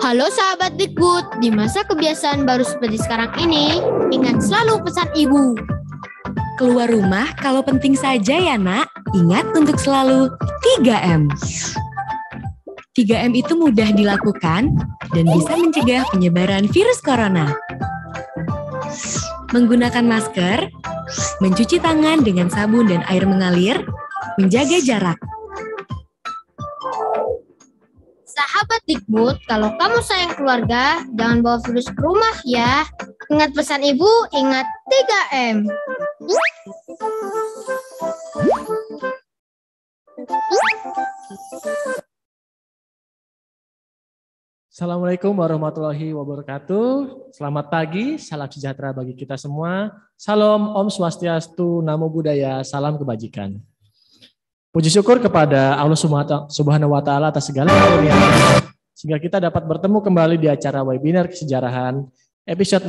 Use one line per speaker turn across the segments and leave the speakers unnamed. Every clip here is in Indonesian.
Halo sahabat dikut, di masa kebiasaan baru seperti sekarang ini, ingat selalu pesan ibu. Keluar rumah kalau penting saja ya nak, ingat untuk selalu 3M. 3M itu mudah dilakukan dan bisa mencegah penyebaran virus corona. Menggunakan masker, mencuci tangan dengan sabun dan air mengalir, menjaga jarak, Sahabat Dikbud, kalau kamu sayang keluarga, jangan bawa virus ke rumah ya. Ingat pesan ibu, ingat 3M.
Assalamualaikum warahmatullahi wabarakatuh. Selamat pagi, salam sejahtera bagi kita semua. Salam Om Swastiastu, Namo Buddhaya, salam kebajikan. Puji syukur kepada Allah Subhanahu wa taala atas segala karunia sehingga kita dapat bertemu kembali di acara webinar kesejarahan episode 16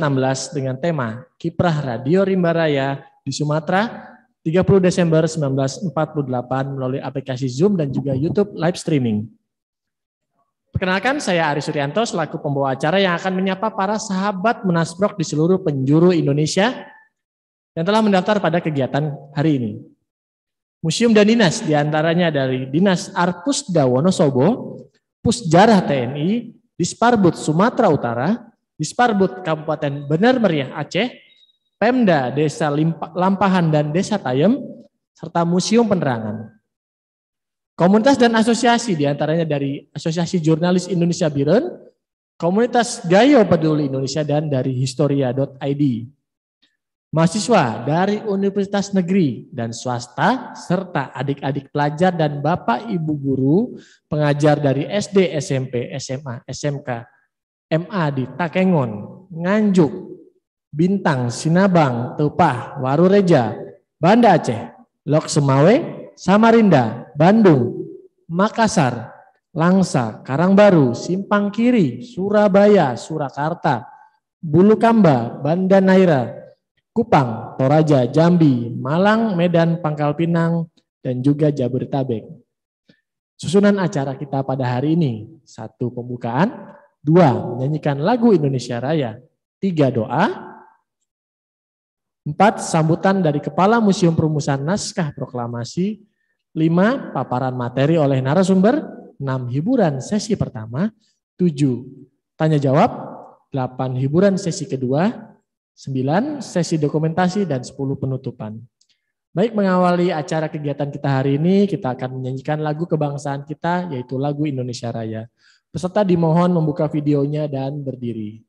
dengan tema Kiprah Radio Rimba Raya di Sumatera 30 Desember 1948 melalui aplikasi Zoom dan juga YouTube live streaming. Perkenalkan saya Ari Suryanto selaku pembawa acara yang akan menyapa para sahabat Menasbrok di seluruh penjuru Indonesia yang telah mendaftar pada kegiatan hari ini museum dan dinas. diantaranya dari Dinas Arpusda Wonosobo, Pusjarah TNI, Disparbud Sumatera Utara, Disparbud Kabupaten Benar Meriah Aceh, Pemda Desa Lampahan dan Desa Tayem, serta Museum Penerangan. Komunitas dan asosiasi diantaranya dari Asosiasi Jurnalis Indonesia Biren, Komunitas Gayo Peduli Indonesia, dan dari historia.id mahasiswa dari universitas negeri dan swasta, serta adik-adik pelajar dan bapak ibu guru pengajar dari SD, SMP, SMA, SMK, MA di Takengon, Nganjuk, Bintang, Sinabang, Tepah, Warureja, Banda Aceh, Lok Semawe, Samarinda, Bandung, Makassar, Langsa, Karangbaru, Simpang Kiri, Surabaya, Surakarta, Bulukamba, Banda Naira, Kupang, Toraja, Jambi, Malang, Medan, Pangkal Pinang, dan juga Jabodetabek. Susunan acara kita pada hari ini, satu pembukaan, dua menyanyikan lagu Indonesia Raya, tiga doa, empat sambutan dari Kepala Museum Perumusan Naskah Proklamasi, lima paparan materi oleh narasumber, enam hiburan sesi pertama, tujuh tanya jawab, delapan hiburan sesi kedua, 9 sesi dokumentasi dan 10 penutupan. Baik mengawali acara kegiatan kita hari ini, kita akan menyanyikan lagu kebangsaan kita yaitu lagu Indonesia Raya. Peserta dimohon membuka videonya dan berdiri.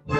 Thank you.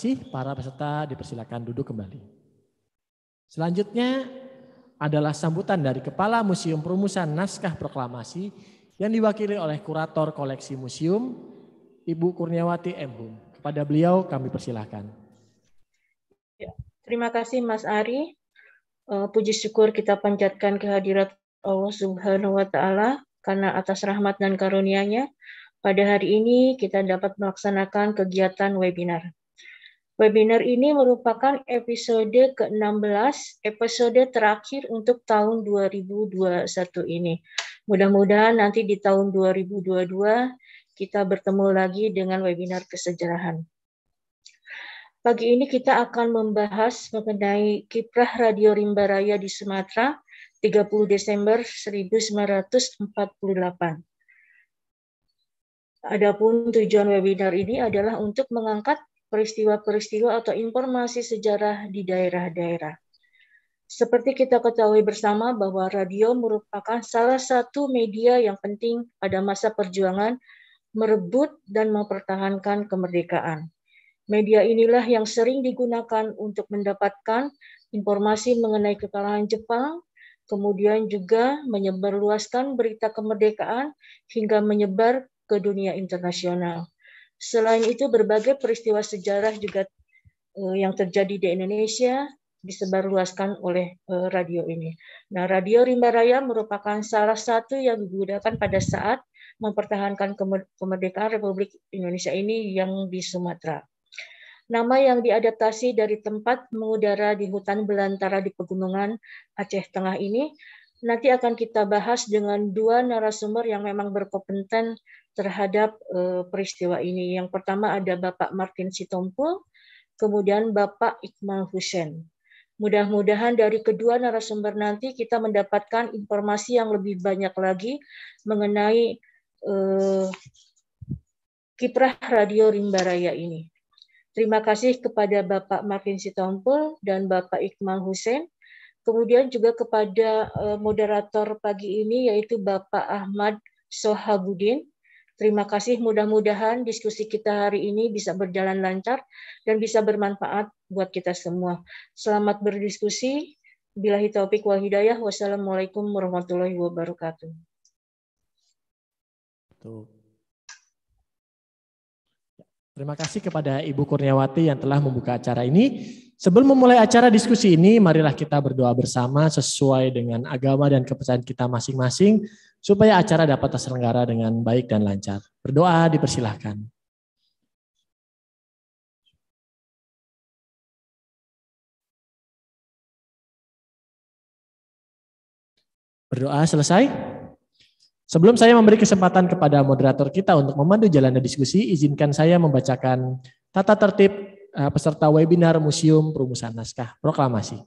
kasih. Para peserta dipersilakan duduk kembali. Selanjutnya adalah sambutan dari Kepala Museum Perumusan Naskah Proklamasi yang diwakili oleh Kurator Koleksi Museum, Ibu Kurniawati M. Hum. Kepada beliau kami persilahkan.
Ya, terima kasih Mas Ari. Eh, puji syukur kita panjatkan kehadirat Allah Subhanahu wa Ta'ala karena atas rahmat dan karunia-Nya pada hari ini kita dapat melaksanakan kegiatan webinar. Webinar ini merupakan episode ke-16, episode terakhir untuk tahun 2021 ini. Mudah-mudahan nanti di tahun 2022 kita bertemu lagi dengan webinar kesejarahan. Pagi ini kita akan membahas mengenai kiprah Radio Rimba Raya di Sumatera 30 Desember 1948. Adapun tujuan webinar ini adalah untuk mengangkat peristiwa-peristiwa atau informasi sejarah di daerah-daerah. Seperti kita ketahui bersama bahwa radio merupakan salah satu media yang penting pada masa perjuangan merebut dan mempertahankan kemerdekaan. Media inilah yang sering digunakan untuk mendapatkan informasi mengenai kekalahan Jepang, kemudian juga menyebarluaskan berita kemerdekaan hingga menyebar ke dunia internasional. Selain itu, berbagai peristiwa sejarah juga eh, yang terjadi di Indonesia disebarluaskan oleh eh, radio ini. Nah, Radio Rimba Raya merupakan salah satu yang digunakan pada saat mempertahankan kemerdekaan Republik Indonesia ini yang di Sumatera. Nama yang diadaptasi dari tempat mengudara di hutan belantara di pegunungan Aceh Tengah ini nanti akan kita bahas dengan dua narasumber yang memang berkompeten terhadap eh, peristiwa ini. Yang pertama ada Bapak Martin Sitompul, kemudian Bapak Iqmal Hussein. Mudah-mudahan dari kedua narasumber nanti kita mendapatkan informasi yang lebih banyak lagi mengenai uh, kiprah Radio Rimbaraya ini. Terima kasih kepada Bapak Martin Sitompul dan Bapak Iqmal Hussein. Kemudian juga kepada eh, moderator pagi ini yaitu Bapak Ahmad Sohabudin. Terima kasih, mudah-mudahan diskusi kita hari ini bisa berjalan lancar dan bisa bermanfaat buat kita semua. Selamat berdiskusi. Bila taufik wal hidayah. Wassalamualaikum warahmatullahi wabarakatuh.
Terima kasih kepada Ibu Kurniawati yang telah membuka acara ini. Sebelum memulai acara diskusi ini, marilah kita berdoa bersama sesuai dengan agama dan kepercayaan kita masing-masing supaya acara dapat terselenggara dengan baik dan lancar. Berdoa dipersilahkan. Berdoa selesai. Sebelum saya memberi kesempatan kepada moderator kita untuk memandu jalannya diskusi, izinkan saya membacakan tata tertib eh, peserta webinar Museum Perumusan Naskah Proklamasi.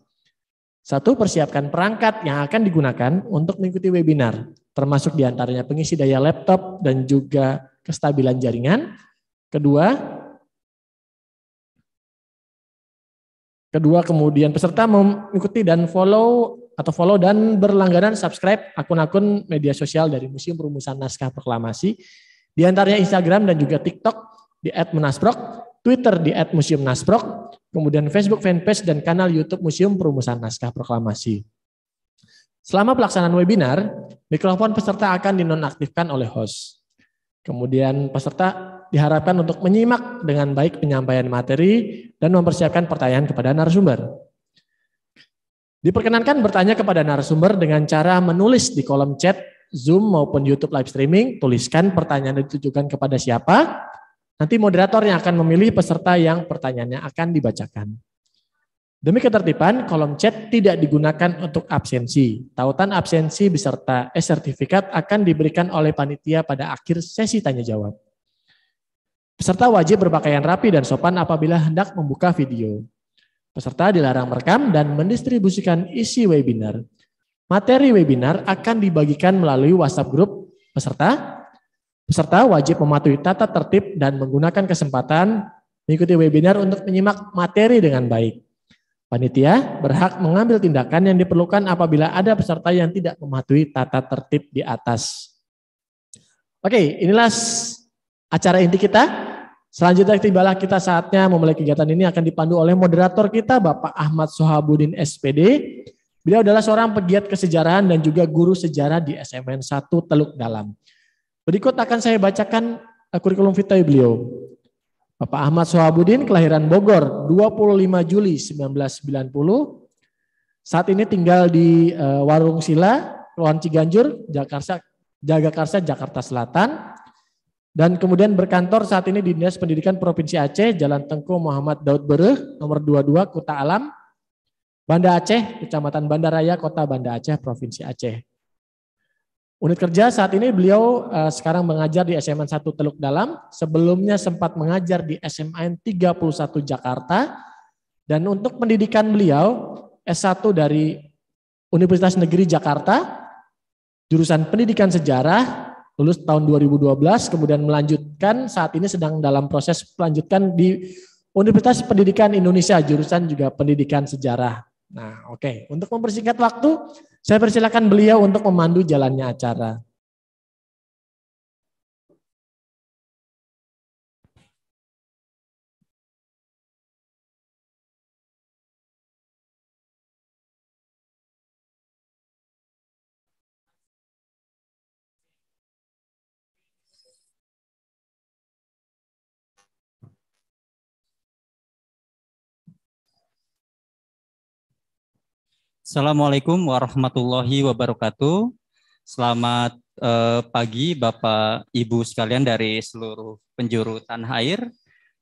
Satu, persiapkan perangkat yang akan digunakan untuk mengikuti webinar termasuk diantaranya pengisi daya laptop dan juga kestabilan jaringan. Kedua, kedua kemudian peserta mengikuti dan follow atau follow dan berlangganan subscribe akun-akun media sosial dari Museum Perumusan Naskah Proklamasi, di antaranya Instagram dan juga TikTok di @menasprok, Twitter di @museumnasprok, kemudian Facebook fanpage dan kanal YouTube Museum Perumusan Naskah Proklamasi. Selama pelaksanaan webinar, mikrofon peserta akan dinonaktifkan oleh host. Kemudian peserta diharapkan untuk menyimak dengan baik penyampaian materi dan mempersiapkan pertanyaan kepada narasumber. Diperkenankan bertanya kepada narasumber dengan cara menulis di kolom chat Zoom maupun YouTube live streaming, tuliskan pertanyaan ditujukan kepada siapa. Nanti moderator yang akan memilih peserta yang pertanyaannya akan dibacakan. Demi ketertiban, kolom chat tidak digunakan untuk absensi. Tautan absensi beserta e-sertifikat akan diberikan oleh panitia pada akhir sesi tanya jawab. Peserta wajib berpakaian rapi dan sopan apabila hendak membuka video. Peserta dilarang merekam dan mendistribusikan isi webinar. Materi webinar akan dibagikan melalui WhatsApp grup peserta. Peserta wajib mematuhi tata tertib dan menggunakan kesempatan mengikuti webinar untuk menyimak materi dengan baik. Panitia berhak mengambil tindakan yang diperlukan apabila ada peserta yang tidak mematuhi tata tertib di atas. Oke, inilah acara inti kita. Selanjutnya tibalah kita saatnya memulai kegiatan ini akan dipandu oleh moderator kita Bapak Ahmad Sohabudin SPD. Beliau adalah seorang pegiat kesejarahan dan juga guru sejarah di SMN 1 Teluk Dalam. Berikut akan saya bacakan eh, kurikulum vitae beliau. Bapak Ahmad Sohabudin kelahiran Bogor 25 Juli 1990. Saat ini tinggal di uh, Warung Sila, Ruan Ciganjur, Jakarta, Jagakarsa, Jakarta Selatan. Dan kemudian berkantor saat ini di Dinas Pendidikan Provinsi Aceh, Jalan Tengku Muhammad Daud Bereh, nomor 22, Kuta Alam, Banda Aceh, Kecamatan Bandaraya, Kota Banda Aceh, Provinsi Aceh. Unit kerja saat ini beliau uh, sekarang mengajar di SMN 1 Teluk Dalam, sebelumnya sempat mengajar di SMN 31 Jakarta. Dan untuk pendidikan beliau S1 dari Universitas Negeri Jakarta, jurusan Pendidikan Sejarah, lulus tahun 2012, kemudian melanjutkan saat ini sedang dalam proses melanjutkan di Universitas Pendidikan Indonesia, jurusan juga Pendidikan Sejarah. Nah, oke. Okay. Untuk mempersingkat waktu, saya persilakan beliau untuk memandu jalannya acara.
Assalamualaikum warahmatullahi wabarakatuh. Selamat eh, pagi Bapak Ibu sekalian dari seluruh penjuru tanah air.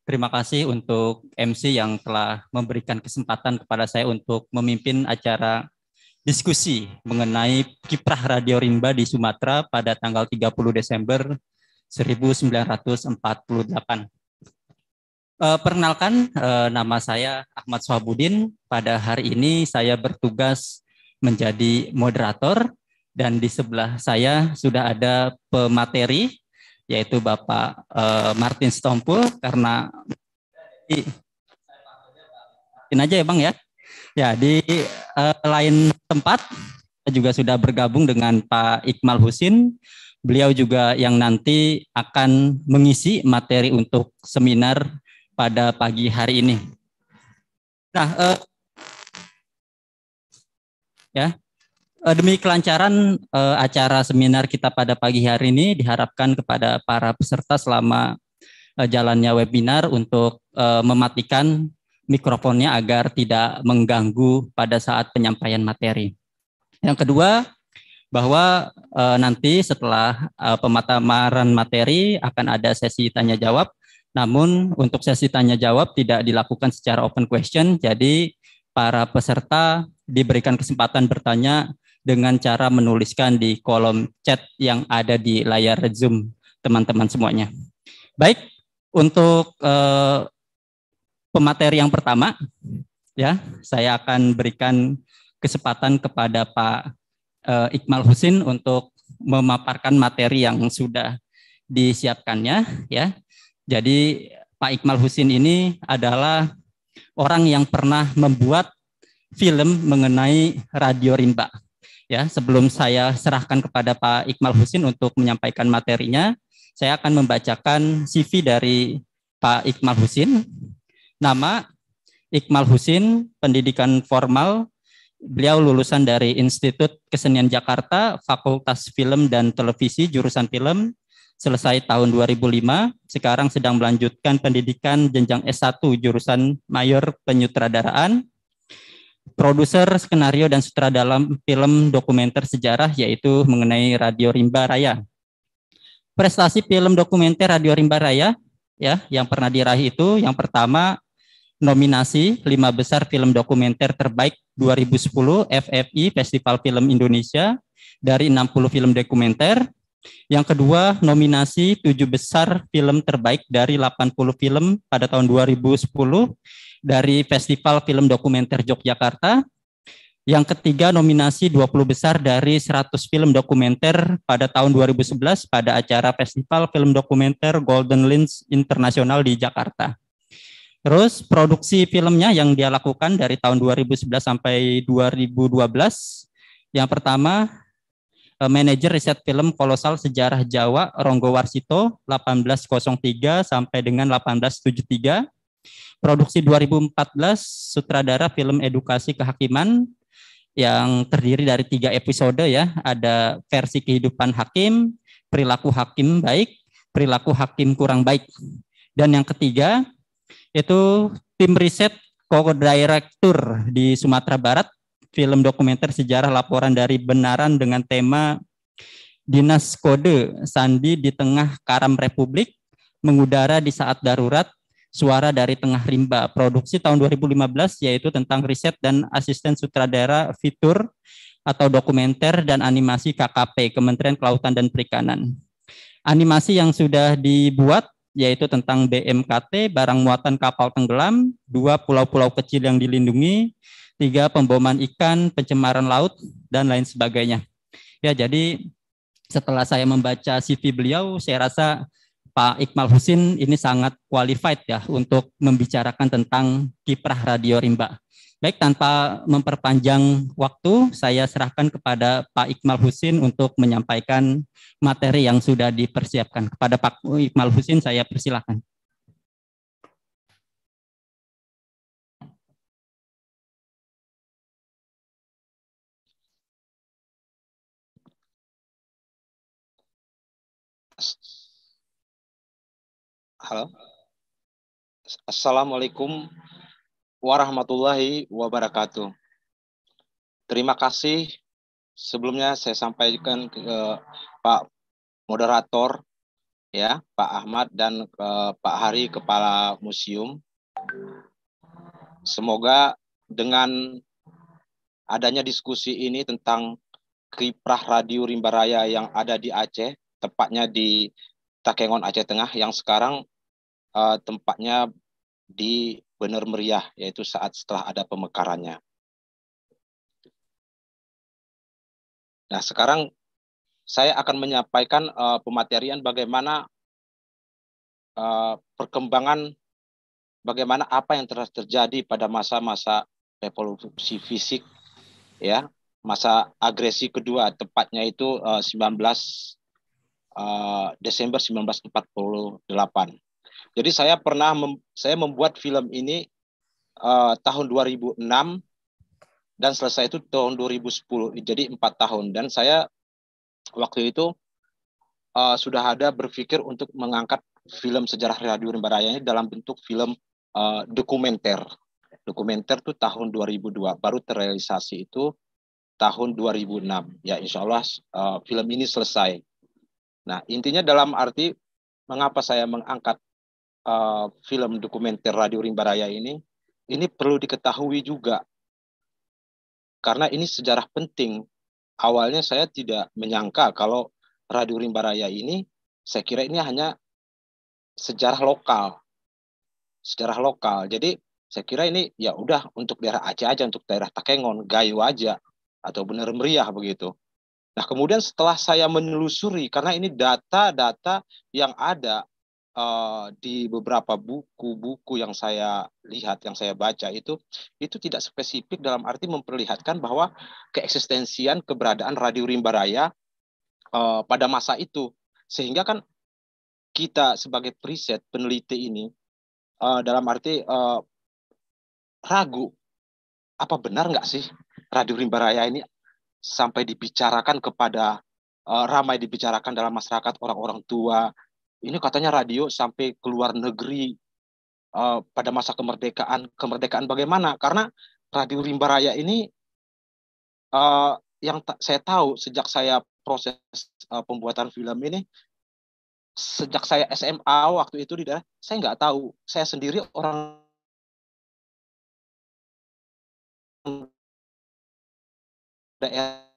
Terima kasih untuk MC yang telah memberikan kesempatan kepada saya untuk memimpin acara diskusi mengenai kiprah Radio Rimba di Sumatera pada tanggal 30 Desember 1948. Uh, perkenalkan, uh, nama saya Ahmad Swabudin. Pada hari ini saya bertugas menjadi moderator dan di sebelah saya sudah ada pemateri yaitu Bapak uh, Martin Stompul karena di, aja ya Bang ya. Ya, di uh, lain tempat saya juga sudah bergabung dengan Pak Iqmal Husin. Beliau juga yang nanti akan mengisi materi untuk seminar pada pagi hari ini. Nah, eh, ya eh, demi kelancaran eh, acara seminar kita pada pagi hari ini diharapkan kepada para peserta selama eh, jalannya webinar untuk eh, mematikan mikrofonnya agar tidak mengganggu pada saat penyampaian materi. Yang kedua, bahwa e, nanti setelah e, materi akan ada sesi tanya jawab namun untuk sesi tanya jawab tidak dilakukan secara open question, jadi para peserta diberikan kesempatan bertanya dengan cara menuliskan di kolom chat yang ada di layar Zoom teman-teman semuanya. Baik, untuk eh, pemateri yang pertama ya, saya akan berikan kesempatan kepada Pak eh, Iqmal Husin untuk memaparkan materi yang sudah disiapkannya ya. Jadi Pak Iqmal Husin ini adalah orang yang pernah membuat film mengenai radio rimba. Ya, sebelum saya serahkan kepada Pak Iqmal Husin untuk menyampaikan materinya, saya akan membacakan CV dari Pak Iqmal Husin. Nama Iqmal Husin, pendidikan formal Beliau lulusan dari Institut Kesenian Jakarta, Fakultas Film dan Televisi, jurusan film selesai tahun 2005, sekarang sedang melanjutkan pendidikan jenjang S1 jurusan Mayor Penyutradaraan, produser skenario dan sutradara film dokumenter sejarah yaitu mengenai Radio Rimba Raya. Prestasi film dokumenter Radio Rimba Raya ya yang pernah diraih itu yang pertama nominasi lima besar film dokumenter terbaik 2010 FFI Festival Film Indonesia dari 60 film dokumenter yang kedua, nominasi tujuh besar film terbaik dari 80 film pada tahun 2010 dari Festival Film Dokumenter Yogyakarta. Yang ketiga, nominasi 20 besar dari 100 film dokumenter pada tahun 2011 pada acara Festival Film Dokumenter Golden Lens Internasional di Jakarta. Terus produksi filmnya yang dia lakukan dari tahun 2011 sampai 2012. Yang pertama Eh, manajer riset film kolosal sejarah Jawa Ronggo Warsito 1803 sampai dengan 1873. Produksi 2014 sutradara film edukasi kehakiman yang terdiri dari tiga episode ya. Ada versi kehidupan hakim, perilaku hakim baik, perilaku hakim kurang baik. Dan yang ketiga itu tim riset co direktur di Sumatera Barat film dokumenter sejarah laporan dari Benaran dengan tema Dinas Kode Sandi di Tengah Karam Republik mengudara di saat darurat Suara dari Tengah Rimba, produksi tahun 2015 yaitu tentang riset dan asisten sutradara fitur atau dokumenter dan animasi KKP Kementerian Kelautan dan Perikanan. Animasi yang sudah dibuat yaitu tentang BMKT, barang muatan kapal tenggelam, dua pulau-pulau kecil yang dilindungi, tiga pemboman ikan, pencemaran laut, dan lain sebagainya. Ya, jadi setelah saya membaca CV beliau, saya rasa Pak Iqmal Husin ini sangat qualified ya untuk membicarakan tentang kiprah Radio Rimba. Baik, tanpa memperpanjang waktu, saya serahkan kepada Pak Iqmal Husin untuk menyampaikan materi yang sudah dipersiapkan. Kepada Pak Iqmal Husin, saya persilahkan
Halo. Assalamualaikum warahmatullahi wabarakatuh.
Terima kasih. Sebelumnya saya sampaikan ke, Pak moderator ya, Pak Ahmad dan ke, Pak Hari kepala museum. Semoga dengan adanya diskusi ini tentang kiprah radio Rimba Raya yang ada di Aceh, tepatnya di Takengon Aceh Tengah yang sekarang uh, tempatnya
di benar meriah, yaitu saat setelah ada pemekarannya. Nah, sekarang saya akan
menyampaikan uh, pematerian bagaimana uh, perkembangan, bagaimana apa yang telah terjadi pada masa-masa revolusi fisik, ya, masa agresi kedua, tepatnya itu uh, 19 uh, Desember 1948. Jadi saya pernah mem, saya membuat film ini uh, tahun 2006 dan selesai itu tahun 2010. Jadi empat tahun dan saya waktu itu uh, sudah ada berpikir untuk mengangkat film sejarah Radio Rimba Raya ini dalam bentuk film uh, dokumenter. Dokumenter itu tahun 2002 baru terrealisasi itu tahun 2006. Ya insya Allah uh, film ini selesai. Nah intinya dalam arti mengapa saya mengangkat uh, film dokumenter Radio Rimbaraya ini, ini perlu diketahui juga. Karena ini sejarah penting. Awalnya saya tidak menyangka kalau Radio Rimbaraya ini, saya kira ini hanya sejarah lokal. Sejarah lokal. Jadi saya kira ini ya udah untuk daerah Aceh aja, untuk daerah Takengon, Gayo aja, atau benar meriah begitu. Nah, kemudian setelah saya menelusuri, karena ini data-data yang ada uh, di beberapa buku-buku yang saya lihat, yang saya baca itu, itu tidak spesifik dalam arti memperlihatkan bahwa keeksistensian keberadaan Radio Rimba Raya uh, pada masa itu, sehingga kan kita sebagai preset peneliti ini uh, dalam arti uh, ragu apa benar nggak sih Radio Rimba Raya ini sampai dibicarakan kepada uh, ramai dibicarakan dalam masyarakat orang-orang tua ini katanya radio sampai keluar negeri uh, pada masa kemerdekaan kemerdekaan bagaimana karena radio Rimba Raya ini uh, yang saya tahu sejak saya proses uh, pembuatan
film ini sejak saya SMA waktu itu di daerah saya nggak tahu saya sendiri orang daerah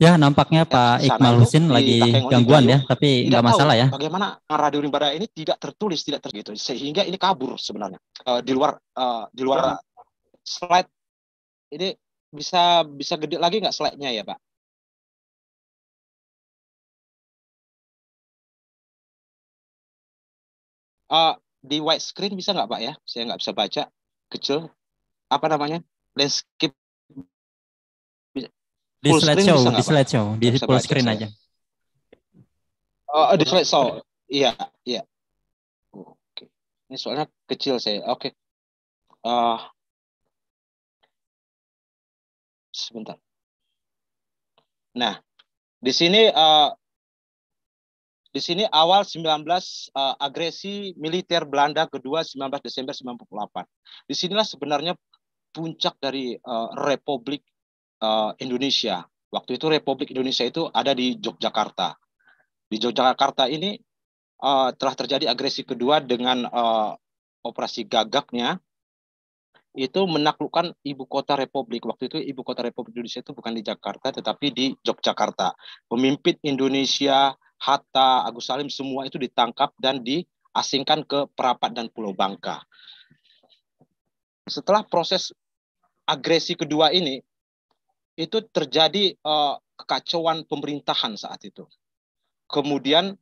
Ya, nampaknya
ya, Pak Iqmal Iqbal Husin lagi gangguan ya, tapi nggak masalah ya.
Bagaimana Radio Limbara ini tidak
tertulis, tidak tergitu, sehingga ini kabur sebenarnya uh, di luar uh, di luar ya.
slide ini bisa bisa gede lagi nggak slide-nya ya, Pak? Uh, di white screen bisa nggak Pak ya? Saya nggak bisa baca kecil. Apa
namanya? Landscape
di show, di show, di full screen aja.
Oh, di show. Iya, iya.
Oke. Ini soalnya kecil saya. Oke. Ah. Uh, sebentar. Nah, di sini uh, di sini awal 19 uh, ah,
agresi militer Belanda kedua 19 Desember Di sinilah sebenarnya puncak dari uh, Republik uh, Indonesia. Waktu itu Republik Indonesia itu ada di Yogyakarta. Di Yogyakarta ini uh, telah terjadi agresi kedua dengan uh, operasi gagaknya itu menaklukkan ibu kota republik. Waktu itu ibu kota republik Indonesia itu bukan di Jakarta tetapi di Yogyakarta. Pemimpin Indonesia Hatta, Agus Salim semua itu ditangkap dan diasingkan ke Perapat dan Pulau Bangka. Setelah proses agresi kedua ini, itu terjadi uh, kekacauan pemerintahan saat itu. Kemudian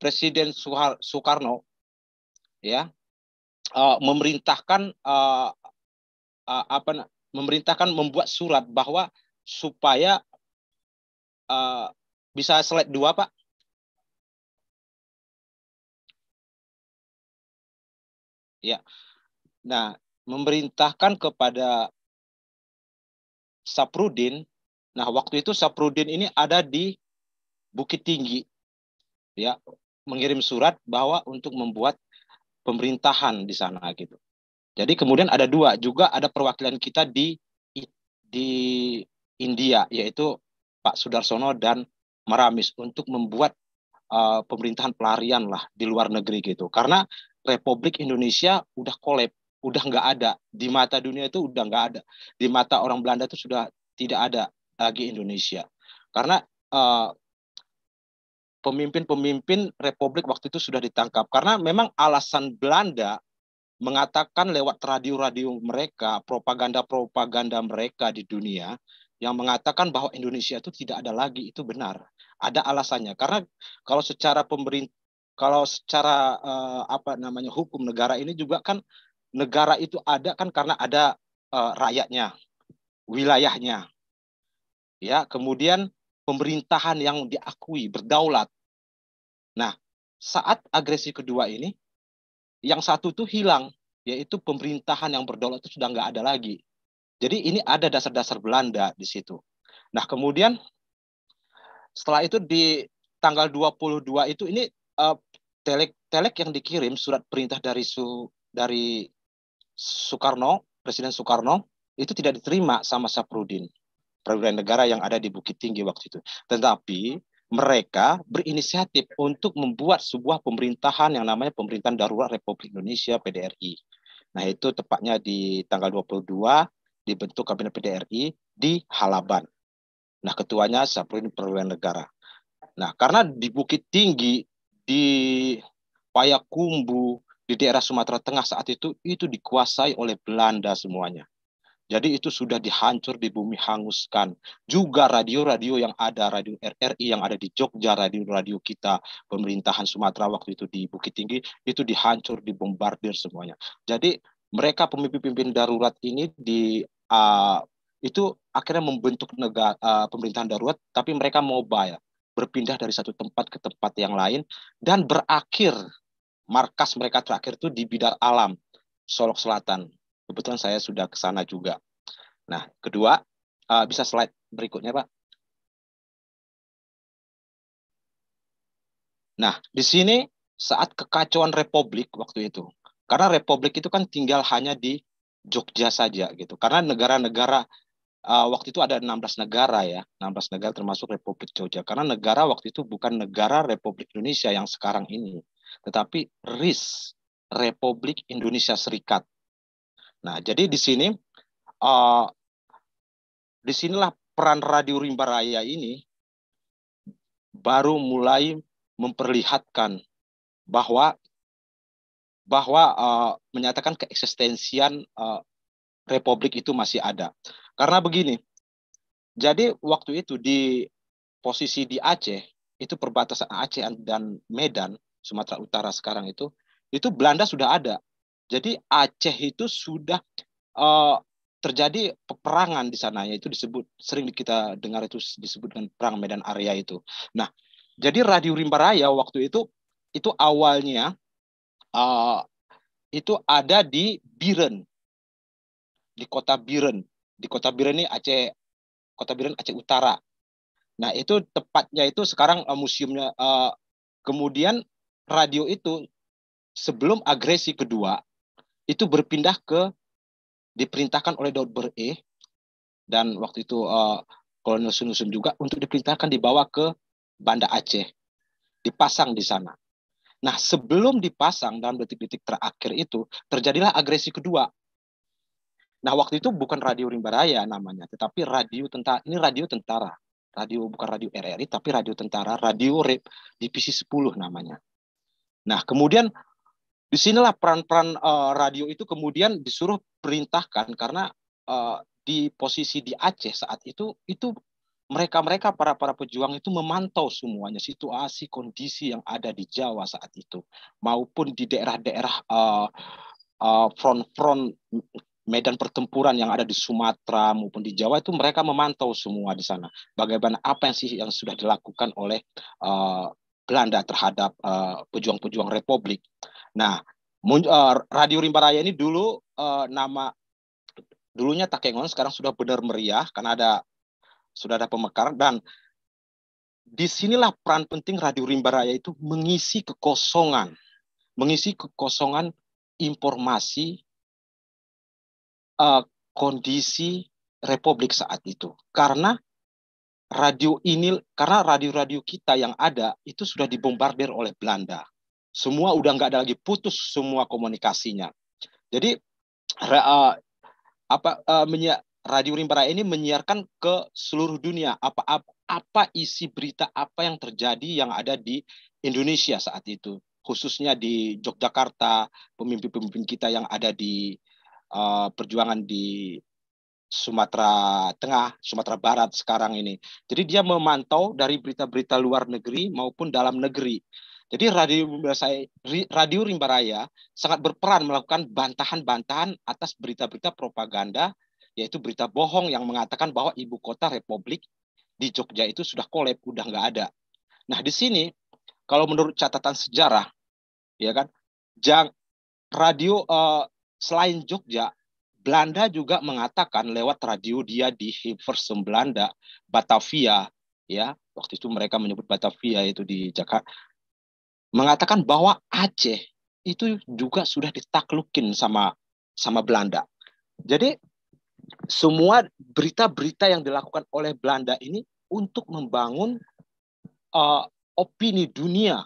Presiden Soehar Soekarno ya uh, memerintahkan uh, uh, apa memerintahkan membuat surat bahwa supaya
uh, bisa slide dua pak ya nah memerintahkan kepada Saprudin. Nah, waktu itu Saprudin ini
ada di Bukit Tinggi. Ya, mengirim surat bahwa untuk membuat pemerintahan di sana gitu. Jadi kemudian ada dua, juga ada perwakilan kita di di India yaitu Pak Sudarsono dan Maramis untuk membuat uh, pemerintahan pelarian lah di luar negeri gitu. Karena Republik Indonesia udah kolab udah nggak ada di mata dunia itu udah nggak ada di mata orang Belanda itu sudah tidak ada lagi Indonesia karena pemimpin eh, pemimpin-pemimpin Republik waktu itu sudah ditangkap karena memang alasan Belanda mengatakan lewat radio-radio mereka propaganda-propaganda mereka di dunia yang mengatakan bahwa Indonesia itu tidak ada lagi itu benar ada alasannya karena kalau secara pemerintah kalau secara uh, apa namanya hukum negara ini juga kan negara itu ada kan karena ada uh, rakyatnya, wilayahnya. Ya, kemudian pemerintahan yang diakui berdaulat. Nah, saat agresi kedua ini yang satu itu hilang, yaitu pemerintahan yang berdaulat itu sudah nggak ada lagi. Jadi ini ada dasar-dasar Belanda di situ. Nah, kemudian setelah itu di tanggal 22 itu ini uh, telek telek yang dikirim surat perintah dari su dari Soekarno, Presiden Soekarno itu tidak diterima sama Saprudin, perwira negara yang ada di Bukit Tinggi waktu itu. Tetapi mereka berinisiatif untuk membuat sebuah pemerintahan yang namanya Pemerintahan Darurat Republik Indonesia PDRI. Nah, itu tepatnya di tanggal 22 dibentuk Kabinet PDRI di Halaban. Nah, ketuanya Saprudin Perwira Negara. Nah, karena di Bukit Tinggi, di Payakumbu, di daerah Sumatera Tengah saat itu itu dikuasai oleh Belanda semuanya. Jadi itu sudah dihancur di bumi hanguskan. Juga radio-radio yang ada, radio RRI yang ada di Jogja, radio-radio kita, pemerintahan Sumatera waktu itu di Bukit Tinggi, itu dihancur, dibombardir semuanya. Jadi mereka pemimpin-pemimpin darurat ini di uh, itu akhirnya membentuk negara uh, pemerintahan darurat, tapi mereka mobile berpindah dari satu tempat ke tempat yang lain dan berakhir markas mereka terakhir itu di Bidar Alam, Solok Selatan. Kebetulan saya sudah ke sana
juga. Nah, kedua, uh, bisa slide berikutnya, Pak. Nah, di sini saat kekacauan
Republik waktu itu, karena Republik itu kan tinggal hanya di Jogja saja gitu. Karena negara-negara uh, waktu itu ada 16 negara ya, 16 negara termasuk Republik Jogja. Karena negara waktu itu bukan negara Republik Indonesia yang sekarang ini tetapi RIS Republik Indonesia Serikat. Nah, jadi di sini uh, di sinilah peran Radio Rimba Raya ini baru mulai memperlihatkan bahwa bahwa uh, menyatakan keeksistensian uh, republik itu masih ada. Karena begini, jadi waktu itu di posisi di Aceh itu perbatasan Aceh dan Medan Sumatera Utara sekarang itu, itu Belanda sudah ada. Jadi Aceh itu sudah uh, terjadi peperangan di sana yaitu disebut sering kita dengar itu disebut dengan perang Medan Area itu. Nah, jadi Radio Rimba Raya waktu itu itu awalnya uh, itu ada di Biren. Di kota Biren. Di kota Biren ini Aceh Kota Biren Aceh Utara. Nah, itu tepatnya itu sekarang uh, museumnya uh, kemudian radio itu sebelum agresi kedua itu berpindah ke diperintahkan oleh Daud Ber-E dan waktu itu uh, Kolonel Sunusun juga untuk diperintahkan dibawa ke Banda Aceh dipasang di sana. Nah, sebelum dipasang dalam detik-detik terakhir itu terjadilah agresi kedua. Nah, waktu itu bukan radio Rimbaraya namanya, tetapi radio tentara. Ini radio tentara radio bukan radio RRI tapi radio tentara radio rep divisi 10 namanya Nah, kemudian di sinilah peran-peran uh, radio itu kemudian disuruh perintahkan karena uh, di posisi di Aceh saat itu itu mereka-mereka para para pejuang itu memantau semuanya situasi kondisi yang ada di Jawa saat itu maupun di daerah-daerah uh, uh, front-front medan pertempuran yang ada di Sumatera maupun di Jawa itu mereka memantau semua di sana bagaimana apa yang sih yang sudah dilakukan oleh Belanda terhadap eh, pejuang-pejuang uh, Republik. Nah, uh, Radio Rimba Raya ini dulu uh, nama dulunya Takengon sekarang sudah benar meriah karena ada sudah ada pemekar dan disinilah peran penting Radio Rimba Raya itu mengisi kekosongan, mengisi kekosongan informasi uh, kondisi Republik saat itu. Karena radio ini karena radio-radio kita yang ada itu sudah dibombardir oleh Belanda. Semua udah nggak ada lagi putus semua komunikasinya. Jadi uh, apa uh, eh, menyiar, radio Rimbara ini menyiarkan ke seluruh dunia apa, apa apa isi berita apa yang terjadi yang ada di Indonesia saat itu khususnya di Yogyakarta pemimpin-pemimpin kita yang ada di uh, perjuangan di Sumatera Tengah, Sumatera Barat sekarang ini. Jadi dia memantau dari berita-berita luar negeri maupun dalam negeri. Jadi radio radio Rimba sangat berperan melakukan bantahan-bantahan atas berita-berita propaganda yaitu berita bohong yang mengatakan bahwa ibu kota republik di Jogja itu sudah kolep, udah nggak ada. Nah di sini kalau menurut catatan sejarah, ya kan, radio uh, selain Jogja Belanda juga mengatakan lewat radio dia di Hilversum Belanda, Batavia, ya waktu itu mereka menyebut Batavia itu di Jakarta, mengatakan bahwa Aceh itu juga sudah ditaklukin sama sama Belanda. Jadi semua berita-berita yang dilakukan oleh Belanda ini untuk membangun uh, opini dunia,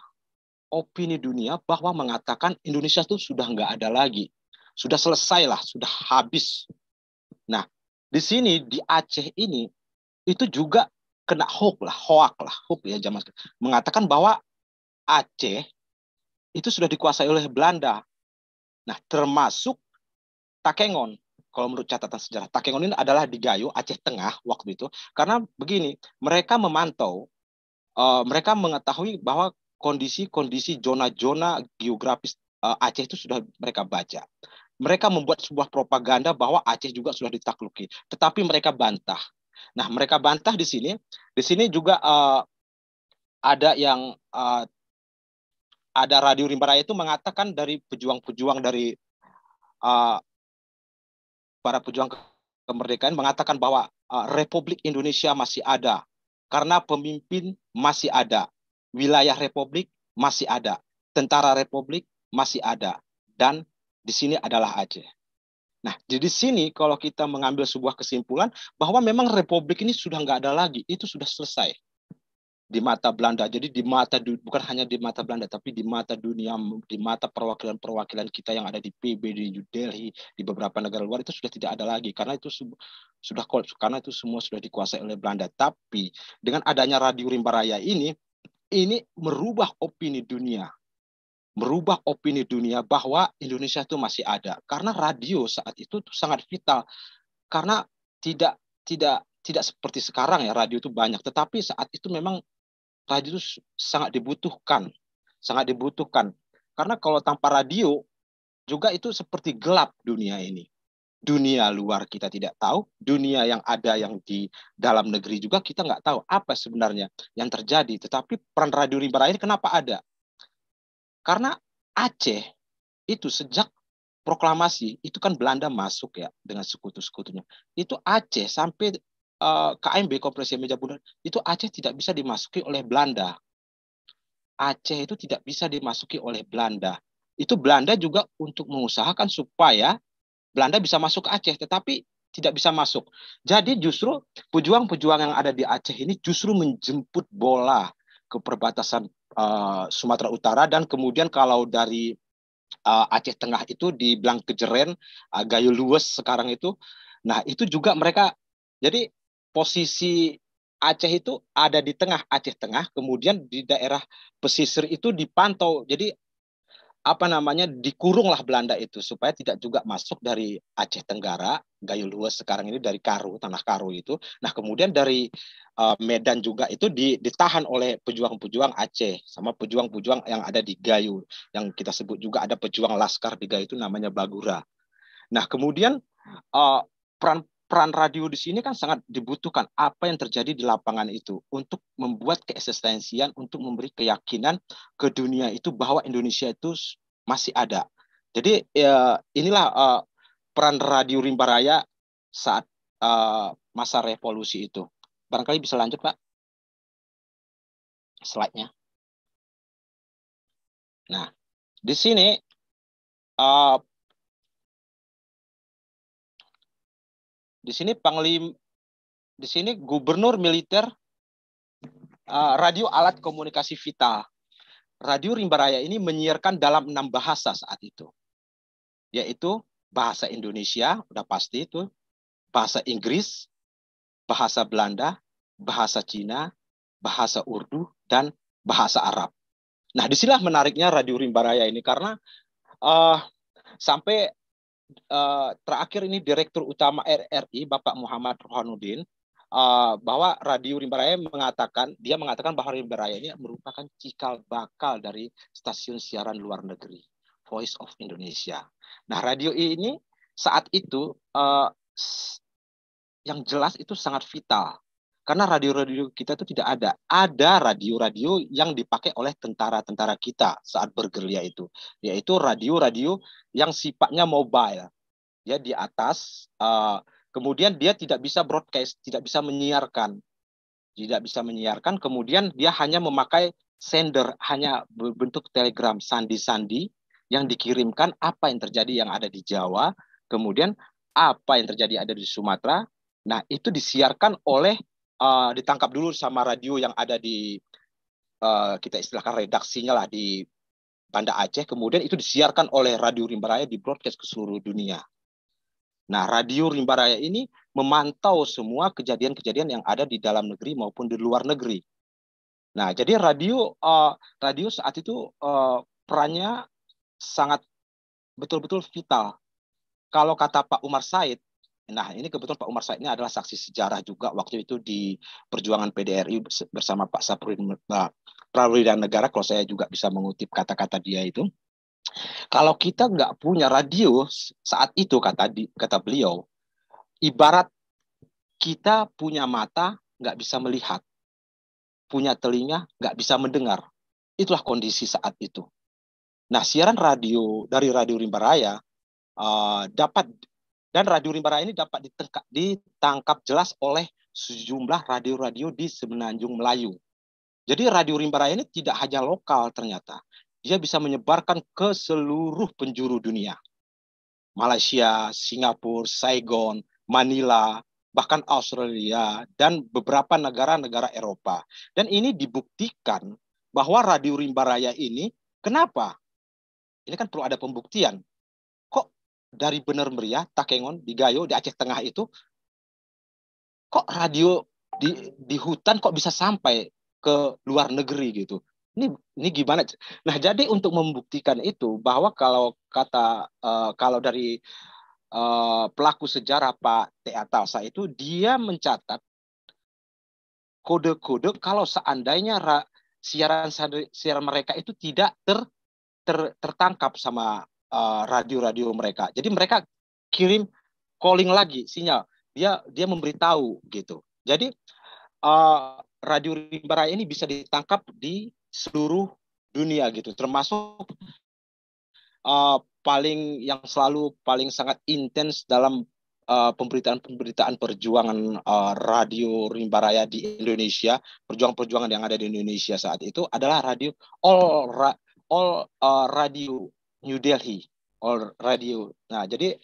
opini dunia bahwa mengatakan Indonesia itu sudah nggak ada lagi sudah selesai lah, sudah habis. Nah, di sini di Aceh ini itu juga kena hoax lah, hoak lah, hoax ya zaman mengatakan bahwa Aceh itu sudah dikuasai oleh Belanda. Nah, termasuk Takengon. Kalau menurut catatan sejarah, Takengon ini adalah di Gayo, Aceh Tengah waktu itu. Karena begini, mereka memantau, uh, mereka mengetahui bahwa kondisi-kondisi zona-zona geografis uh, Aceh itu sudah mereka baca mereka membuat sebuah propaganda bahwa Aceh juga sudah ditakluki, tetapi mereka bantah. Nah, mereka bantah di sini. Di sini juga uh, ada yang uh, ada Radio Rimba Raya itu mengatakan dari pejuang-pejuang dari uh, para pejuang kemerdekaan mengatakan bahwa uh, Republik Indonesia masih ada karena pemimpin masih ada, wilayah Republik masih ada, tentara Republik masih ada, dan di sini adalah Aceh. Nah, jadi sini kalau kita mengambil sebuah kesimpulan bahwa memang republik ini sudah nggak ada lagi, itu sudah selesai di mata Belanda. Jadi di mata bukan hanya di mata Belanda, tapi di mata dunia, di mata perwakilan-perwakilan kita yang ada di PB di New Delhi, di beberapa negara luar itu sudah tidak ada lagi karena itu sudah karena itu semua sudah dikuasai oleh Belanda. Tapi dengan adanya Radio Rimba Raya ini, ini merubah opini dunia merubah opini dunia bahwa Indonesia itu masih ada karena radio saat itu tuh sangat vital karena tidak tidak tidak seperti sekarang ya radio itu banyak tetapi saat itu memang radio itu sangat dibutuhkan sangat dibutuhkan karena kalau tanpa radio juga itu seperti gelap dunia ini dunia luar kita tidak tahu, dunia yang ada yang di dalam negeri juga kita nggak tahu apa sebenarnya yang terjadi. Tetapi peran Radio ini kenapa ada? Karena Aceh itu sejak proklamasi itu kan Belanda masuk ya dengan sekutu-sekutunya. Itu Aceh sampai eh, KMB Kompresi Meja Bundar itu Aceh tidak bisa dimasuki oleh Belanda. Aceh itu tidak bisa dimasuki oleh Belanda. Itu Belanda juga untuk mengusahakan supaya Belanda bisa masuk ke Aceh, tetapi tidak bisa masuk. Jadi justru pejuang-pejuang yang ada di Aceh ini justru menjemput bola ke perbatasan uh, Sumatera Utara dan kemudian kalau dari uh, Aceh Tengah itu di Kejeren, uh, eh, Gayo Luwes sekarang itu. Nah, itu juga mereka jadi posisi Aceh itu ada di tengah Aceh Tengah, kemudian di daerah pesisir itu dipantau. Jadi apa namanya dikurunglah Belanda itu supaya tidak juga masuk dari Aceh Tenggara Gayo Luas sekarang ini dari Karu tanah Karu itu nah kemudian dari uh, Medan juga itu di, ditahan oleh pejuang-pejuang Aceh sama pejuang-pejuang yang ada di Gayo yang kita sebut juga ada pejuang Laskar di Gayo itu namanya Bagura nah kemudian uh, peran peran radio di sini kan sangat dibutuhkan apa yang terjadi di lapangan itu untuk membuat keeksistensian untuk memberi keyakinan ke dunia itu bahwa Indonesia itu masih ada. Jadi ya, inilah uh, peran radio Rimba Raya
saat uh, masa revolusi itu. Barangkali bisa lanjut, Pak. Slide-nya. Nah, di sini uh, Di sini panglim di sini gubernur militer
uh, radio alat komunikasi vital. Radio Rimba Raya ini menyiarkan dalam enam bahasa saat itu. Yaitu bahasa Indonesia, udah pasti itu, bahasa Inggris, bahasa Belanda, bahasa Cina, bahasa Urdu, dan bahasa Arab. Nah, disinilah menariknya Radio Rimba Raya ini karena uh, sampai Eh, terakhir ini Direktur Utama RRI Bapak Muhammad Rohanuddin uh, eh, bahwa Radio Rimba Raya mengatakan dia mengatakan bahwa Rimba Raya ini merupakan cikal bakal dari stasiun siaran luar negeri Voice of Indonesia. Nah, radio ini saat itu uh, yang jelas itu sangat vital karena radio-radio kita itu tidak ada. Ada radio-radio yang dipakai oleh tentara-tentara kita saat bergerilya itu, yaitu radio-radio yang sifatnya mobile. Ya di atas uh, kemudian dia tidak bisa broadcast, tidak bisa menyiarkan. Tidak bisa menyiarkan, kemudian dia hanya memakai sender, hanya bentuk telegram sandi-sandi yang dikirimkan apa yang terjadi yang ada di Jawa, kemudian apa yang terjadi ada di Sumatera. Nah, itu disiarkan oleh Eh, ditangkap dulu sama radio yang ada di uh, kita istilahkan redaksinya lah di Banda Aceh, kemudian itu disiarkan oleh Radio Rimba Raya di broadcast ke seluruh dunia. Nah, Radio Rimba Raya ini memantau semua kejadian-kejadian yang ada di dalam negeri maupun di luar negeri. Nah, jadi radio uh, radio saat itu uh, perannya sangat betul-betul vital. Kalau kata Pak Umar Said, Nah, ini kebetulan Pak Umar Said ini adalah saksi sejarah juga waktu itu di perjuangan PDRI bersama Pak Saprin dan Negara, kalau saya juga bisa mengutip kata-kata dia itu. Kalau kita nggak punya radio saat itu kata di, kata beliau, ibarat kita punya mata nggak bisa melihat, punya telinga nggak bisa mendengar. Itulah kondisi saat itu. Nah, siaran radio dari Radio Rimba Raya uh, dapat dan radio Rimbara ini dapat ditangkap jelas oleh sejumlah radio-radio di Semenanjung Melayu. Jadi radio Rimbara ini tidak hanya lokal ternyata. Dia bisa menyebarkan ke seluruh penjuru dunia. Malaysia, Singapura, Saigon, Manila, bahkan Australia dan beberapa negara-negara Eropa. Dan ini dibuktikan bahwa Radio Rimba ini kenapa? Ini kan perlu ada pembuktian dari Bener Meriah, Takengon, di Gayo, di Aceh Tengah itu, kok radio di, di hutan kok bisa sampai ke luar negeri gitu. Ini ini gimana? Nah, jadi untuk membuktikan itu bahwa kalau kata uh, kalau dari uh, pelaku sejarah Pak T.A. Talsa itu dia mencatat kode-kode kalau seandainya siaran siaran mereka itu tidak ter, ter tertangkap sama Eh, radio-radio uh, mereka. Jadi mereka kirim calling lagi sinyal. Dia dia memberitahu gitu. Jadi uh, radio Rimba Raya ini bisa ditangkap di seluruh dunia gitu, termasuk uh, paling yang selalu paling sangat intens dalam pemberitaan-pemberitaan uh, perjuangan uh, radio Rimba Raya di Indonesia, perjuangan-perjuangan yang ada di Indonesia saat itu adalah radio all ra, all uh, radio New Delhi or radio. Nah, jadi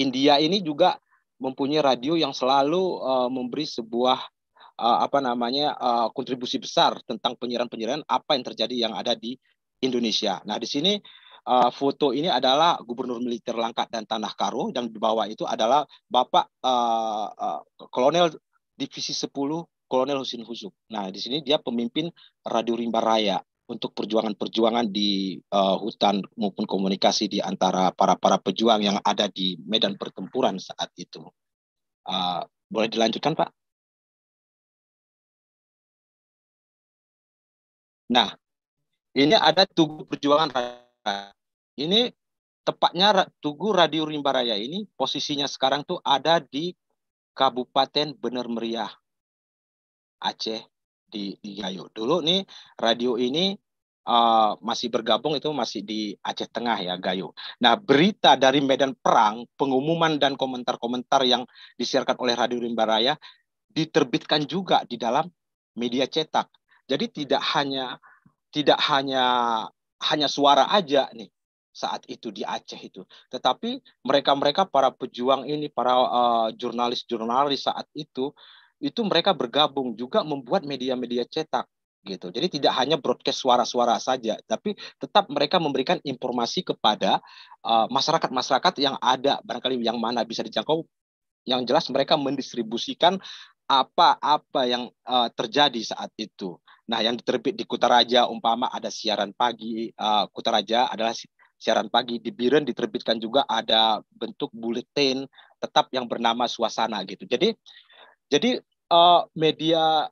India ini juga mempunyai radio yang selalu uh, memberi sebuah uh, apa namanya uh, kontribusi besar tentang penyiaran-penyiaran apa yang terjadi yang ada di Indonesia. Nah, di sini uh, foto ini adalah gubernur militer Langkat dan Tanah Karo dan di bawah itu adalah Bapak uh, uh, Kolonel Divisi 10 Kolonel Husin Husuk. Nah, di sini dia pemimpin Radio Rimba Raya untuk perjuangan-perjuangan di uh, hutan maupun
komunikasi di antara para para pejuang yang ada di medan pertempuran saat itu. Uh, boleh dilanjutkan, Pak? Nah, ini ada tugu perjuangan.
Ini tepatnya tugu Radio Rimba Raya ini posisinya sekarang tuh ada di Kabupaten Bener Meriah, Aceh di Gayo. Dulu nih radio ini uh, masih bergabung itu masih di Aceh Tengah ya Gayo. Nah berita dari medan perang, pengumuman dan komentar-komentar yang disiarkan oleh Radio Rimba Raya diterbitkan juga di dalam media cetak. Jadi tidak hanya tidak hanya hanya suara aja nih saat itu di Aceh itu, tetapi mereka-mereka para pejuang ini, para eh, jurnalis-jurnalis uh, jurnalis -jurnalis saat itu itu mereka bergabung juga membuat media-media cetak gitu. Jadi tidak hanya broadcast suara-suara saja, tapi tetap mereka memberikan informasi kepada eh, masyarakat-masyarakat uh, yang ada barangkali yang mana bisa dijangkau. Yang jelas mereka mendistribusikan apa-apa yang uh, terjadi saat itu. Nah, yang diterbit di Kutaraja umpama ada siaran pagi, uh, Kutaraja adalah siaran pagi di Biren diterbitkan juga ada bentuk buletin tetap yang bernama suasana gitu. Jadi jadi uh, media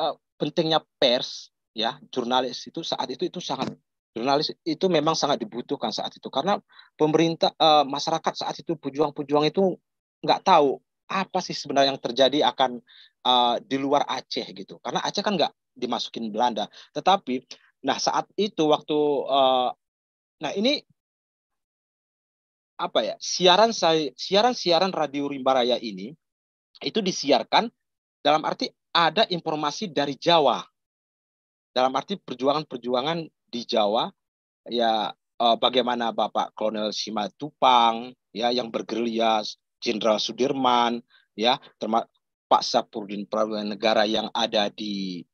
uh, pentingnya pers ya jurnalis itu saat itu itu sangat jurnalis itu memang sangat dibutuhkan saat itu karena pemerintah uh, masyarakat saat itu pejuang-pejuang itu nggak tahu apa sih sebenarnya yang terjadi akan uh, di luar Aceh gitu karena Aceh kan nggak dimasukin Belanda tetapi nah saat itu waktu uh, nah ini apa ya siaran saya siaran siaran radio Rimba Raya ini itu disiarkan dalam arti ada informasi dari Jawa. Dalam arti perjuangan-perjuangan di Jawa ya eh, bagaimana Bapak Kolonel Simatupang ya yang bergerilya Jenderal Sudirman ya termasuk Pak Sapurdin Prabowo negara yang ada di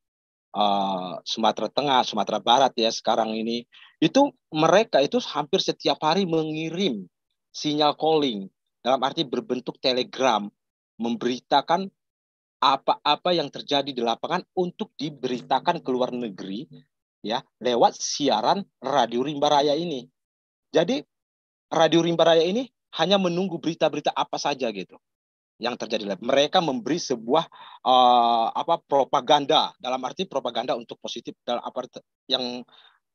uh, Sumatera Tengah, Sumatera Barat ya sekarang ini itu mereka itu hampir setiap hari mengirim sinyal calling dalam arti berbentuk telegram memberitakan apa-apa yang terjadi di lapangan untuk diberitakan ke luar negeri ya lewat siaran Radio Rimba Raya ini. Jadi Radio Rimba Raya ini hanya menunggu berita-berita apa saja gitu yang terjadi. Mereka memberi sebuah uh, apa propaganda dalam arti propaganda untuk positif dalam apa yang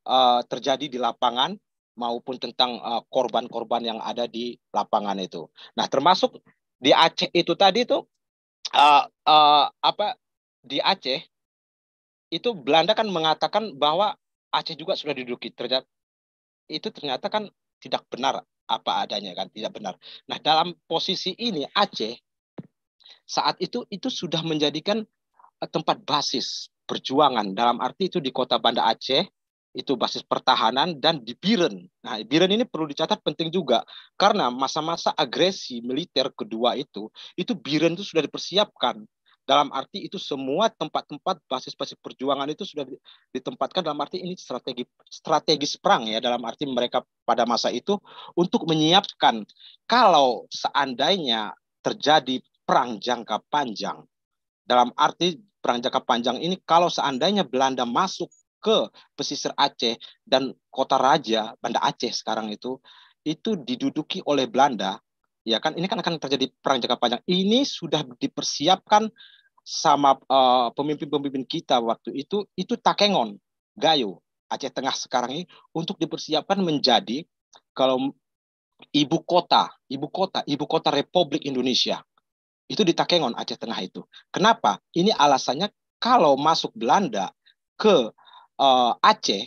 uh, terjadi di lapangan maupun tentang eh, korban-korban uh, korban -korban yang ada di lapangan itu. Nah, termasuk di Aceh itu tadi tuh uh, uh, apa di Aceh itu Belanda kan mengatakan bahwa Aceh juga sudah diduduki ternyata itu ternyata kan tidak benar apa adanya kan tidak benar. Nah dalam posisi ini Aceh saat itu itu sudah menjadikan eh, tempat basis perjuangan dalam arti itu di kota Banda Aceh itu basis pertahanan dan di Biren. Nah, Biren ini perlu dicatat penting juga karena masa-masa agresi militer kedua itu, itu Biren itu sudah dipersiapkan. Dalam arti itu semua tempat-tempat basis-basis perjuangan itu sudah ditempatkan dalam arti ini strategi strategis perang ya dalam arti mereka pada masa itu untuk menyiapkan kalau seandainya terjadi perang jangka panjang. Dalam arti perang jangka panjang ini kalau seandainya Belanda masuk ke pesisir Aceh dan kota raja Banda Aceh sekarang itu itu diduduki oleh Belanda ya kan ini kan akan terjadi perang jangka panjang ini sudah dipersiapkan sama eh, pemimpin-pemimpin uh, kita waktu itu itu Takengon Gayo Aceh Tengah sekarang ini untuk dipersiapkan menjadi kalau ibu kota ibu kota ibu kota Republik Indonesia itu di Takengon Aceh Tengah itu kenapa ini alasannya kalau masuk Belanda ke uh, Aceh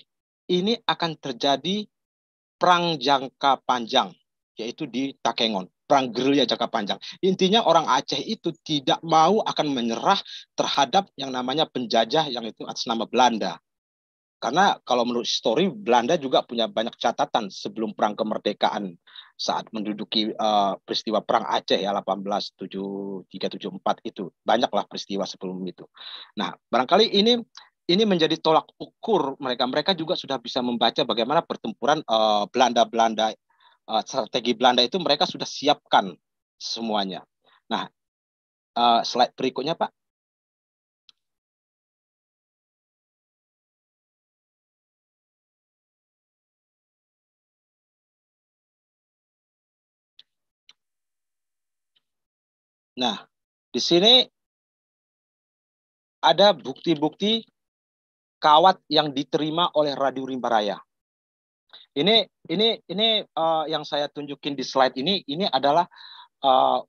ini akan terjadi perang jangka panjang, yaitu di Takengon, perang gerilya jangka panjang. Intinya orang Aceh itu tidak mau akan menyerah terhadap yang namanya penjajah yang itu atas nama Belanda. Karena kalau menurut story Belanda juga punya banyak catatan sebelum perang kemerdekaan saat menduduki uh, peristiwa perang Aceh ya 1873-74 itu. Banyaklah peristiwa sebelum itu. Nah, barangkali ini ini menjadi tolak ukur mereka. Mereka juga sudah bisa membaca bagaimana pertempuran eh, Belanda-Belanda, uh, uh, strategi Belanda itu mereka sudah siapkan semuanya.
Nah, uh, slide berikutnya Pak. Nah, di sini ada bukti-bukti
kawat yang diterima oleh Radio Rimba Raya. Ini ini ini uh, yang saya tunjukin di slide ini ini adalah uh,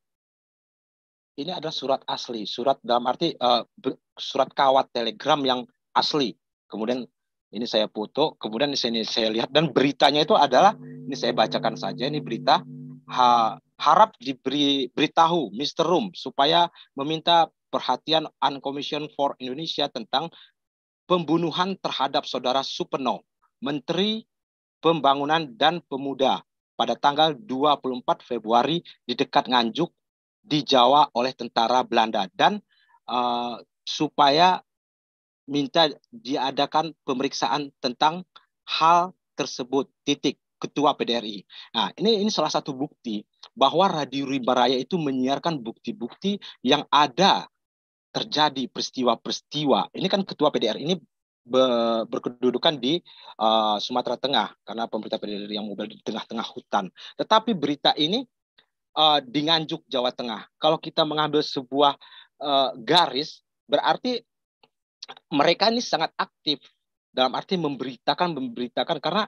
ini adalah surat asli, surat dalam arti uh, surat kawat telegram yang asli. Kemudian ini saya foto, kemudian di sini saya lihat dan beritanya itu adalah ini saya bacakan saja ini berita ha, harap diberi beritahu Mr. Room supaya meminta perhatian Uncommission for Indonesia tentang pembunuhan terhadap saudara Supeno, Menteri Pembangunan dan Pemuda pada tanggal 24 Februari di dekat Nganjuk di Jawa oleh tentara Belanda dan uh, supaya minta diadakan pemeriksaan tentang hal tersebut titik ketua PDRI. Nah, ini ini salah satu bukti bahwa Radio Rimba itu menyiarkan bukti-bukti yang ada terjadi peristiwa-peristiwa. Ini kan ketua PDR ini berkedudukan di uh, Sumatera Tengah karena pemerintah PDR yang mobil di tengah-tengah hutan. Tetapi berita ini uh, di Nganjuk Jawa Tengah. Kalau kita mengambil sebuah uh, garis berarti mereka ini sangat aktif dalam arti memberitakan memberitakan karena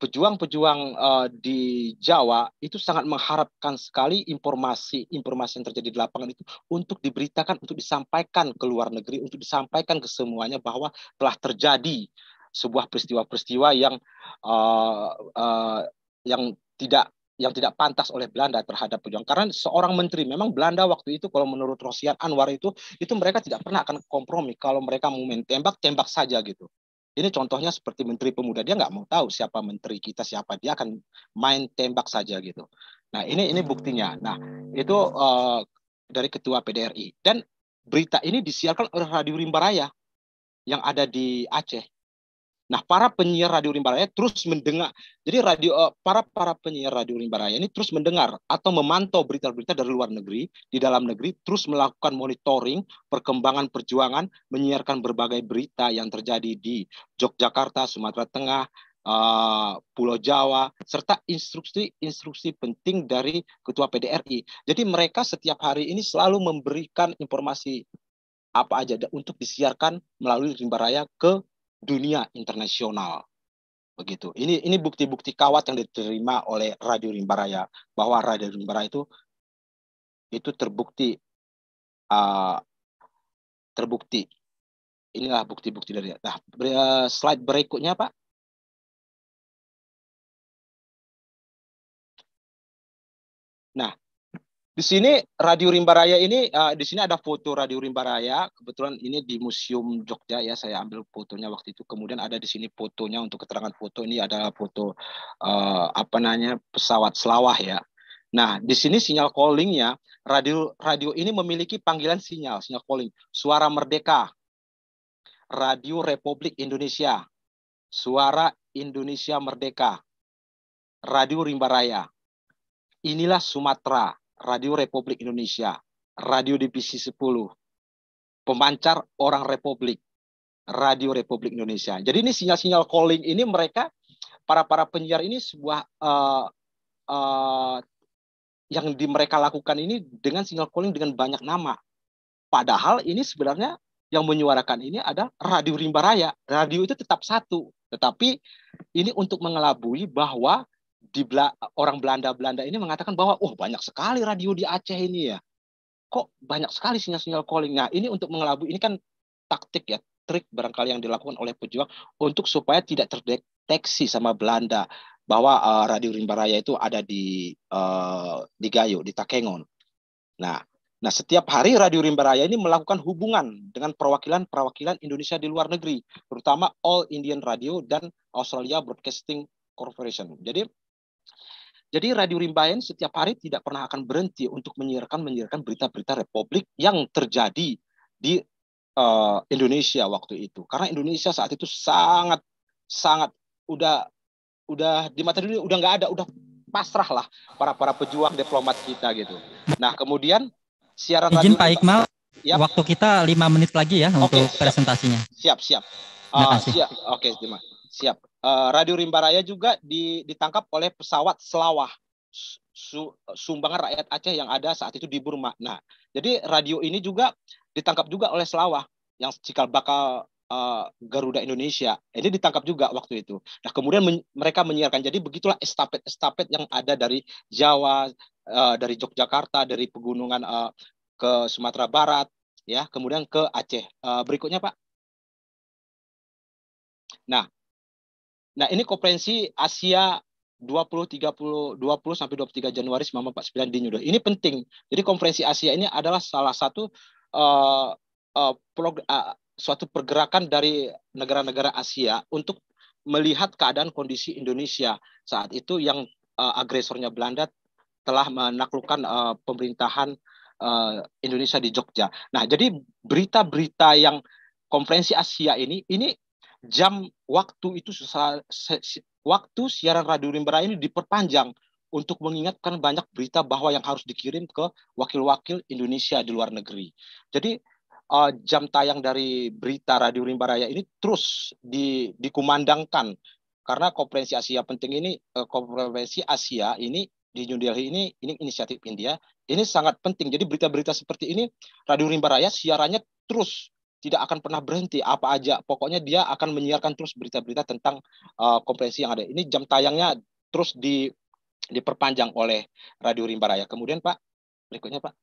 pejuang-pejuang uh, di Jawa itu sangat mengharapkan sekali informasi-informasi yang terjadi di lapangan itu untuk diberitakan, untuk disampaikan ke luar negeri, untuk disampaikan ke semuanya bahwa telah terjadi sebuah peristiwa-peristiwa yang uh, uh, yang tidak yang tidak pantas oleh Belanda terhadap pejuang. Karena seorang menteri, memang Belanda waktu itu kalau menurut Rosian Anwar itu, itu mereka tidak pernah akan kompromi. Kalau mereka mau main tembak, tembak saja gitu. Ini contohnya seperti Menteri Pemuda dia nggak mau tahu siapa menteri kita siapa dia akan main tembak saja gitu. Nah ini ini buktinya. Nah itu uh, dari Ketua PDRI dan berita ini disiarkan oleh Radio Rimbaraya yang ada di Aceh Nah, para penyiar radio Rimba Raya terus mendengar. Jadi radio eh, para para penyiar radio Rimba Raya ini terus mendengar atau memantau berita-berita dari luar negeri, di dalam negeri, terus melakukan monitoring perkembangan perjuangan, menyiarkan berbagai berita yang terjadi di Yogyakarta, Sumatera Tengah, Uh, Pulau Jawa serta instruksi-instruksi penting dari Ketua PDRI. Jadi mereka setiap hari ini selalu memberikan informasi apa aja untuk disiarkan melalui Rimba Raya ke dunia internasional. Begitu. Ini ini bukti-bukti kawat yang diterima oleh Radio Rimbaraya bahwa Radio Rimbaraya itu itu terbukti
uh, terbukti. Inilah bukti-bukti dari. Nah, eh, slide berikutnya, Pak. Nah, di sini Radio
Rimba Raya ini uh, di sini ada foto Radio Rimba Raya. Kebetulan ini di Museum Jogja ya saya ambil fotonya waktu itu. Kemudian ada di sini fotonya untuk keterangan foto ini adalah foto uh, apa namanya pesawat Selawah ya. Nah, di sini sinyal callingnya radio radio ini memiliki panggilan sinyal sinyal calling suara merdeka radio Republik Indonesia suara Indonesia merdeka radio Rimba Raya inilah Sumatera Radio Republik Indonesia, Radio Divisi 10, pemancar orang Republik, Radio Republik Indonesia. Jadi ini sinyal-sinyal calling ini mereka para para penyiar ini sebuah uh, uh, yang di mereka lakukan ini dengan sinyal calling dengan banyak nama. Padahal ini sebenarnya yang menyuarakan ini ada radio Rimba Raya. Radio itu tetap satu, tetapi ini untuk mengelabui bahwa di Bla orang Belanda-Belanda ini mengatakan bahwa oh banyak sekali radio di Aceh ini ya. Kok banyak sekali sinyal-sinyal calling. Nah, ini untuk mengelabui ini kan taktik ya, trik barangkali yang dilakukan oleh pejuang untuk supaya tidak terdeteksi sama Belanda bahwa uh, radio Rimba Raya itu ada di uh, di Gayo, di Takengon. Nah, nah setiap hari radio Rimba Raya ini melakukan hubungan dengan perwakilan-perwakilan Indonesia di luar negeri, terutama All Indian Radio dan Australia Broadcasting Corporation. Jadi jadi Radio Rimbayan setiap hari tidak pernah akan berhenti untuk menyiarkan menyiarkan berita-berita Republik yang terjadi di uh, Indonesia waktu itu. Karena Indonesia saat itu sangat sangat udah udah di mata dunia udah nggak ada, udah pasrah lah para para pejuang diplomat kita gitu. Nah kemudian siaran izin Pak Iqmal,
yep. waktu kita lima menit lagi ya okay, untuk siap. presentasinya. Siap siap. Uh, siap.
Oke, okay, Siap. Eh, radio Rimba Raya juga ditangkap oleh pesawat Selawah sumbangan rakyat Aceh yang ada saat itu di Burma. Nah, jadi radio ini juga ditangkap juga oleh Selawah yang cikal bakal eh, Garuda Indonesia. Ini ditangkap juga waktu itu. Nah, kemudian mereka menyiarkan. Jadi begitulah estafet-estafet yang ada dari Jawa, eh, dari Yogyakarta, dari pegunungan ke Sumatera Barat, ya, kemudian ke Aceh. berikutnya, Pak. Nah, Nah, ini konferensi Asia 20 30 20 sampai 23 Januari 1949 di New Delhi. Ini penting. Jadi konferensi Asia ini adalah salah satu uh, uh, prog, uh, suatu pergerakan dari negara-negara Asia untuk melihat keadaan kondisi Indonesia saat itu yang uh, agresornya Belanda telah menaklukkan uh, pemerintahan uh, Indonesia di Jogja. Nah, jadi berita-berita yang konferensi Asia ini ini jam waktu itu waktu siaran radio Rimbara ini diperpanjang untuk mengingatkan banyak berita bahwa yang harus dikirim ke wakil-wakil Indonesia di luar negeri. Jadi uh, jam tayang dari berita Radio Rimba Raya ini terus di, dikumandangkan karena konferensi Asia penting ini uh, konferensi Asia ini di New Delhi ini ini inisiatif India ini sangat penting. Jadi berita-berita seperti ini Radio Rimba Raya siarannya terus tidak akan pernah berhenti apa aja pokoknya dia akan menyiarkan terus berita-berita tentang uh, eh, konferensi yang ada ini jam tayangnya terus di diperpanjang oleh Radio Rimba Raya kemudian Pak berikutnya Pak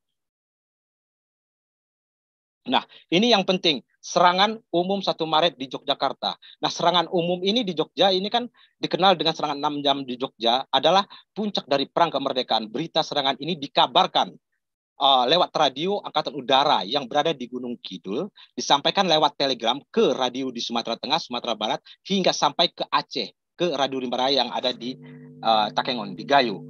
Nah, ini yang penting, serangan umum satu Maret di Yogyakarta. Nah, serangan umum ini di Jogja ini kan dikenal dengan serangan 6 jam di Jogja adalah puncak dari perang kemerdekaan. Berita serangan ini dikabarkan uh, lewat radio Angkatan Udara yang berada di Gunung Kidul disampaikan lewat telegram ke radio di Sumatera Tengah, Sumatera Barat hingga sampai ke Aceh ke radio Rimba Raya yang ada di uh, Takengon di Gayo.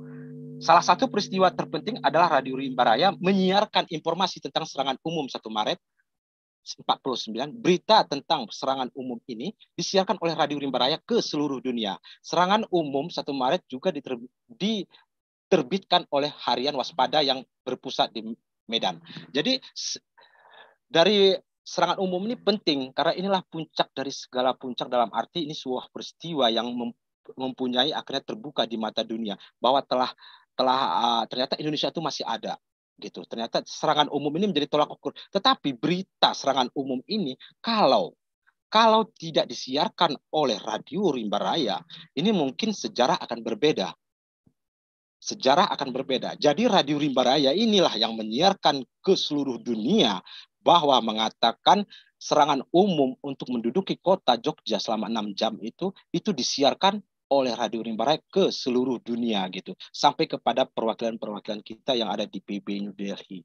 Salah satu peristiwa terpenting adalah Radio Rimba Raya menyiarkan informasi tentang serangan umum 1 Maret 49 berita tentang serangan umum ini disiarkan oleh Radio Rimba ke seluruh dunia. Serangan umum 1 Maret juga diterbit, di diterbitkan oleh Harian Waspada yang berpusat di Medan. Jadi dari serangan umum ini penting karena inilah puncak dari segala puncak dalam arti ini sebuah peristiwa yang mempunyai akhirnya terbuka di mata dunia bahwa telah telah ah, ternyata Indonesia itu masih ada gitu. Ternyata serangan umum ini menjadi tolak ukur. Tetapi berita serangan umum ini kalau kalau tidak disiarkan oleh radio Rimba Raya, ini mungkin sejarah akan berbeda sejarah akan berbeda. Jadi Radio Rimba Raya inilah yang menyiarkan ke seluruh dunia bahwa mengatakan serangan umum untuk menduduki kota Jogja selama enam jam itu itu disiarkan oleh Radio Rimba Raya ke seluruh dunia gitu sampai kepada perwakilan-perwakilan kita yang ada di PB New Delhi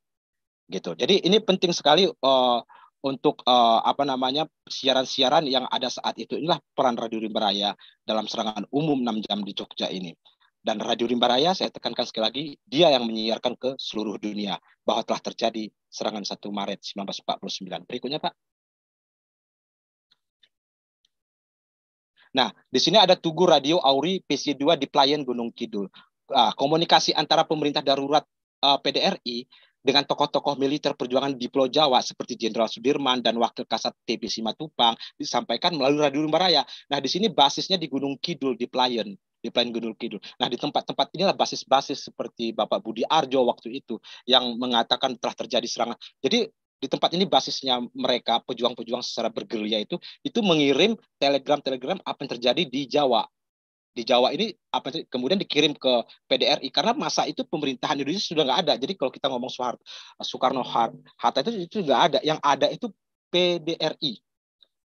gitu. Jadi ini penting sekali uh, untuk uh, apa namanya siaran-siaran yang ada saat itu inilah peran Radio Rimba Raya dalam serangan umum enam jam di Jogja ini. Dan Radio Rimba Raya, saya tekankan sekali lagi, dia yang menyiarkan ke seluruh dunia bahwa telah terjadi serangan 1 Maret 1949. Berikutnya, Pak. Nah, di sini ada Tugu Radio Auri PC2 di Playen Gunung Kidul. Ah, komunikasi antara pemerintah darurat ah, PDRI dengan tokoh-tokoh militer perjuangan di Pulau Jawa seperti Jenderal Sudirman dan Wakil Kasat TB Simatupang disampaikan melalui Radio rimbaraya. Nah, di sini basisnya di Gunung Kidul di Playen di Plain Gunung Kidul. Nah, di tempat-tempat inilah basis-basis seperti Bapak Budi Arjo waktu itu yang mengatakan telah terjadi serangan. Jadi di tempat ini basisnya mereka pejuang-pejuang secara bergerilya itu itu mengirim telegram-telegram apa yang terjadi di Jawa. Di Jawa ini apa kemudian dikirim ke PDRI karena masa itu pemerintahan Indonesia sudah nggak ada. Jadi kalau kita ngomong Soeharto, Soekarno Hatta itu itu nggak ada. Yang ada itu PDRI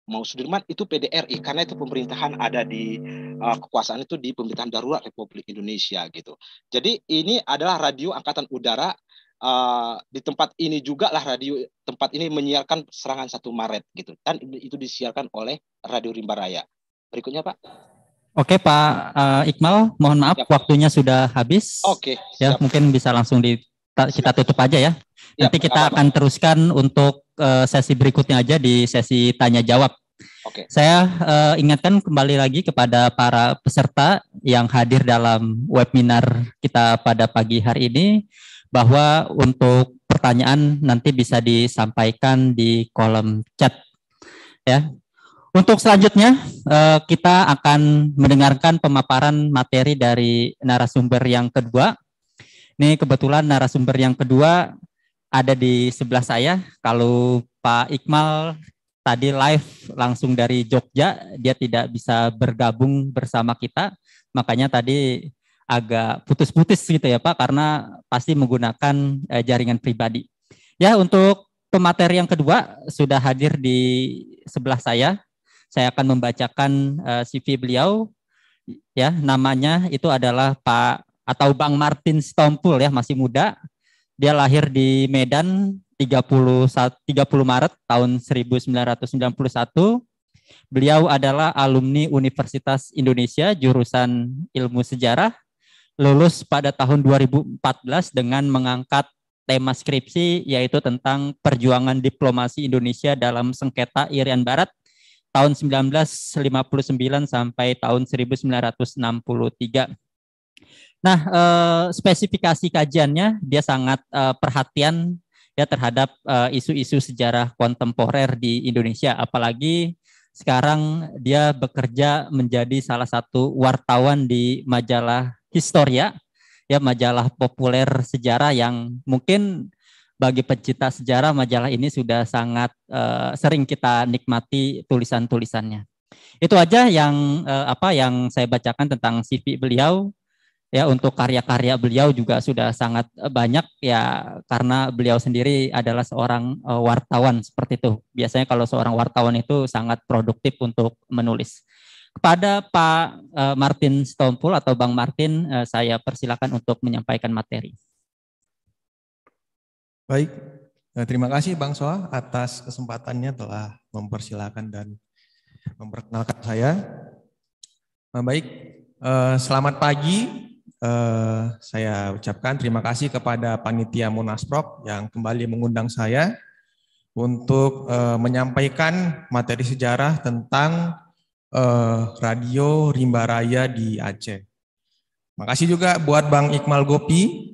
mau Sudirman itu PDRI karena itu pemerintahan ada di uh, kekuasaan itu di pemerintahan darurat Republik Indonesia gitu. Jadi ini adalah radio angkatan udara uh, di tempat ini juga lah radio tempat ini menyiarkan serangan 1 Maret gitu dan itu disiarkan oleh Radio Rimba Raya. Berikutnya Pak.
Oke Pak uh, eh, Iqbal, mohon maaf siap. waktunya sudah habis. Oke. Ya, siap. Ya mungkin bisa langsung di kita ya. tutup aja ya. ya nanti kita apa -apa. akan teruskan untuk uh, sesi berikutnya aja di sesi tanya jawab. Okay. Saya uh, ingatkan kembali lagi kepada para peserta yang hadir dalam webinar kita pada pagi hari ini bahwa untuk pertanyaan nanti bisa disampaikan di kolom chat. Ya. Untuk selanjutnya eh, kita akan mendengarkan pemaparan materi dari narasumber yang kedua ini kebetulan narasumber yang kedua ada di sebelah saya. Kalau Pak Iqmal tadi live langsung dari Jogja, dia tidak bisa bergabung bersama kita. Makanya tadi agak putus-putus gitu ya Pak, karena pasti menggunakan eh, jaringan pribadi. Ya untuk pemateri yang kedua sudah hadir di sebelah saya. Saya akan membacakan eh, CV beliau. Ya namanya itu adalah Pak atau Bang Martin Stompul ya masih muda. Dia lahir di Medan 30 30 Maret tahun 1991. Beliau adalah alumni Universitas Indonesia jurusan Ilmu Sejarah, lulus pada tahun 2014 dengan mengangkat tema skripsi yaitu tentang perjuangan diplomasi Indonesia dalam sengketa Irian Barat tahun 1959 sampai tahun 1963. Nah, eh, spesifikasi kajiannya dia sangat eh, perhatian ya terhadap eh, isu-isu sejarah kontemporer di Indonesia, apalagi sekarang dia bekerja menjadi salah satu wartawan di majalah Historia, ya majalah populer sejarah yang mungkin bagi pecinta sejarah majalah ini sudah sangat sering kita nikmati tulisan-tulisannya. Itu aja yang apa yang saya bacakan tentang CV beliau ya untuk karya-karya beliau juga sudah sangat eh, banyak ya karena beliau sendiri adalah seorang eh, wartawan seperti itu. Biasanya kalau seorang wartawan itu sangat produktif untuk menulis. Kepada Pak eh, Martin Stompul atau Bang Martin saya persilakan untuk menyampaikan materi. Baik,
terima kasih Bang Soa atas kesempatannya telah mempersilakan dan memperkenalkan saya. Nah, baik, selamat pagi Eh, saya ucapkan terima kasih kepada panitia Munasprok yang kembali mengundang saya untuk uh, menyampaikan materi sejarah tentang uh, radio Rimba Raya di Aceh. Makasih juga buat Bang Iqmal Gopi,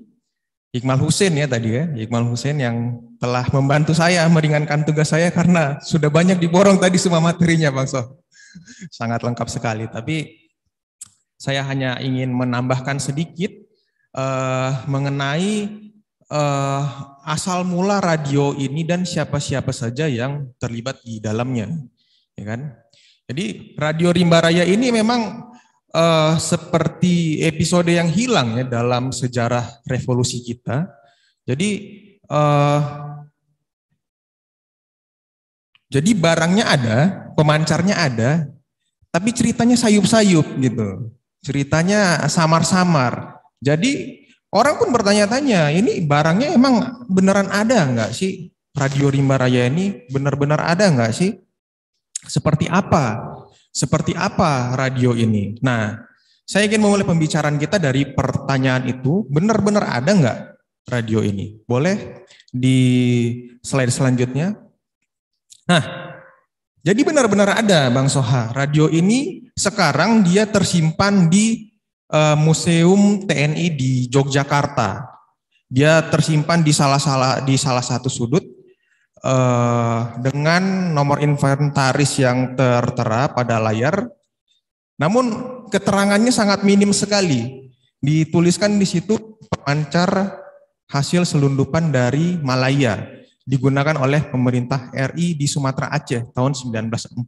Iqmal Husin ya tadi ya, Iqmal Husin yang telah membantu saya meringankan tugas saya karena sudah banyak diborong tadi semua materinya Bang Soh. Sangat lengkap sekali, tapi saya hanya ingin menambahkan sedikit uh, mengenai uh, asal mula radio ini dan siapa-siapa saja yang terlibat di dalamnya, ya kan? Jadi radio Rimba Raya ini memang uh, seperti episode yang hilang ya dalam sejarah revolusi kita. Jadi uh, jadi barangnya ada, pemancarnya ada, tapi ceritanya sayup-sayup gitu ceritanya samar-samar. Jadi orang pun bertanya-tanya, ini barangnya emang beneran ada nggak sih? Radio Rimba Raya ini benar-benar ada nggak sih? Seperti apa? Seperti apa radio ini? Nah, saya ingin memulai pembicaraan kita dari pertanyaan itu, benar-benar ada nggak radio ini? Boleh di slide selanjutnya? Nah, jadi benar-benar ada Bang Soha, radio ini sekarang dia tersimpan di uh, Museum TNI di Yogyakarta. Dia tersimpan di salah salah di salah satu sudut uh, dengan nomor inventaris yang tertera pada layar. Namun keterangannya sangat minim sekali. Dituliskan di situ pemancar hasil selundupan dari Malaya digunakan oleh pemerintah RI di Sumatera Aceh tahun 1948.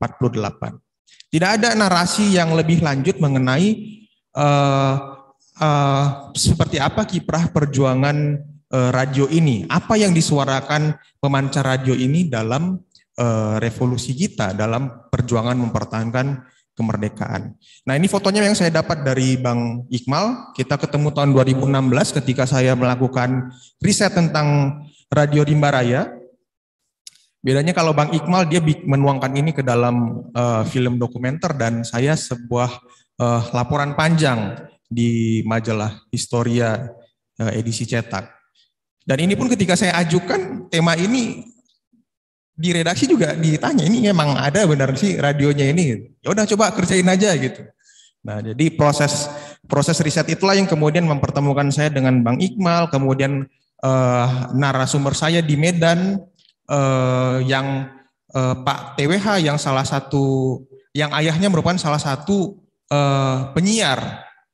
Tidak ada narasi yang lebih lanjut mengenai uh, uh, seperti apa kiprah perjuangan uh, radio ini, apa yang disuarakan pemancar radio ini dalam uh, revolusi kita, dalam perjuangan mempertahankan kemerdekaan. Nah ini fotonya yang saya dapat dari Bang Iqmal. Kita ketemu tahun 2016 ketika saya melakukan riset tentang Radio Rimba Raya Bedanya kalau Bang Iqmal dia menuangkan ini ke dalam uh, film dokumenter dan saya sebuah uh, laporan panjang di majalah Historia uh, edisi cetak. Dan ini pun ketika saya ajukan tema ini di redaksi juga ditanya ini emang ada benar sih radionya ini. Ya udah coba kerjain aja gitu. Nah, jadi proses proses riset itulah yang kemudian mempertemukan saya dengan Bang Iqmal, kemudian uh, narasumber saya di Medan eh, yang eh, Pak TWH yang salah satu yang ayahnya merupakan salah satu eh, penyiar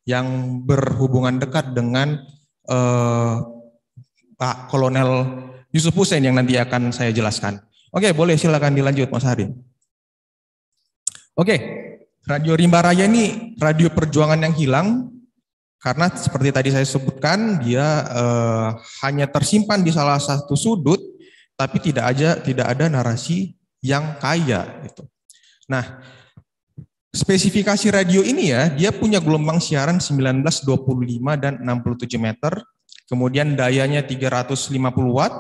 yang berhubungan dekat dengan eh, Pak Kolonel Yusuf Hussein yang nanti akan saya jelaskan. Oke, boleh silakan dilanjut Mas Hari. Oke, Radio Rimba Raya ini radio perjuangan yang hilang karena seperti tadi saya sebutkan dia eh, hanya tersimpan di salah satu sudut tapi tidak aja tidak ada narasi yang kaya gitu. Nah, spesifikasi radio ini ya, dia punya gelombang siaran 19, 25 dan 67 meter, kemudian dayanya 350 watt,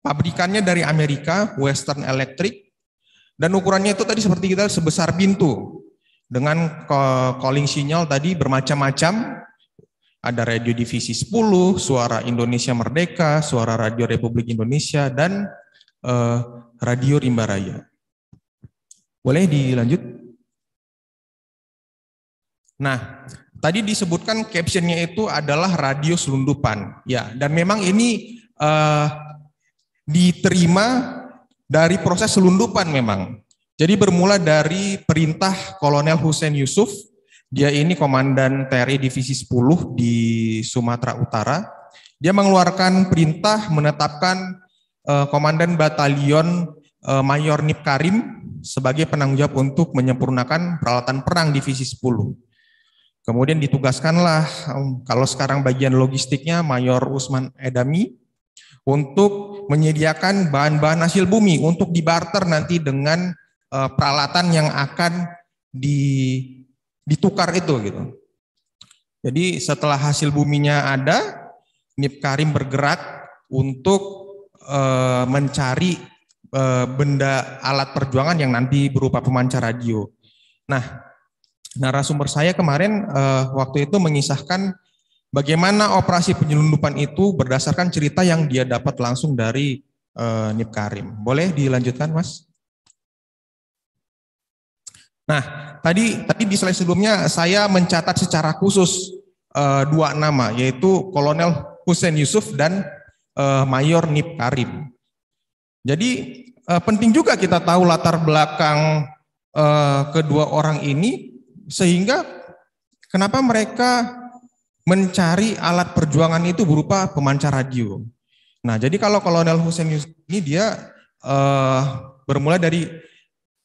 pabrikannya dari Amerika Western Electric dan ukurannya itu tadi seperti kita sebesar pintu dengan calling sinyal tadi bermacam-macam ada Radio Divisi 10, Suara Indonesia Merdeka, Suara Radio Republik Indonesia, dan eh, Radio Rimba Raya. Boleh dilanjut? Nah, tadi disebutkan captionnya itu adalah radio selundupan. Ya, dan memang ini eh, diterima dari proses selundupan memang. Jadi bermula dari perintah Kolonel Hussein Yusuf dia ini komandan TRI Divisi 10 di Sumatera Utara. Dia mengeluarkan perintah menetapkan uh, komandan batalion uh, Mayor Nip Karim sebagai penanggung jawab untuk menyempurnakan peralatan perang Divisi 10. Kemudian ditugaskanlah kalau sekarang bagian logistiknya Mayor Usman Edami untuk menyediakan bahan-bahan hasil bumi untuk dibarter nanti dengan uh, peralatan yang akan di ditukar itu gitu. Jadi setelah hasil buminya ada, Nip Karim bergerak untuk e, mencari e, benda alat perjuangan yang nanti berupa pemancar radio. Nah, narasumber saya kemarin e, waktu itu mengisahkan bagaimana operasi penyelundupan itu berdasarkan cerita yang dia dapat langsung dari e, Nip Karim. Boleh dilanjutkan, Mas? Nah, tadi tadi di slide sebelumnya saya mencatat secara khusus uh, dua nama yaitu Kolonel Hussein Yusuf dan uh, Mayor Nip Karim. Jadi uh, penting juga kita tahu latar belakang uh, kedua orang ini sehingga kenapa mereka mencari alat perjuangan itu berupa pemancar radio. Nah, jadi kalau Kolonel Hussein Yusuf ini dia uh, bermula dari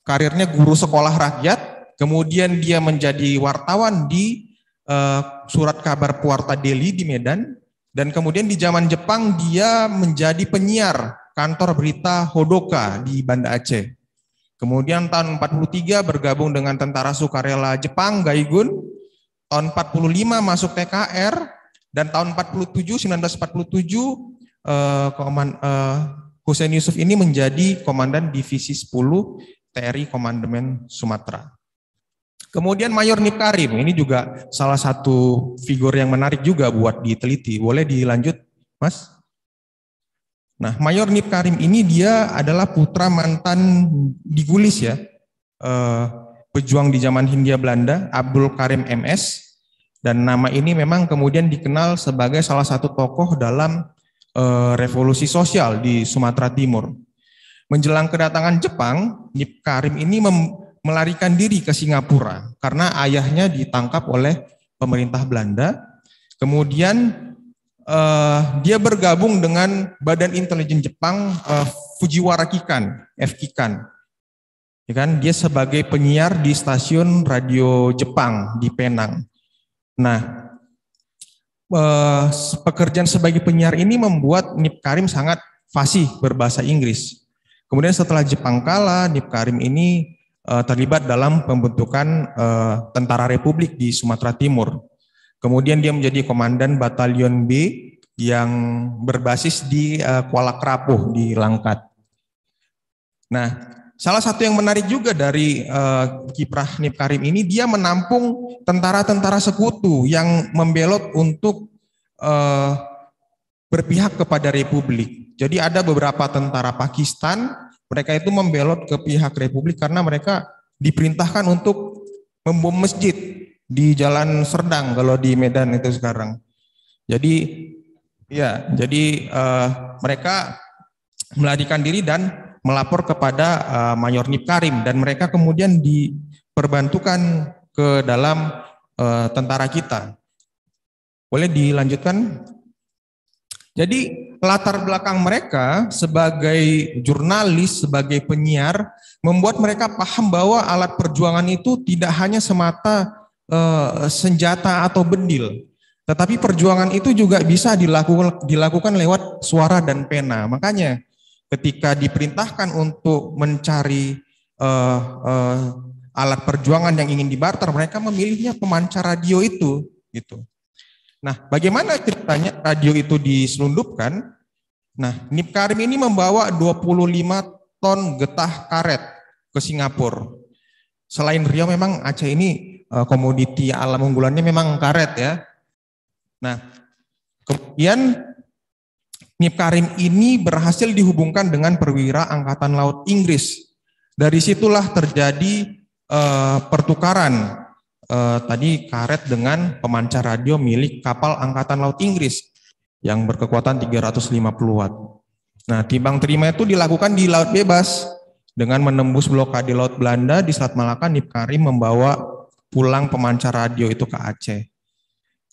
karirnya guru sekolah rakyat Kemudian dia menjadi wartawan di uh, surat kabar Puarta Deli di Medan. Dan kemudian di zaman Jepang dia menjadi penyiar kantor berita Hodoka di Banda Aceh. Kemudian tahun 43 bergabung dengan tentara sukarela Jepang Gaigun. Tahun 45 masuk TKR dan tahun 47 1947 eh, koman, eh, Hussein Yusuf ini menjadi komandan divisi 10 TRI Komandemen Sumatera. Kemudian Mayor Nip Karim ini juga salah satu figur yang menarik juga buat diteliti. Boleh dilanjut, Mas? Nah, Mayor Nip Karim ini dia adalah putra mantan digulis ya, eh, pejuang di zaman Hindia Belanda, Abdul Karim MS. Dan nama ini memang kemudian dikenal sebagai salah satu tokoh dalam eh, revolusi sosial di Sumatera Timur. Menjelang kedatangan Jepang, Nip Karim ini mem melarikan diri ke Singapura karena ayahnya ditangkap oleh pemerintah Belanda. Kemudian eh, dia bergabung dengan Badan Intelijen Jepang eh, Fujiwara Kikan, F Kikan. Ya kan? Dia sebagai penyiar di stasiun radio Jepang di Penang. Nah, eh, pekerjaan sebagai penyiar ini membuat Nip Karim sangat fasih berbahasa Inggris. Kemudian setelah Jepang kalah, Nip Karim ini uh, terlibat dalam pembentukan uh, Tentara Republik di Sumatera Timur. Kemudian dia menjadi komandan Batalion B yang berbasis di uh, Kuala Kerapuh di Langkat. Nah, salah satu yang menarik juga dari uh, kiprah Nip Karim ini dia menampung tentara-tentara sekutu yang membelot untuk uh, berpihak kepada republik. Jadi ada beberapa tentara Pakistan mereka itu membelot ke pihak Republik karena mereka diperintahkan untuk membom masjid di Jalan Serdang kalau di Medan itu sekarang. Jadi ya, jadi uh, mereka melarikan diri dan melapor kepada uh, Mayor Nip Karim dan mereka kemudian diperbantukan ke dalam uh, tentara kita. Boleh dilanjutkan? Jadi latar belakang mereka sebagai jurnalis, sebagai penyiar, membuat mereka paham bahwa alat perjuangan itu tidak hanya semata eh, senjata atau bendil, tetapi perjuangan itu juga bisa dilakukan, dilakukan lewat suara dan pena. Makanya ketika diperintahkan untuk mencari eh, eh, alat perjuangan yang ingin dibarter, mereka memilihnya pemancar radio itu, gitu. Nah, bagaimana ceritanya radio itu diselundupkan? Nah, Nip Karim ini membawa 25 ton getah karet ke Singapura. Selain Riau memang Aceh ini eh, komoditi alam unggulannya memang karet ya. Nah, kemudian Nip Karim ini berhasil dihubungkan dengan perwira Angkatan Laut Inggris. Dari situlah terjadi uh, pertukaran eh, tadi karet dengan pemancar radio milik kapal Angkatan Laut Inggris yang berkekuatan 350 watt. Nah, timbang terima itu dilakukan di laut bebas dengan menembus blokade laut Belanda di Selat Malaka, Nip Karim membawa pulang pemancar radio itu ke Aceh.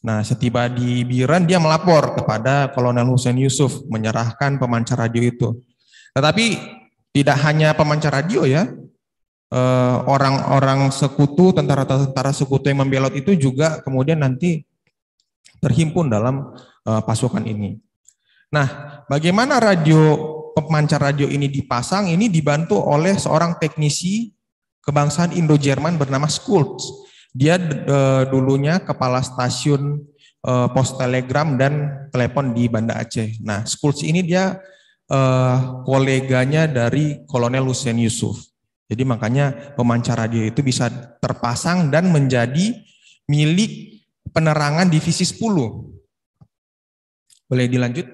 Nah, setiba di Biran dia melapor kepada Kolonel Hussein Yusuf menyerahkan pemancar radio itu. Tetapi tidak hanya pemancar radio ya, Eh, orang-orang sekutu, tentara-tentara sekutu yang membelot itu juga kemudian nanti terhimpun dalam eh, pasukan ini. Nah, bagaimana radio pemancar radio ini dipasang? Ini dibantu oleh seorang teknisi kebangsaan Indo-Jerman bernama Schultz. Dia uh, dulunya kepala stasiun uh, pos telegram dan telepon di Banda Aceh. Nah, Schultz ini dia uh, koleganya dari Kolonel Hussein Yusuf. Jadi makanya pemancar radio itu bisa terpasang dan menjadi milik penerangan divisi 10. Boleh dilanjut?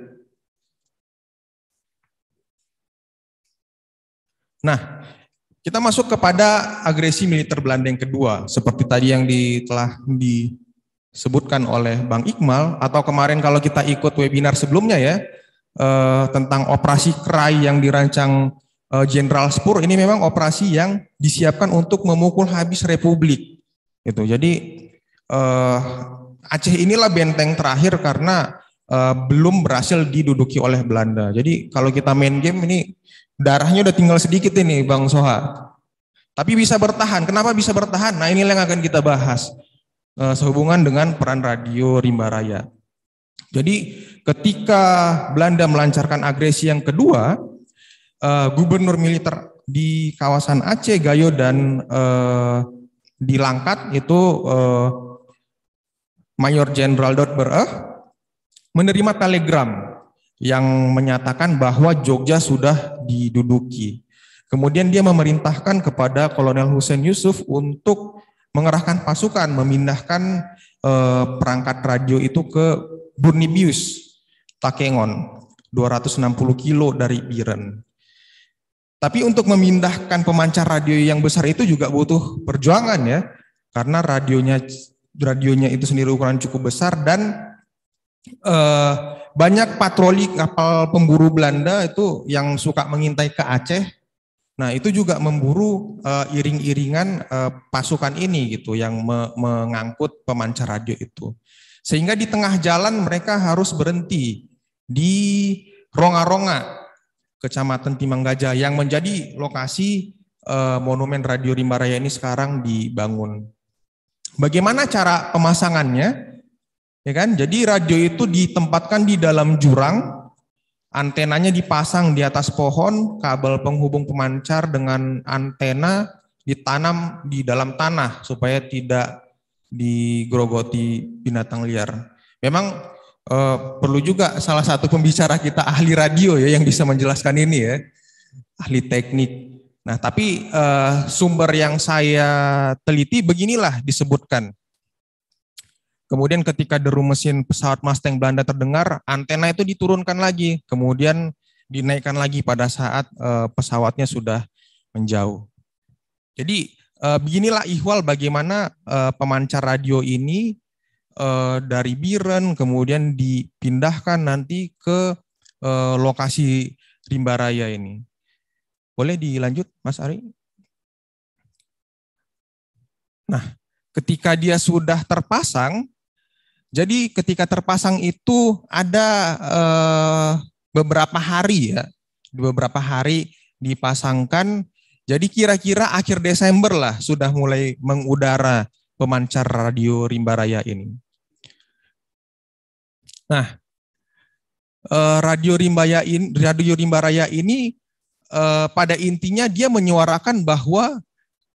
Nah, kita masuk kepada agresi militer Belanda yang kedua, seperti tadi yang di, telah disebutkan oleh Bang Iqmal, atau kemarin kalau kita ikut webinar sebelumnya ya, eh, tentang operasi Krai yang dirancang Eh, Jenderal Spur ini memang operasi yang disiapkan untuk memukul habis Republik. Itu. Jadi eh, Aceh inilah benteng terakhir karena eh, belum berhasil diduduki oleh Belanda. Jadi kalau kita main game ini darahnya udah tinggal sedikit ini Bang Soha. Tapi bisa bertahan. Kenapa bisa bertahan? Nah ini yang akan kita bahas eh, sehubungan dengan peran radio Rimba Raya. Jadi ketika Belanda melancarkan agresi yang kedua, uh, gubernur militer di kawasan Aceh, Gayo dan uh, di Langkat itu uh, Mayor Jenderal Bereh menerima telegram yang menyatakan bahwa Jogja sudah diduduki. Kemudian dia memerintahkan kepada Kolonel Hussein Yusuf untuk mengerahkan pasukan, memindahkan eh, perangkat radio itu ke Burnibius, Takengon, 260 kilo dari Biren. Tapi untuk memindahkan pemancar radio yang besar itu juga butuh perjuangan ya. Karena radionya radionya itu sendiri ukuran cukup besar dan eh, banyak patroli kapal pemburu Belanda itu yang suka mengintai ke Aceh. Nah, itu juga memburu eh, iring-iringan eh, pasukan ini gitu yang me mengangkut pemancar radio itu. Sehingga di tengah jalan mereka harus berhenti di ronga-ronga Kecamatan Timanggaja yang menjadi lokasi eh, monumen Radio Rimba Raya ini sekarang dibangun. Bagaimana cara pemasangannya? Ya kan? Jadi radio itu ditempatkan di dalam jurang, antenanya dipasang di atas pohon, kabel penghubung pemancar dengan antena ditanam di dalam tanah supaya tidak digrogoti binatang liar. Memang Uh, perlu juga salah satu pembicara kita ahli radio ya yang bisa menjelaskan ini ya ahli teknik. Nah tapi uh, sumber yang saya teliti beginilah disebutkan. Kemudian ketika deru mesin pesawat Mustang Belanda terdengar, antena itu diturunkan lagi, kemudian dinaikkan lagi pada saat uh, pesawatnya sudah menjauh. Jadi beginilah ihwal bagaimana pemancar radio ini eh, dari Biren kemudian dipindahkan nanti ke eh, lokasi Rimba Raya ini. Boleh dilanjut, Mas Ari? Nah, ketika dia sudah terpasang, jadi ketika terpasang itu ada eh, beberapa hari ya, beberapa hari dipasangkan. Jadi kira-kira akhir Desember lah sudah mulai mengudara pemancar radio Rimba Raya ini. Nah, eh, radio Rimba Raya ini, radio Rimba Raya ini pada intinya dia menyuarakan bahwa